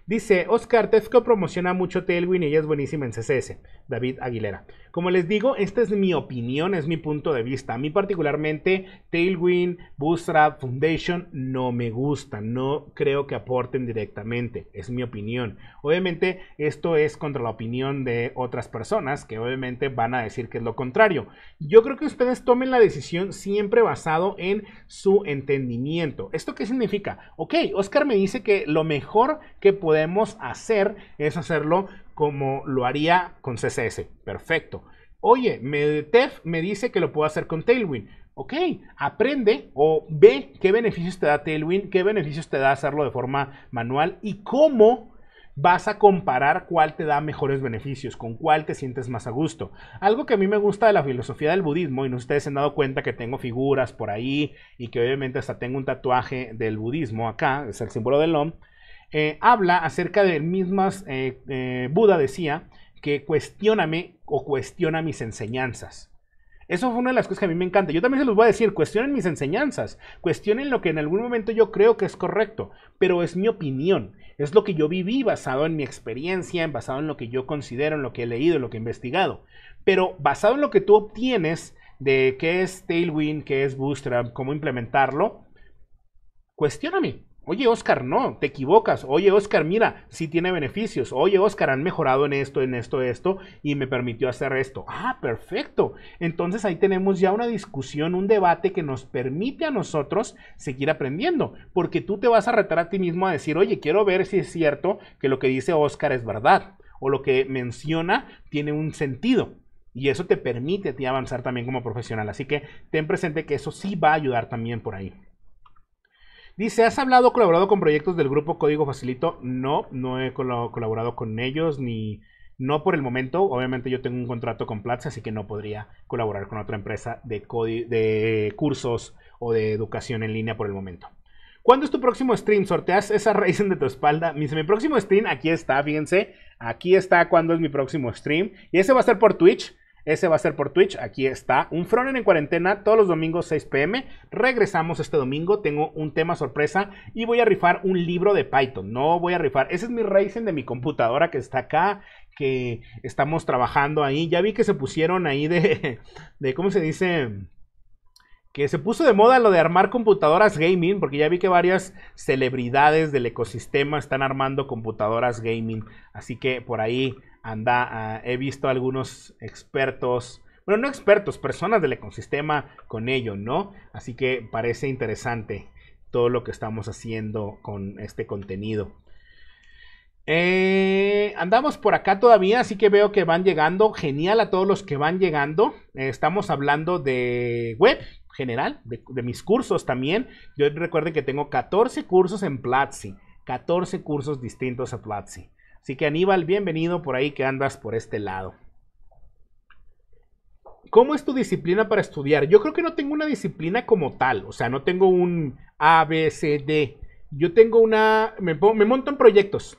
[SPEAKER 1] Dice, Oscar, Tesco promociona mucho Tailwind y ella es buenísima en CSS. David Aguilera. Como les digo, esta es mi opinión, es mi punto de vista. A mí particularmente, Tailwind, Bootstrap, Foundation no me gustan, no creo que aporten directamente. Es mi opinión. Obviamente, esto es contra la opinión de otras personas que obviamente van a decir que es lo contrario. Yo creo que ustedes tomen la decisión siempre basado en su entendimiento. ¿Esto qué significa? Ok, Oscar me dice que lo mejor que puede podemos hacer es hacerlo como lo haría con CSS. Perfecto. Oye, Medtef me dice que lo puedo hacer con Tailwind. Ok, aprende o ve qué beneficios te da Tailwind, qué beneficios te da hacerlo de forma manual y cómo vas a comparar cuál te da mejores beneficios, con cuál te sientes más a gusto. Algo que a mí me gusta de la filosofía del budismo, y no ustedes se han dado cuenta que tengo figuras por ahí y que obviamente hasta tengo un tatuaje del budismo acá, es el símbolo del OM, eh, habla acerca de mismas, eh, eh, Buda decía que cuestioname o cuestiona mis enseñanzas. Eso fue una de las cosas que a mí me encanta. Yo también se los voy a decir, cuestionen mis enseñanzas, cuestionen lo que en algún momento yo creo que es correcto, pero es mi opinión, es lo que yo viví basado en mi experiencia, basado en lo que yo considero, en lo que he leído, en lo que he investigado. Pero basado en lo que tú obtienes de qué es Tailwind, qué es Bootstrap, cómo implementarlo, cuestioname Oye, Oscar, no, te equivocas. Oye, Oscar, mira, sí tiene beneficios. Oye, Oscar, han mejorado en esto, en esto, esto, y me permitió hacer esto. Ah, perfecto. Entonces ahí tenemos ya una discusión, un debate que nos permite a nosotros seguir aprendiendo, porque tú te vas a retar a ti mismo a decir, oye, quiero ver si es cierto que lo que dice Oscar es verdad, o lo que menciona tiene un sentido. Y eso te permite a ti avanzar también como profesional. Así que ten presente que eso sí va a ayudar también por ahí. Dice, ¿has hablado colaborado con proyectos del grupo Código Facilito? No, no he colaborado con ellos ni... No por el momento, obviamente yo tengo un contrato con Platz, así que no podría colaborar con otra empresa de, de cursos o de educación en línea por el momento. ¿Cuándo es tu próximo stream? ¿Sorteas esa raíz de tu espalda? Dice, mi próximo stream, aquí está, fíjense. Aquí está cuándo es mi próximo stream. Y ese va a ser por Twitch. Ese va a ser por Twitch. Aquí está. Un Fronen en cuarentena todos los domingos 6 pm. Regresamos este domingo. Tengo un tema sorpresa y voy a rifar un libro de Python. No voy a rifar. Ese es mi racing de mi computadora que está acá que estamos trabajando ahí. Ya vi que se pusieron ahí de, de ¿cómo se dice? Que se puso de moda lo de armar computadoras gaming, porque ya vi que varias celebridades del ecosistema están armando computadoras gaming. Así que por ahí Ah, he visto algunos expertos, bueno, no expertos, personas del ecosistema con ello, ¿no? Así que parece interesante todo lo que estamos haciendo con este contenido. Eh, andamos por acá todavía, así que veo que van llegando. Genial a todos los que van llegando. Eh, estamos hablando de web general, de, mis cursos también. Yo recuerde que tengo 14 cursos en Platzi, 14 cursos distintos a Platzi. Así que Aníbal, bienvenido por ahí que andas por este lado. ¿Cómo es tu disciplina para estudiar? Yo creo que no tengo una disciplina como tal, o sea, no tengo un A, B, C, D. Yo tengo una... Me, monto en proyectos.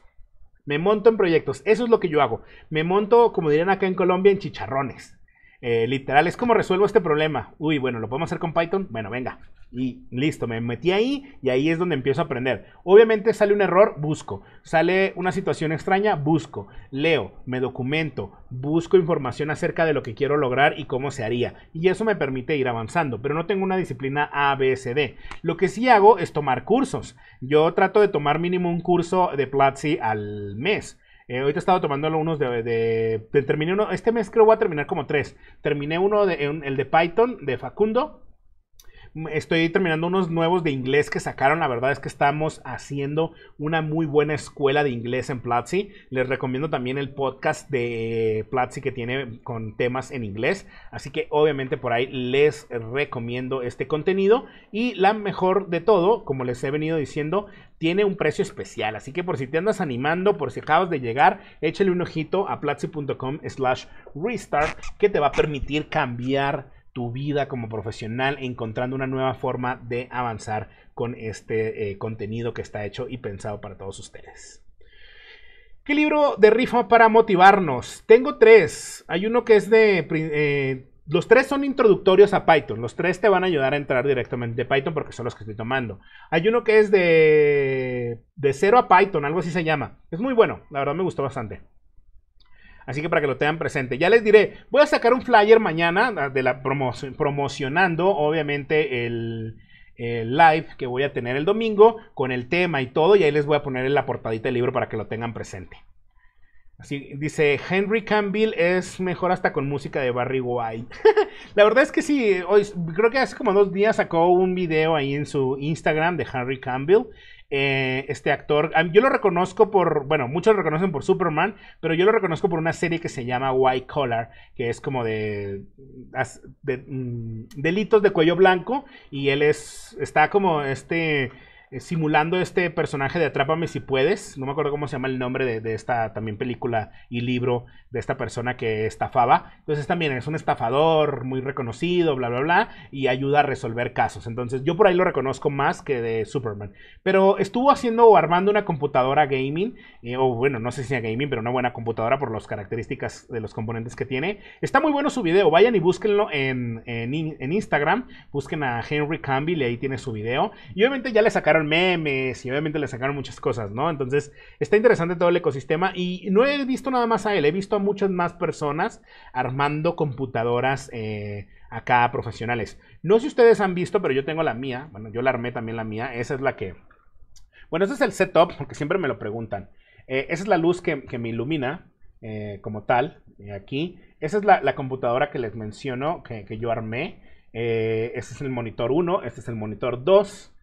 [SPEAKER 1] Me monto en proyectos. Eso es lo que yo hago. Me monto, como dirían acá en Colombia, en chicharrones. Eh, literal, es como resuelvo este problema. Uy, bueno, ¿lo podemos hacer con Python? Bueno, venga. Y listo, me metí ahí y ahí es donde empiezo a aprender. Obviamente sale un error, busco. Sale una situación extraña, busco. Leo, me documento, busco información acerca de lo que quiero lograr y cómo se haría. Y eso me permite ir avanzando, pero no tengo una disciplina A, B, C, D. Lo que sí hago es tomar cursos. Yo trato de tomar mínimo un curso de Platzi al mes eh, he estaba tomando unos de, Terminé uno. Este mes creo voy a terminar como tres. Terminé uno el de Python de Facundo. Estoy terminando unos nuevos de inglés que sacaron. La verdad es que estamos haciendo una muy buena escuela de inglés en Platzi. Les recomiendo también el podcast de Platzi que tiene con temas en inglés. Así que obviamente por ahí les recomiendo este contenido. Y la mejor de todo, como les he venido diciendo, tiene un precio especial. Así que por si te andas animando, por si acabas de llegar, échale un ojito a platzi.com slash restart que te va a permitir cambiar tu vida como profesional, encontrando una nueva forma de avanzar con este eh, contenido que está hecho y pensado para todos ustedes. ¿Qué libro de rifa para motivarnos? Tengo tres. Hay uno que es de... Eh, los tres son introductorios a Python. Los tres te van a ayudar a entrar directamente de Python porque son los que estoy tomando. Hay uno que es de, de cero a Python, algo así se llama. Es muy bueno, la verdad me gustó bastante. Así que para que lo tengan presente. Ya les diré, voy a sacar un flyer mañana ah, de la promocionando, obviamente, el, live que voy a tener el domingo con el tema y todo. Y ahí les voy a poner en la portadita del libro para que lo tengan presente. Así dice Henry Campbell es mejor hasta con música de Barry White. la verdad es que sí, hoy creo que hace como dos días sacó un video ahí en su Instagram de Henry Campbell eh, este actor. Yo lo reconozco por, bueno, muchos lo reconocen por Superman, pero yo lo reconozco por una serie que se llama White Collar, que es como de, de, mm, delitos de cuello blanco y él es, está como este... Eh, simulando este personaje de Atrápame si puedes. No me acuerdo cómo se llama el nombre de, esta también película y libro de esta persona que estafaba. Entonces también es un estafador muy reconocido, bla, bla, bla, y ayuda a resolver casos. Entonces yo por ahí lo reconozco más que de Superman. Pero estuvo haciendo o armando una computadora gaming, eh, o bueno, no sé si sea gaming, pero una buena computadora por las características de los componentes que tiene. Está muy bueno su video, vayan y búsquenlo en, en Instagram, busquen a Henry Campbell y ahí tiene su video. Y obviamente ya le sacaron memes y obviamente le sacaron muchas cosas, ¿no? Entonces, está interesante todo el ecosistema y no he visto nada más a él, he visto a muchas más personas armando computadoras eh, acá profesionales. No sé si ustedes han visto, pero yo tengo la mía, bueno, yo la armé también la mía, esa es la que... Bueno, ese es el setup, porque siempre me lo preguntan. Eh, esa es la luz que, me ilumina eh, como tal, aquí. Esa es la, computadora que les menciono, que, que yo armé. este es el monitor 1, este es el monitor 2.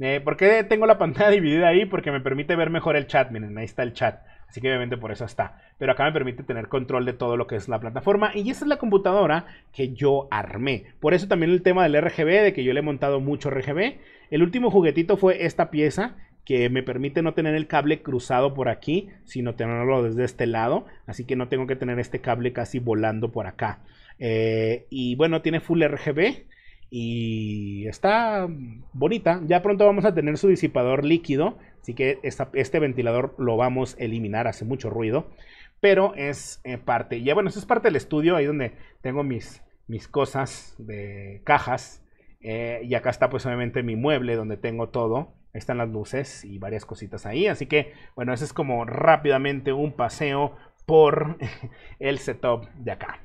[SPEAKER 1] Eh, ¿Por qué tengo la pantalla dividida ahí? Porque me permite ver mejor el chat. Miren, ahí está el chat. Así que obviamente por eso está. Pero acá me permite tener control de todo lo que es la plataforma. Y esa es la computadora que yo armé. Por eso también el tema del RGB, de que yo le he montado mucho RGB. El último juguetito fue esta pieza que me permite no tener el cable cruzado por aquí, sino tenerlo desde este lado. Así que no tengo que tener este cable casi volando por acá. Eh, y bueno, tiene full RGB y está bonita. Ya pronto vamos a tener su disipador líquido, así que este ventilador lo vamos a eliminar, hace mucho ruido, pero es eh, parte, ya bueno, eso es parte del estudio, ahí donde tengo mis, mis cosas de cajas. Eh, y acá está pues obviamente mi mueble donde tengo todo. están las luces y varias cositas ahí. Así que bueno, ese es como rápidamente un paseo por el setup de acá.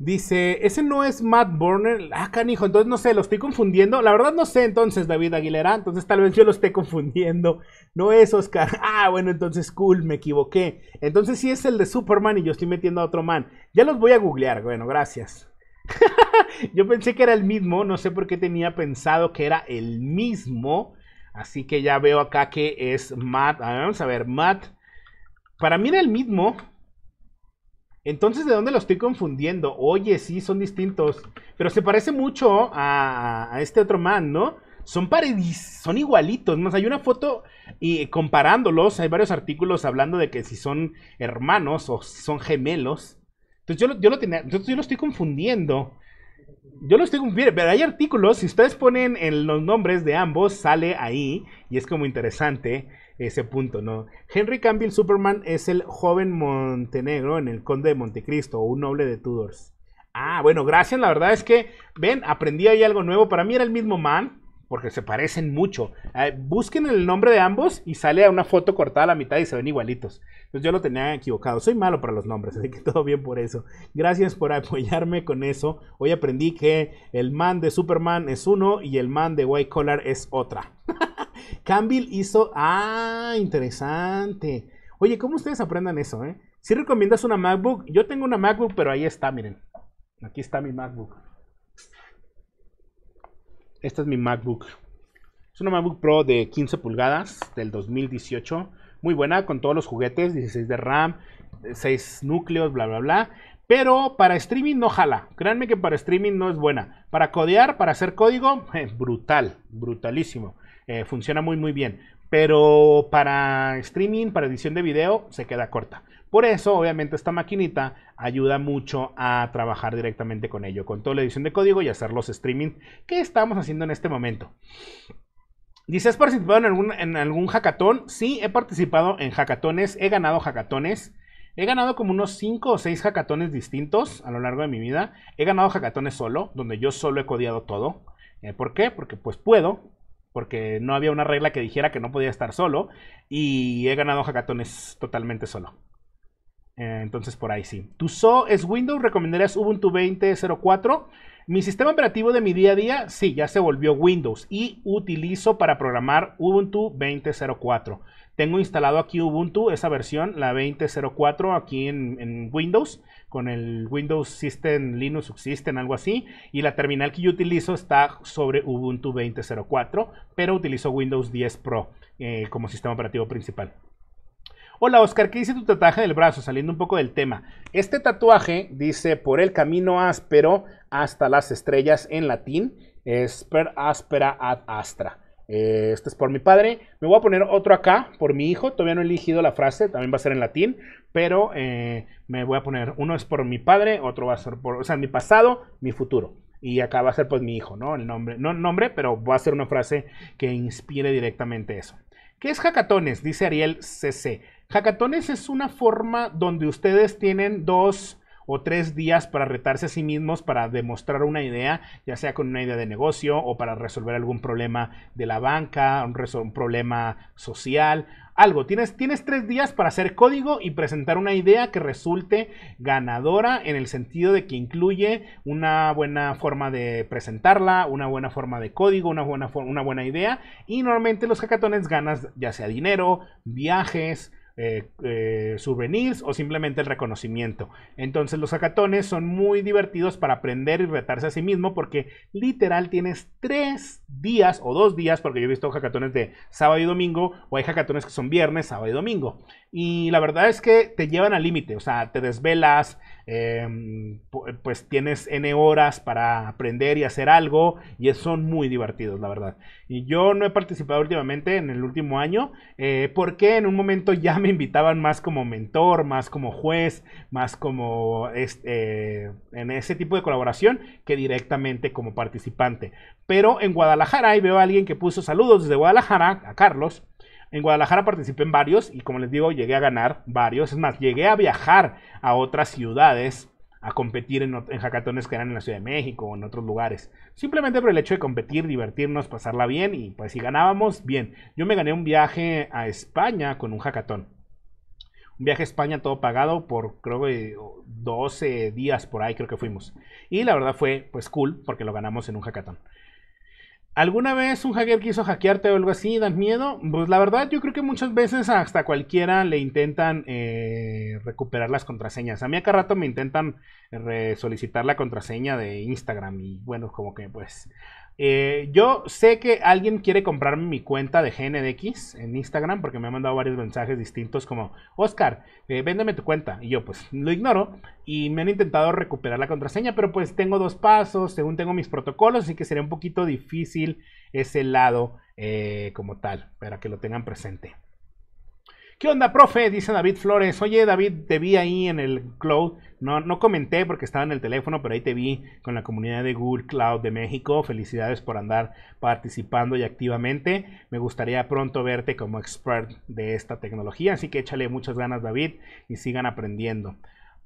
[SPEAKER 1] Dice, ese no es Matt Burner. Ah, canijo, entonces no sé, lo estoy confundiendo. La verdad no sé entonces, David Aguilera. Entonces tal vez yo lo esté confundiendo. No es Oscar. Ah, bueno, entonces cool, me equivoqué. Entonces sí es el de Superman y yo estoy metiendo a otro man. Ya los voy a googlear, bueno, gracias. yo pensé que era el mismo, no sé por qué tenía pensado que era el mismo. Así que ya veo acá que es Matt. A ver, vamos a ver, Matt. Para mí era el mismo. Entonces, ¿de dónde lo estoy confundiendo? Oye, sí, son distintos. Pero se parece mucho a, este otro man, ¿no? Son paredis, son igualitos. Más, hay una foto y comparándolos, hay varios artículos hablando de que si son hermanos o son gemelos. Entonces yo, lo tenía, yo lo estoy confundiendo. Yo lo estoy confundiendo, hay artículos, si ustedes ponen en los nombres de ambos, sale ahí y es como interesante ese punto, ¿no? Henry Campbell Superman es el joven Montenegro en el Conde de Montecristo, un noble de Tudors. Ah, bueno, gracias, la verdad es que, ven, aprendí ahí algo nuevo. Para mí era el mismo man, porque se parecen mucho. Ah, busquen el nombre de ambos y sale una foto cortada a la mitad y se ven igualitos. Entonces yo lo tenía equivocado. Soy malo para los nombres, así que todo bien por eso. Gracias por apoyarme con eso. Hoy aprendí que el man de Superman es uno y el man de White Collar es otra. Campbell hizo... Ah, interesante. Oye, ¿cómo ustedes aprendan eso? Eh? Si recomiendas una MacBook, yo tengo una MacBook, pero ahí está, miren. Aquí está mi MacBook. Esta es mi MacBook. Es una MacBook Pro de 15 pulgadas del 2018. Muy buena, con todos los juguetes, 16 de RAM, 6 eh, núcleos, bla, bla, bla. Pero para streaming no jala. Créanme que para streaming no es buena. Para codear, para hacer código, eh, brutal, brutalísimo. Eh, funciona muy, muy bien. Pero para streaming, para edición de video, se queda corta. Por eso, obviamente, esta maquinita ayuda mucho a trabajar directamente con ello, con toda la edición de código y hacer los streaming que estamos haciendo en este momento. Dice, ¿has participado en algún, en Sí, he participado en hackatones, he ganado hackatones. He ganado como unos 5 o 6 hackatones distintos a lo largo de mi vida. He ganado hackatones solo, donde yo solo he codiado todo. Eh, ¿Por qué? Porque pues puedo, porque no había una regla que dijera que no podía estar solo. Y he ganado hackatones totalmente solo. Eh, entonces por ahí sí. Tu SO es Windows, recomendarías Ubuntu 20.04. Mi sistema operativo de mi día a día, sí, ya se volvió Windows y utilizo para programar Ubuntu 20.04. Tengo instalado aquí Ubuntu, esa versión, la 20.04, aquí en, Windows, con el Windows System, Linux System, algo así. Y la terminal que yo utilizo está sobre Ubuntu 20.04, pero utilizo Windows 10 Pro eh, como sistema operativo principal. Hola Oscar, ¿qué dice tu tatuaje del brazo? Saliendo un poco del tema. Este tatuaje dice por el camino áspero hasta las estrellas en latín. Es per ad astra. Este es por mi padre. Me voy a poner otro acá por mi hijo. Todavía no he elegido la frase. También va a ser en latín. Pero eh, me voy a poner uno es por mi padre, otro va a ser por, o sea, mi pasado, mi futuro. Y acá va a ser pues mi hijo, ¿no? El nombre, no nombre, pero va a ser una frase que inspire directamente eso. ¿Qué es jacatones? Dice Ariel CC. Hackatones es una forma donde ustedes tienen dos o tres días para retarse a sí mismos, para demostrar una idea, ya sea con una idea de negocio o para resolver algún problema de la banca, un, problema social, algo. Tienes, tienes tres días para hacer código y presentar una idea que resulte ganadora en el sentido de que incluye una buena forma de presentarla, una buena forma de código, una buena, una buena idea. Y normalmente los hackatones ganas ya sea dinero, viajes, eh, eh, souvenirs o simplemente el reconocimiento. Entonces los hackatones son muy divertidos para aprender y retarse a sí mismo porque literal tienes tres días o dos días, porque yo he visto hackatones de sábado y domingo o hay hackatones que son viernes, sábado y domingo. Y la verdad es que te llevan al límite, o sea, te desvelas, Em, pues tienes N horas para aprender y hacer algo y son muy divertidos, la verdad. Y yo no he participado últimamente en el último año eh, porque en un momento ya me invitaban más como mentor, más como juez, más como este, en ese tipo de colaboración que directamente como participante. Pero en Guadalajara, y veo a alguien que puso saludos desde Guadalajara, a Carlos. En Guadalajara participé en varios y como les digo, llegué a ganar varios. Es más, llegué a viajar a otras ciudades a competir en, jacatones hackatones que eran en la Ciudad de México o en otros lugares. Simplemente por el hecho de competir, divertirnos, pasarla bien y pues si ganábamos, bien. Yo me gané un viaje a España con un jacatón. Un viaje a España todo pagado por creo que 12 días por ahí creo que fuimos. Y la verdad fue pues cool porque lo ganamos en un hackatón. ¿Alguna vez un hacker quiso hackearte o algo así? ¿Dan miedo? Pues la verdad yo creo que muchas veces hasta cualquiera le intentan eh, recuperar las contraseñas. A mí acá rato me intentan solicitar la contraseña de Instagram y bueno, como que pues eh, yo sé que alguien quiere comprar mi cuenta de GNDX en Instagram porque me ha mandado varios mensajes distintos como, Oscar, eh, véndeme tu cuenta. Y yo pues lo ignoro y me han intentado recuperar la contraseña, pero pues tengo dos pasos, según tengo mis protocolos, así que sería un poquito difícil ese lado eh, como tal, para que lo tengan presente. ¿Qué onda, profe? Dice David Flores. Oye, David, te vi ahí en el cloud. No, no comenté porque estaba en el teléfono, pero ahí te vi con la comunidad de Google Cloud de México. Felicidades por andar participando y activamente. Me gustaría pronto verte como expert de esta tecnología. Así que échale muchas ganas, David, y sigan aprendiendo.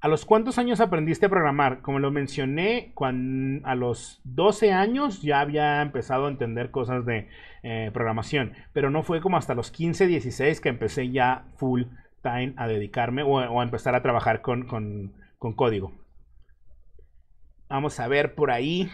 [SPEAKER 1] ¿A los cuántos años aprendiste a programar? Como lo mencioné, a los 12 años ya había empezado a entender cosas de eh, programación, pero no fue como hasta los 15, 16 que empecé ya full time a dedicarme o, a empezar a trabajar con, con, código. Vamos a ver por ahí.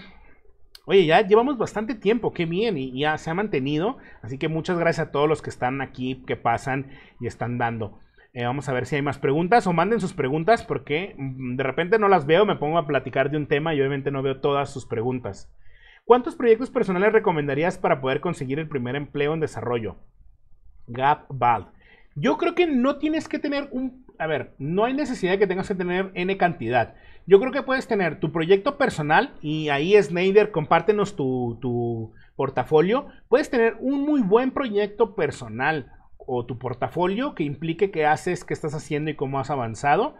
[SPEAKER 1] Oye, ya llevamos bastante tiempo, qué bien, y ya se ha mantenido. Así que muchas gracias a todos los que están aquí, que pasan y están dando. Eh, vamos a ver si hay más preguntas o manden sus preguntas porque mm, de repente no las veo, me pongo a platicar de un tema y obviamente no veo todas sus preguntas. ¿Cuántos proyectos personales recomendarías para poder conseguir el primer empleo en desarrollo? Gap Bald. Yo creo que no tienes que tener un... A ver, no hay necesidad de que tengas que tener N cantidad. Yo creo que puedes tener tu proyecto personal y ahí Snyder, compártenos tu, tu portafolio. Puedes tener un muy buen proyecto personal o tu portafolio que implique qué haces, qué estás haciendo y cómo has avanzado.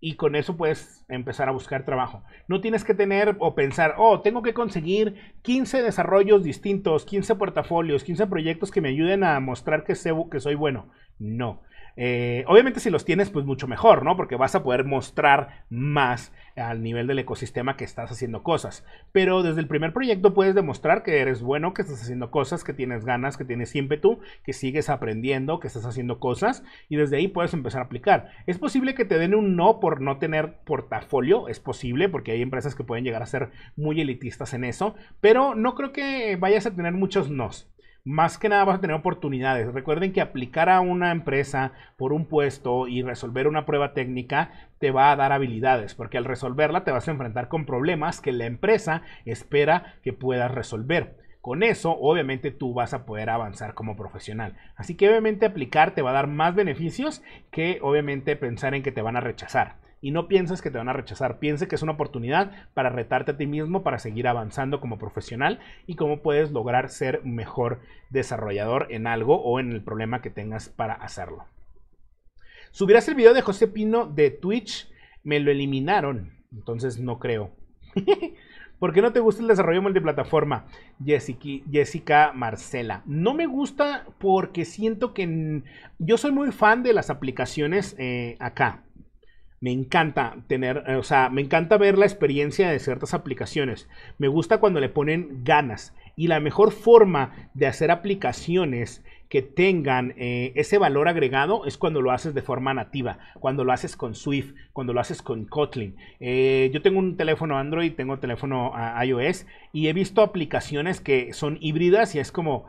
[SPEAKER 1] Y con eso puedes empezar a buscar trabajo. No tienes que tener o pensar, oh, tengo que conseguir 15 desarrollos distintos, 15 portafolios, 15 proyectos que me ayuden a mostrar que, sé, que soy bueno. No eh, obviamente si los tienes, pues mucho mejor, ¿no? Porque vas a poder mostrar más al nivel del ecosistema que estás haciendo cosas. Pero desde el primer proyecto puedes demostrar que eres bueno, que estás haciendo cosas, que tienes ganas, que tienes ímpetu, que sigues aprendiendo, que estás haciendo cosas y desde ahí puedes empezar a aplicar. Es posible que te den un no por no tener portafolio, es posible porque hay empresas que pueden llegar a ser muy elitistas en eso, pero no creo que vayas a tener muchos nos más que nada vas a tener oportunidades. Recuerden que aplicar a una empresa por un puesto y resolver una prueba técnica te va a dar habilidades, porque al resolverla te vas a enfrentar con problemas que la empresa espera que puedas resolver. Con eso, obviamente, tú vas a poder avanzar como profesional. Así que, obviamente, aplicar te va a dar más beneficios que, obviamente, pensar en que te van a rechazar y no pienses que te van a rechazar. Piense que es una oportunidad para retarte a ti mismo, para seguir avanzando como profesional y cómo puedes lograr ser mejor desarrollador en algo o en el problema que tengas para hacerlo. Subirás el video de José Pino de Twitch. Me lo eliminaron. Entonces no creo. ¿Por qué no te gusta el desarrollo multiplataforma? Jessica, Marcela. No me gusta porque siento que yo soy muy fan de las aplicaciones eh, acá. Me encanta tener, eh, o sea, me encanta ver la experiencia de ciertas aplicaciones. Me gusta cuando le ponen ganas. Y la mejor forma de hacer aplicaciones que tengan eh, ese valor agregado es cuando lo haces de forma nativa, cuando lo haces con Swift, cuando lo haces con Kotlin. Eh, yo tengo un teléfono Android, tengo un teléfono ah, iOS y he visto aplicaciones que son híbridas y es como,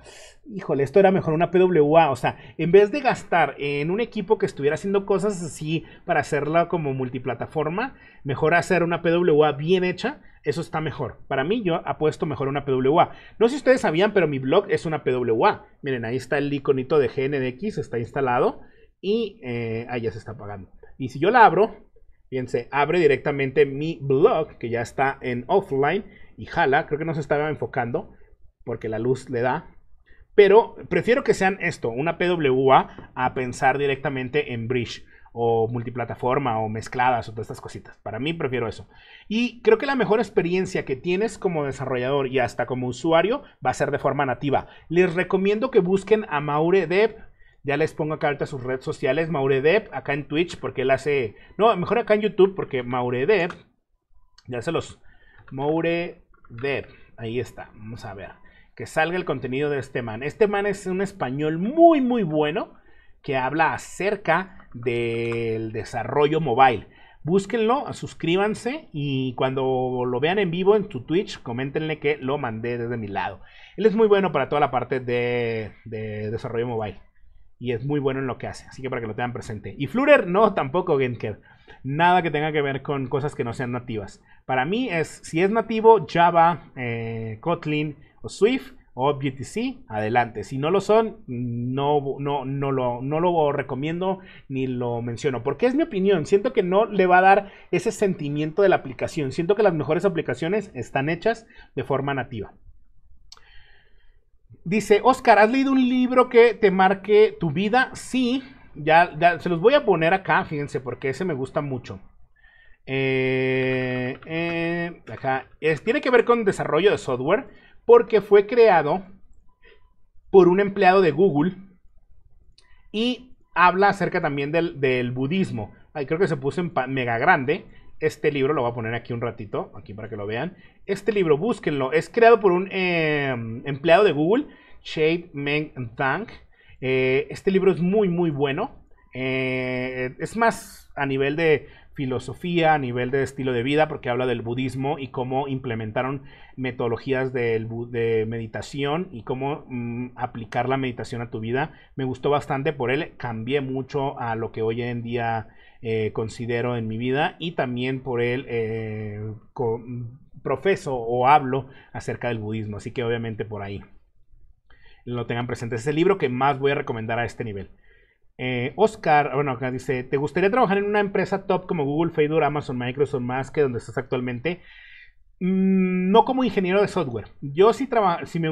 [SPEAKER 1] híjole, esto era mejor una PWA. O sea, en vez de gastar en un equipo que estuviera haciendo cosas así para hacerla como multiplataforma, mejor hacer una PWA bien hecha eso está mejor. Para mí, yo apuesto mejor una PWA. No sé si ustedes sabían, pero mi blog es una PWA. Miren, ahí está el iconito de GNDX, está instalado y eh, ahí ya se está apagando. Y si yo la abro, fíjense, abre directamente mi blog, que ya está en offline y jala. Creo que no se estaba enfocando porque la luz le da. Pero prefiero que sean esto, una PWA, a pensar directamente en Bridge o multiplataforma o mezcladas o todas estas cositas. Para mí prefiero eso. Y creo que la mejor experiencia que tienes como desarrollador y hasta como usuario va a ser de forma nativa. Les recomiendo que busquen a Maure Dev. Ya les pongo acá ahorita sus redes sociales, Maure acá en Twitch, porque él hace... No, mejor acá en YouTube, porque Maure Ya se los... Maure Dev. Ahí está. Vamos a ver. Que salga el contenido de este man. Este man es un español muy, muy bueno que habla acerca del desarrollo mobile. Búsquenlo, suscríbanse y cuando lo vean en vivo en tu Twitch, coméntenle que lo mandé desde mi lado. Él es muy bueno para toda la parte de, desarrollo mobile y es muy bueno en lo que hace. Así que para que lo tengan presente. Y Flutter, no, tampoco Genker. Nada que tenga que ver con cosas que no sean nativas. Para mí es, si es nativo, Java, eh, Kotlin o Swift, o C, adelante. Si no lo son, no, no, no, lo, no lo recomiendo ni lo menciono. Porque es mi opinión. Siento que no le va a dar ese sentimiento de la aplicación. Siento que las mejores aplicaciones están hechas de forma nativa. Dice, Oscar, ¿has leído un libro que te marque tu vida? Sí, ya, se los voy a poner acá, fíjense, porque ese me gusta mucho. Eh, eh, tiene que ver con desarrollo de software porque fue creado por un empleado de Google y habla acerca también del, budismo. Ay, creo que se puso en mega grande. Este libro lo voy a poner aquí un ratito, aquí para que lo vean. Este libro, búsquenlo. Es creado por un em, empleado de Google, Shade Meng Tang. Eh, este libro es muy, muy bueno. Eh, es más a nivel de filosofía, a nivel de estilo de vida, porque habla del budismo y cómo implementaron metodologías de, meditación y cómo mm, aplicar la meditación a tu vida. Me gustó bastante por él, cambié mucho a lo que hoy en día eh, considero en mi vida y también por él eh, mm, profeso o hablo acerca del budismo, así que obviamente por ahí lo tengan presente. Es el libro que más voy a recomendar a este nivel. Eh, Oscar, bueno, acá dice, ¿te gustaría trabajar en una empresa top como Google, Facebook, Amazon, Microsoft, más que donde estás actualmente? Mm, no como ingeniero de software. Yo sí, trabajo, si me,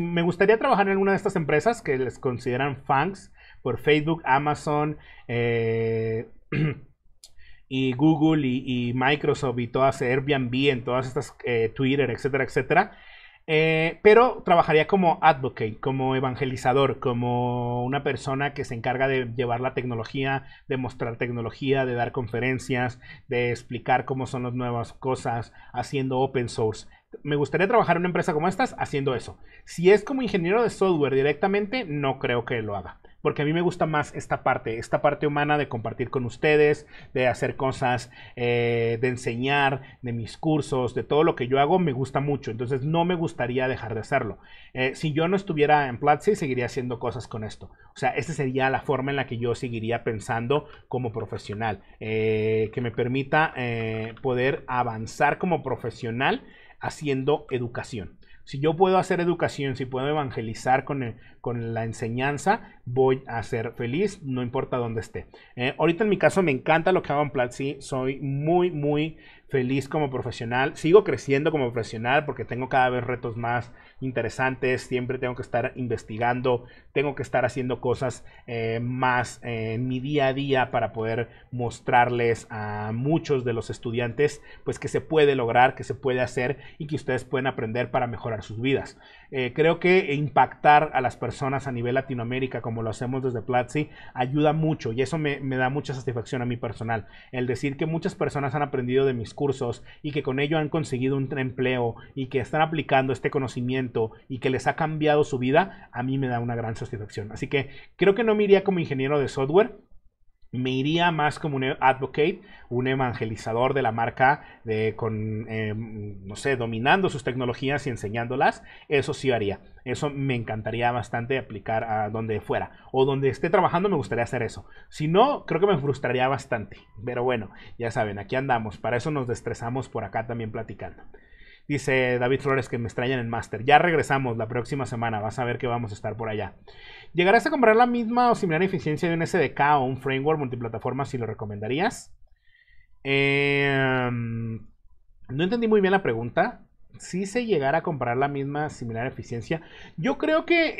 [SPEAKER 1] me gustaría trabajar en una de estas empresas que les consideran fans por Facebook, Amazon eh, y Google y, Microsoft y todas, Airbnb, en todas estas, eh, Twitter, etcétera, etcétera eh, pero trabajaría como advocate, como evangelizador, como una persona que se encarga de llevar la tecnología, de mostrar tecnología, de dar conferencias, de explicar cómo son las nuevas cosas, haciendo open source. Me gustaría trabajar en una empresa como estas haciendo eso. Si es como ingeniero de software directamente, no creo que lo haga porque a mí me gusta más esta parte, esta parte humana de compartir con ustedes, de hacer cosas, eh, de enseñar, de mis cursos, de todo lo que yo hago, me gusta mucho. Entonces no me gustaría dejar de hacerlo. Eh, si yo no estuviera en Platzi, seguiría haciendo cosas con esto. O sea, esta sería la forma en la que yo seguiría pensando como profesional, eh, que me permita poder avanzar como profesional haciendo educación. Si yo puedo hacer educación, si puedo evangelizar con, con la enseñanza, voy a ser feliz, no importa dónde esté. Eh, ahorita en mi caso me encanta lo que hago en Platzi, soy muy, muy feliz como profesional, sigo creciendo como profesional porque tengo cada vez retos más interesantes, siempre tengo que estar investigando, tengo que estar haciendo cosas eh, más eh, en mi día a día para poder mostrarles a muchos de los estudiantes pues que se puede lograr, que se puede hacer y que ustedes pueden aprender para mejorar sus vidas. Eh, creo que impactar a las personas a nivel Latinoamérica como lo hacemos desde Platzi ayuda mucho y eso me, me da mucha satisfacción a mí personal. El decir que muchas personas han aprendido de mis cursos y que con ello han conseguido un empleo y que están aplicando este conocimiento y que les ha cambiado su vida, a mí me da una gran satisfacción. Así que creo que no me iría como ingeniero de software, me iría más como un advocate, un evangelizador de la marca, de, con, eh, no sé, dominando sus tecnologías y enseñándolas. Eso sí haría. Eso me encantaría bastante aplicar a donde fuera. O donde esté trabajando me gustaría hacer eso. Si no, creo que me frustraría bastante. Pero bueno, ya saben, aquí andamos. Para eso nos destrezamos por acá también platicando. Dice David Flores que me extrañan en Master. Ya regresamos la próxima semana. Vas a ver que vamos a estar por allá. ¿Llegarás a comprar la misma o similar eficiencia de un SDK o un framework multiplataforma si lo recomendarías? Em, no entendí muy bien la pregunta si se llegara a comprar la misma similar eficiencia. Yo creo que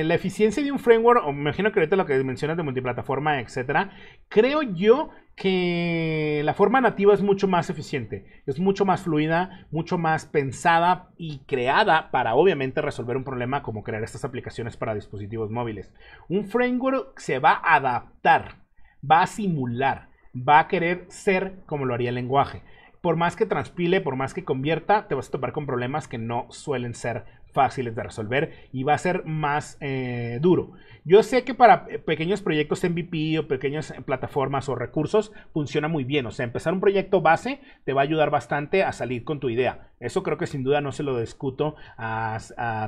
[SPEAKER 1] eh, la eficiencia de un framework, o me imagino que ahorita lo que mencionas de multiplataforma, etcétera, creo yo que la forma nativa es mucho más eficiente, es mucho más fluida, mucho más pensada y creada para obviamente resolver un problema como crear estas aplicaciones para dispositivos móviles. Un framework se va a adaptar, va a simular, va a querer ser como lo haría el lenguaje por más que transpile, por más que convierta, te vas a topar con problemas que no suelen ser fáciles de resolver y va a ser más eh, duro. Yo sé que para eh, pequeños proyectos MVP o pequeñas eh, plataformas o recursos funciona muy bien. O sea, empezar un proyecto base te va a ayudar bastante a salir con tu idea. Eso creo que sin duda no se lo discuto a,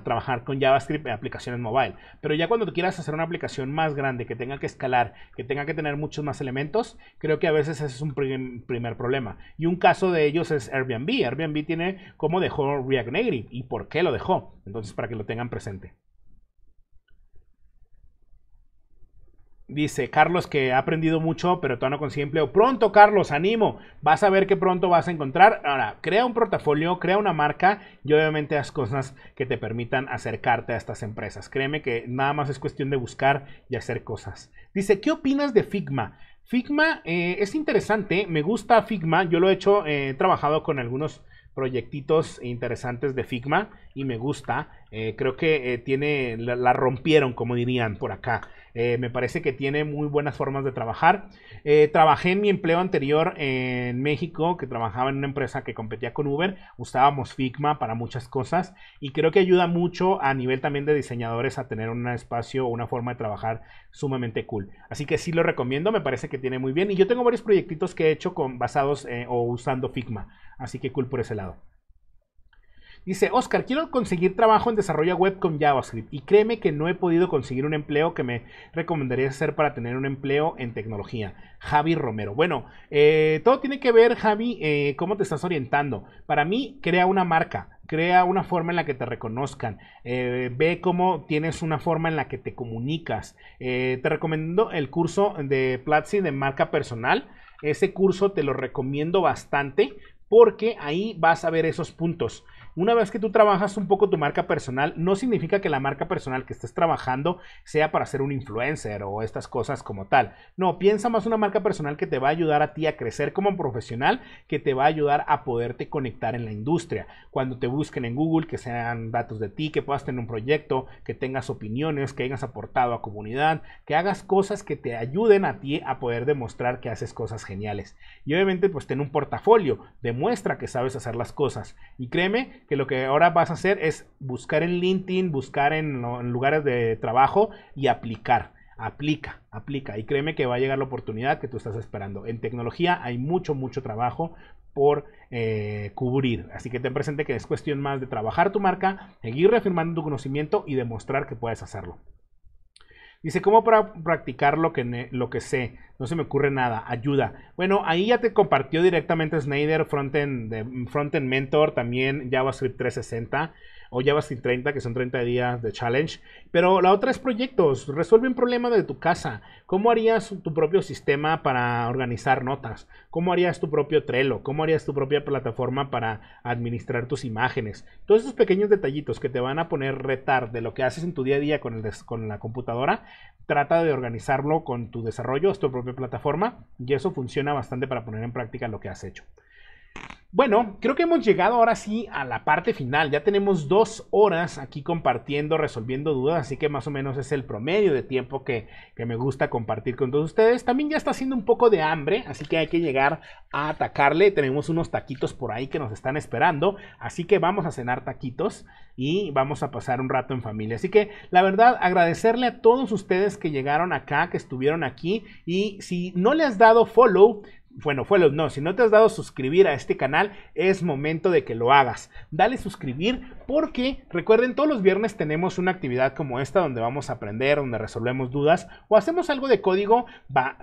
[SPEAKER 1] trabajar con JavaScript en aplicaciones mobile. Pero ya cuando tú quieras hacer una aplicación más grande que tenga que escalar, que tenga que tener muchos más elementos, creo que a veces ese es un primer problema. Y un caso de ellos es Airbnb. Airbnb tiene como dejó React Native y por qué lo dejó. Entonces, para que lo tengan presente. Dice Carlos que ha aprendido mucho, pero todavía no consigue empleo. Pronto, Carlos, animo. Vas a ver que pronto vas a encontrar. Ahora, crea un portafolio, crea una marca y obviamente haz cosas que te permitan acercarte a estas empresas. Créeme que nada más es cuestión de buscar y hacer cosas. Dice, ¿qué opinas de Figma? Figma eh, es interesante, me gusta Figma. Yo lo he hecho, eh, he trabajado con algunos proyectitos interesantes de Figma y me gusta. Eh, creo que eh, tiene, la, rompieron, como dirían por acá. Eh, me parece que tiene muy buenas formas de trabajar. Eh, trabajé en mi empleo anterior en México, que trabajaba en una empresa que competía con Uber. Usábamos Figma para muchas cosas y creo que ayuda mucho a nivel también de diseñadores a tener un espacio o una forma de trabajar sumamente cool. Así que sí lo recomiendo, me parece que tiene muy bien. Y yo tengo varios proyectitos que he hecho con, basados eh, o usando Figma. Así que cool por ese lado. Dice, Oscar, quiero conseguir trabajo en desarrollo web con JavaScript y créeme que no he podido conseguir un empleo que me recomendaría hacer para tener un empleo en tecnología. Javi Romero. Bueno, eh, todo tiene que ver, Javi, eh, cómo te estás orientando. Para mí, crea una marca, crea una forma en la que te reconozcan, eh, ve cómo tienes una forma en la que te comunicas. te recomiendo el curso de Platzi de marca personal. Ese curso te lo recomiendo bastante porque ahí vas a ver esos puntos. Una vez que tú trabajas un poco tu marca personal, no significa que la marca personal que estés trabajando sea para ser un influencer o estas cosas como tal. No, piensa más una marca personal que te va a ayudar a ti a crecer como profesional, que te va a ayudar a poderte conectar en la industria. Cuando te busquen en Google, que sean datos de ti, que puedas tener un proyecto, que tengas opiniones, que hayas aportado a comunidad, que hagas cosas que te ayuden a ti a poder demostrar que haces cosas geniales. Y obviamente pues ten un portafolio, demuestra que sabes hacer las cosas. Y créeme que lo que ahora vas a hacer es buscar en LinkedIn, buscar en, lugares de trabajo y aplicar aplica, aplica y créeme que va a llegar la oportunidad que tú estás esperando. En tecnología hay mucho, mucho trabajo por eh, cubrir, así que ten presente que es cuestión más de trabajar tu marca, seguir reafirmando tu conocimiento y demostrar que puedes hacerlo. Dice, ¿cómo para practicar lo que, lo que sé? No se me ocurre nada, ayuda. Bueno, ahí ya te compartió directamente Snyder, Frontend, de, Frontend Mentor, también JavaScript 360 o ya vas sin 30, que son 30 días de challenge. Pero la otra es proyectos. Resuelve un problema de tu casa. ¿Cómo harías tu propio sistema para organizar notas? ¿Cómo harías tu propio Trello? ¿Cómo harías tu propia plataforma para administrar tus imágenes? Todos esos pequeños detallitos que te van a poner retar de lo que haces en tu día a día con, con la computadora, trata de organizarlo con tu desarrollo, tu propia plataforma, y eso funciona bastante para poner en práctica lo que has hecho. Bueno, creo que hemos llegado ahora sí a la parte final. Ya tenemos dos horas aquí compartiendo, resolviendo dudas, así que más o menos es el promedio de tiempo que, que, me gusta compartir con todos ustedes. También ya está haciendo un poco de hambre, así que hay que llegar a atacarle. Tenemos unos taquitos por ahí que nos están esperando, así que vamos a cenar taquitos y vamos a pasar un rato en familia. Así que la verdad, agradecerle a todos ustedes que llegaron acá, que estuvieron aquí y si no le has dado follow, bueno, los no, si no te has dado suscribir a este canal, es momento de que lo hagas. Dale suscribir porque recuerden, todos los viernes tenemos una actividad como esta donde vamos a aprender, donde resolvemos dudas o hacemos algo de código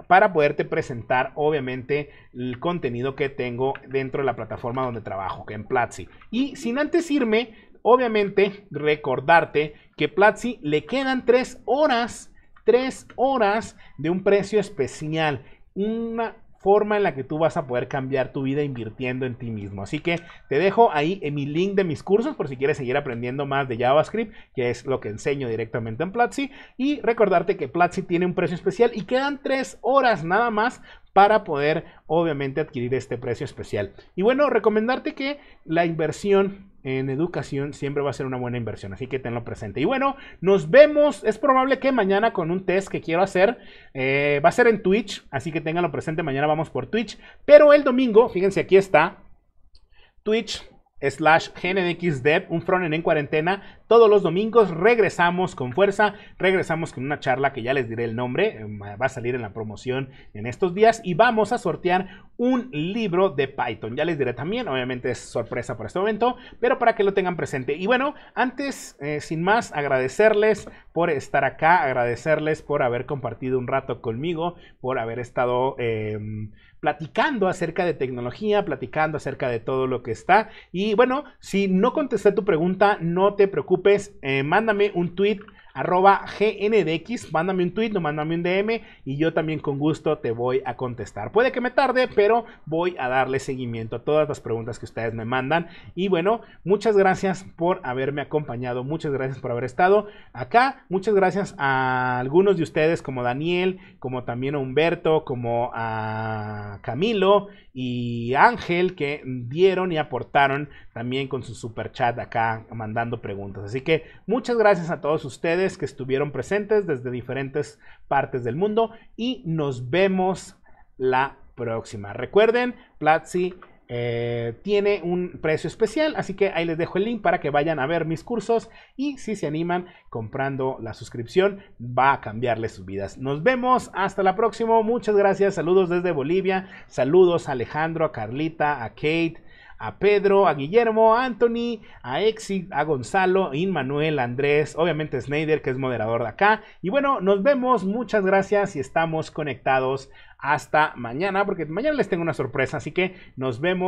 [SPEAKER 1] para poderte presentar, obviamente, el contenido que tengo dentro de la plataforma donde trabajo, que en Platzi. Y sin antes irme, obviamente, recordarte que Platzi le quedan tres horas, tres horas de un precio especial. Una forma en la que tú vas a poder cambiar tu vida invirtiendo en ti mismo. Así que te dejo ahí en mi link de mis cursos por si quieres seguir aprendiendo más de JavaScript, que es lo que enseño directamente en Platzi. Y recordarte que Platzi tiene un precio especial y quedan tres horas nada más para poder obviamente adquirir este precio especial. Y bueno, recomendarte que la inversión en educación siempre va a ser una buena inversión, así que tenlo presente. Y bueno, nos vemos, es probable que mañana con un test que quiero hacer, eh, va a ser en Twitch, así que tenganlo presente, mañana vamos por Twitch, pero el domingo, fíjense, aquí está, Twitch slash GNXDev, un frontend en cuarentena. Todos los domingos regresamos con fuerza, regresamos con una charla que ya les diré el nombre, em, va a salir en la promoción en estos días y vamos a sortear un libro de Python. Ya les diré también, obviamente es sorpresa por este momento, pero para que lo tengan presente. Y bueno, antes, eh, sin más, agradecerles por estar acá, agradecerles por haber compartido un rato conmigo, por haber estado... Em, platicando acerca de tecnología, platicando acerca de todo lo que está. Y bueno, si no contesté tu pregunta, no te preocupes eh, mándame un tweet arroba gndx, mándame un tweet, no mándame un DM y yo también con gusto te voy a contestar. Puede que me tarde, pero voy a darle seguimiento a todas las preguntas que ustedes me mandan. Y bueno, muchas gracias por haberme acompañado, muchas gracias por haber estado acá, muchas gracias a algunos de ustedes como Daniel, como también a Humberto, como a Camilo, y Ángel que dieron y aportaron también con su super chat acá mandando preguntas. Así que muchas gracias a todos ustedes que estuvieron presentes desde diferentes partes del mundo y nos vemos la próxima. Recuerden, Platzi eh, tiene un precio especial, así que ahí les dejo el link para que vayan a ver mis cursos y si se animan comprando la suscripción va a cambiarles sus vidas. Nos vemos hasta la próxima, muchas gracias, saludos desde Bolivia, saludos a Alejandro, a Carlita, a Kate, a Pedro, a Guillermo, a Anthony, a Exit, a Gonzalo, a Inmanuel, Andrés, obviamente Snyder, que es moderador de acá. Y bueno, nos vemos, muchas gracias y estamos conectados hasta mañana, porque mañana les tengo una sorpresa, así que nos vemos.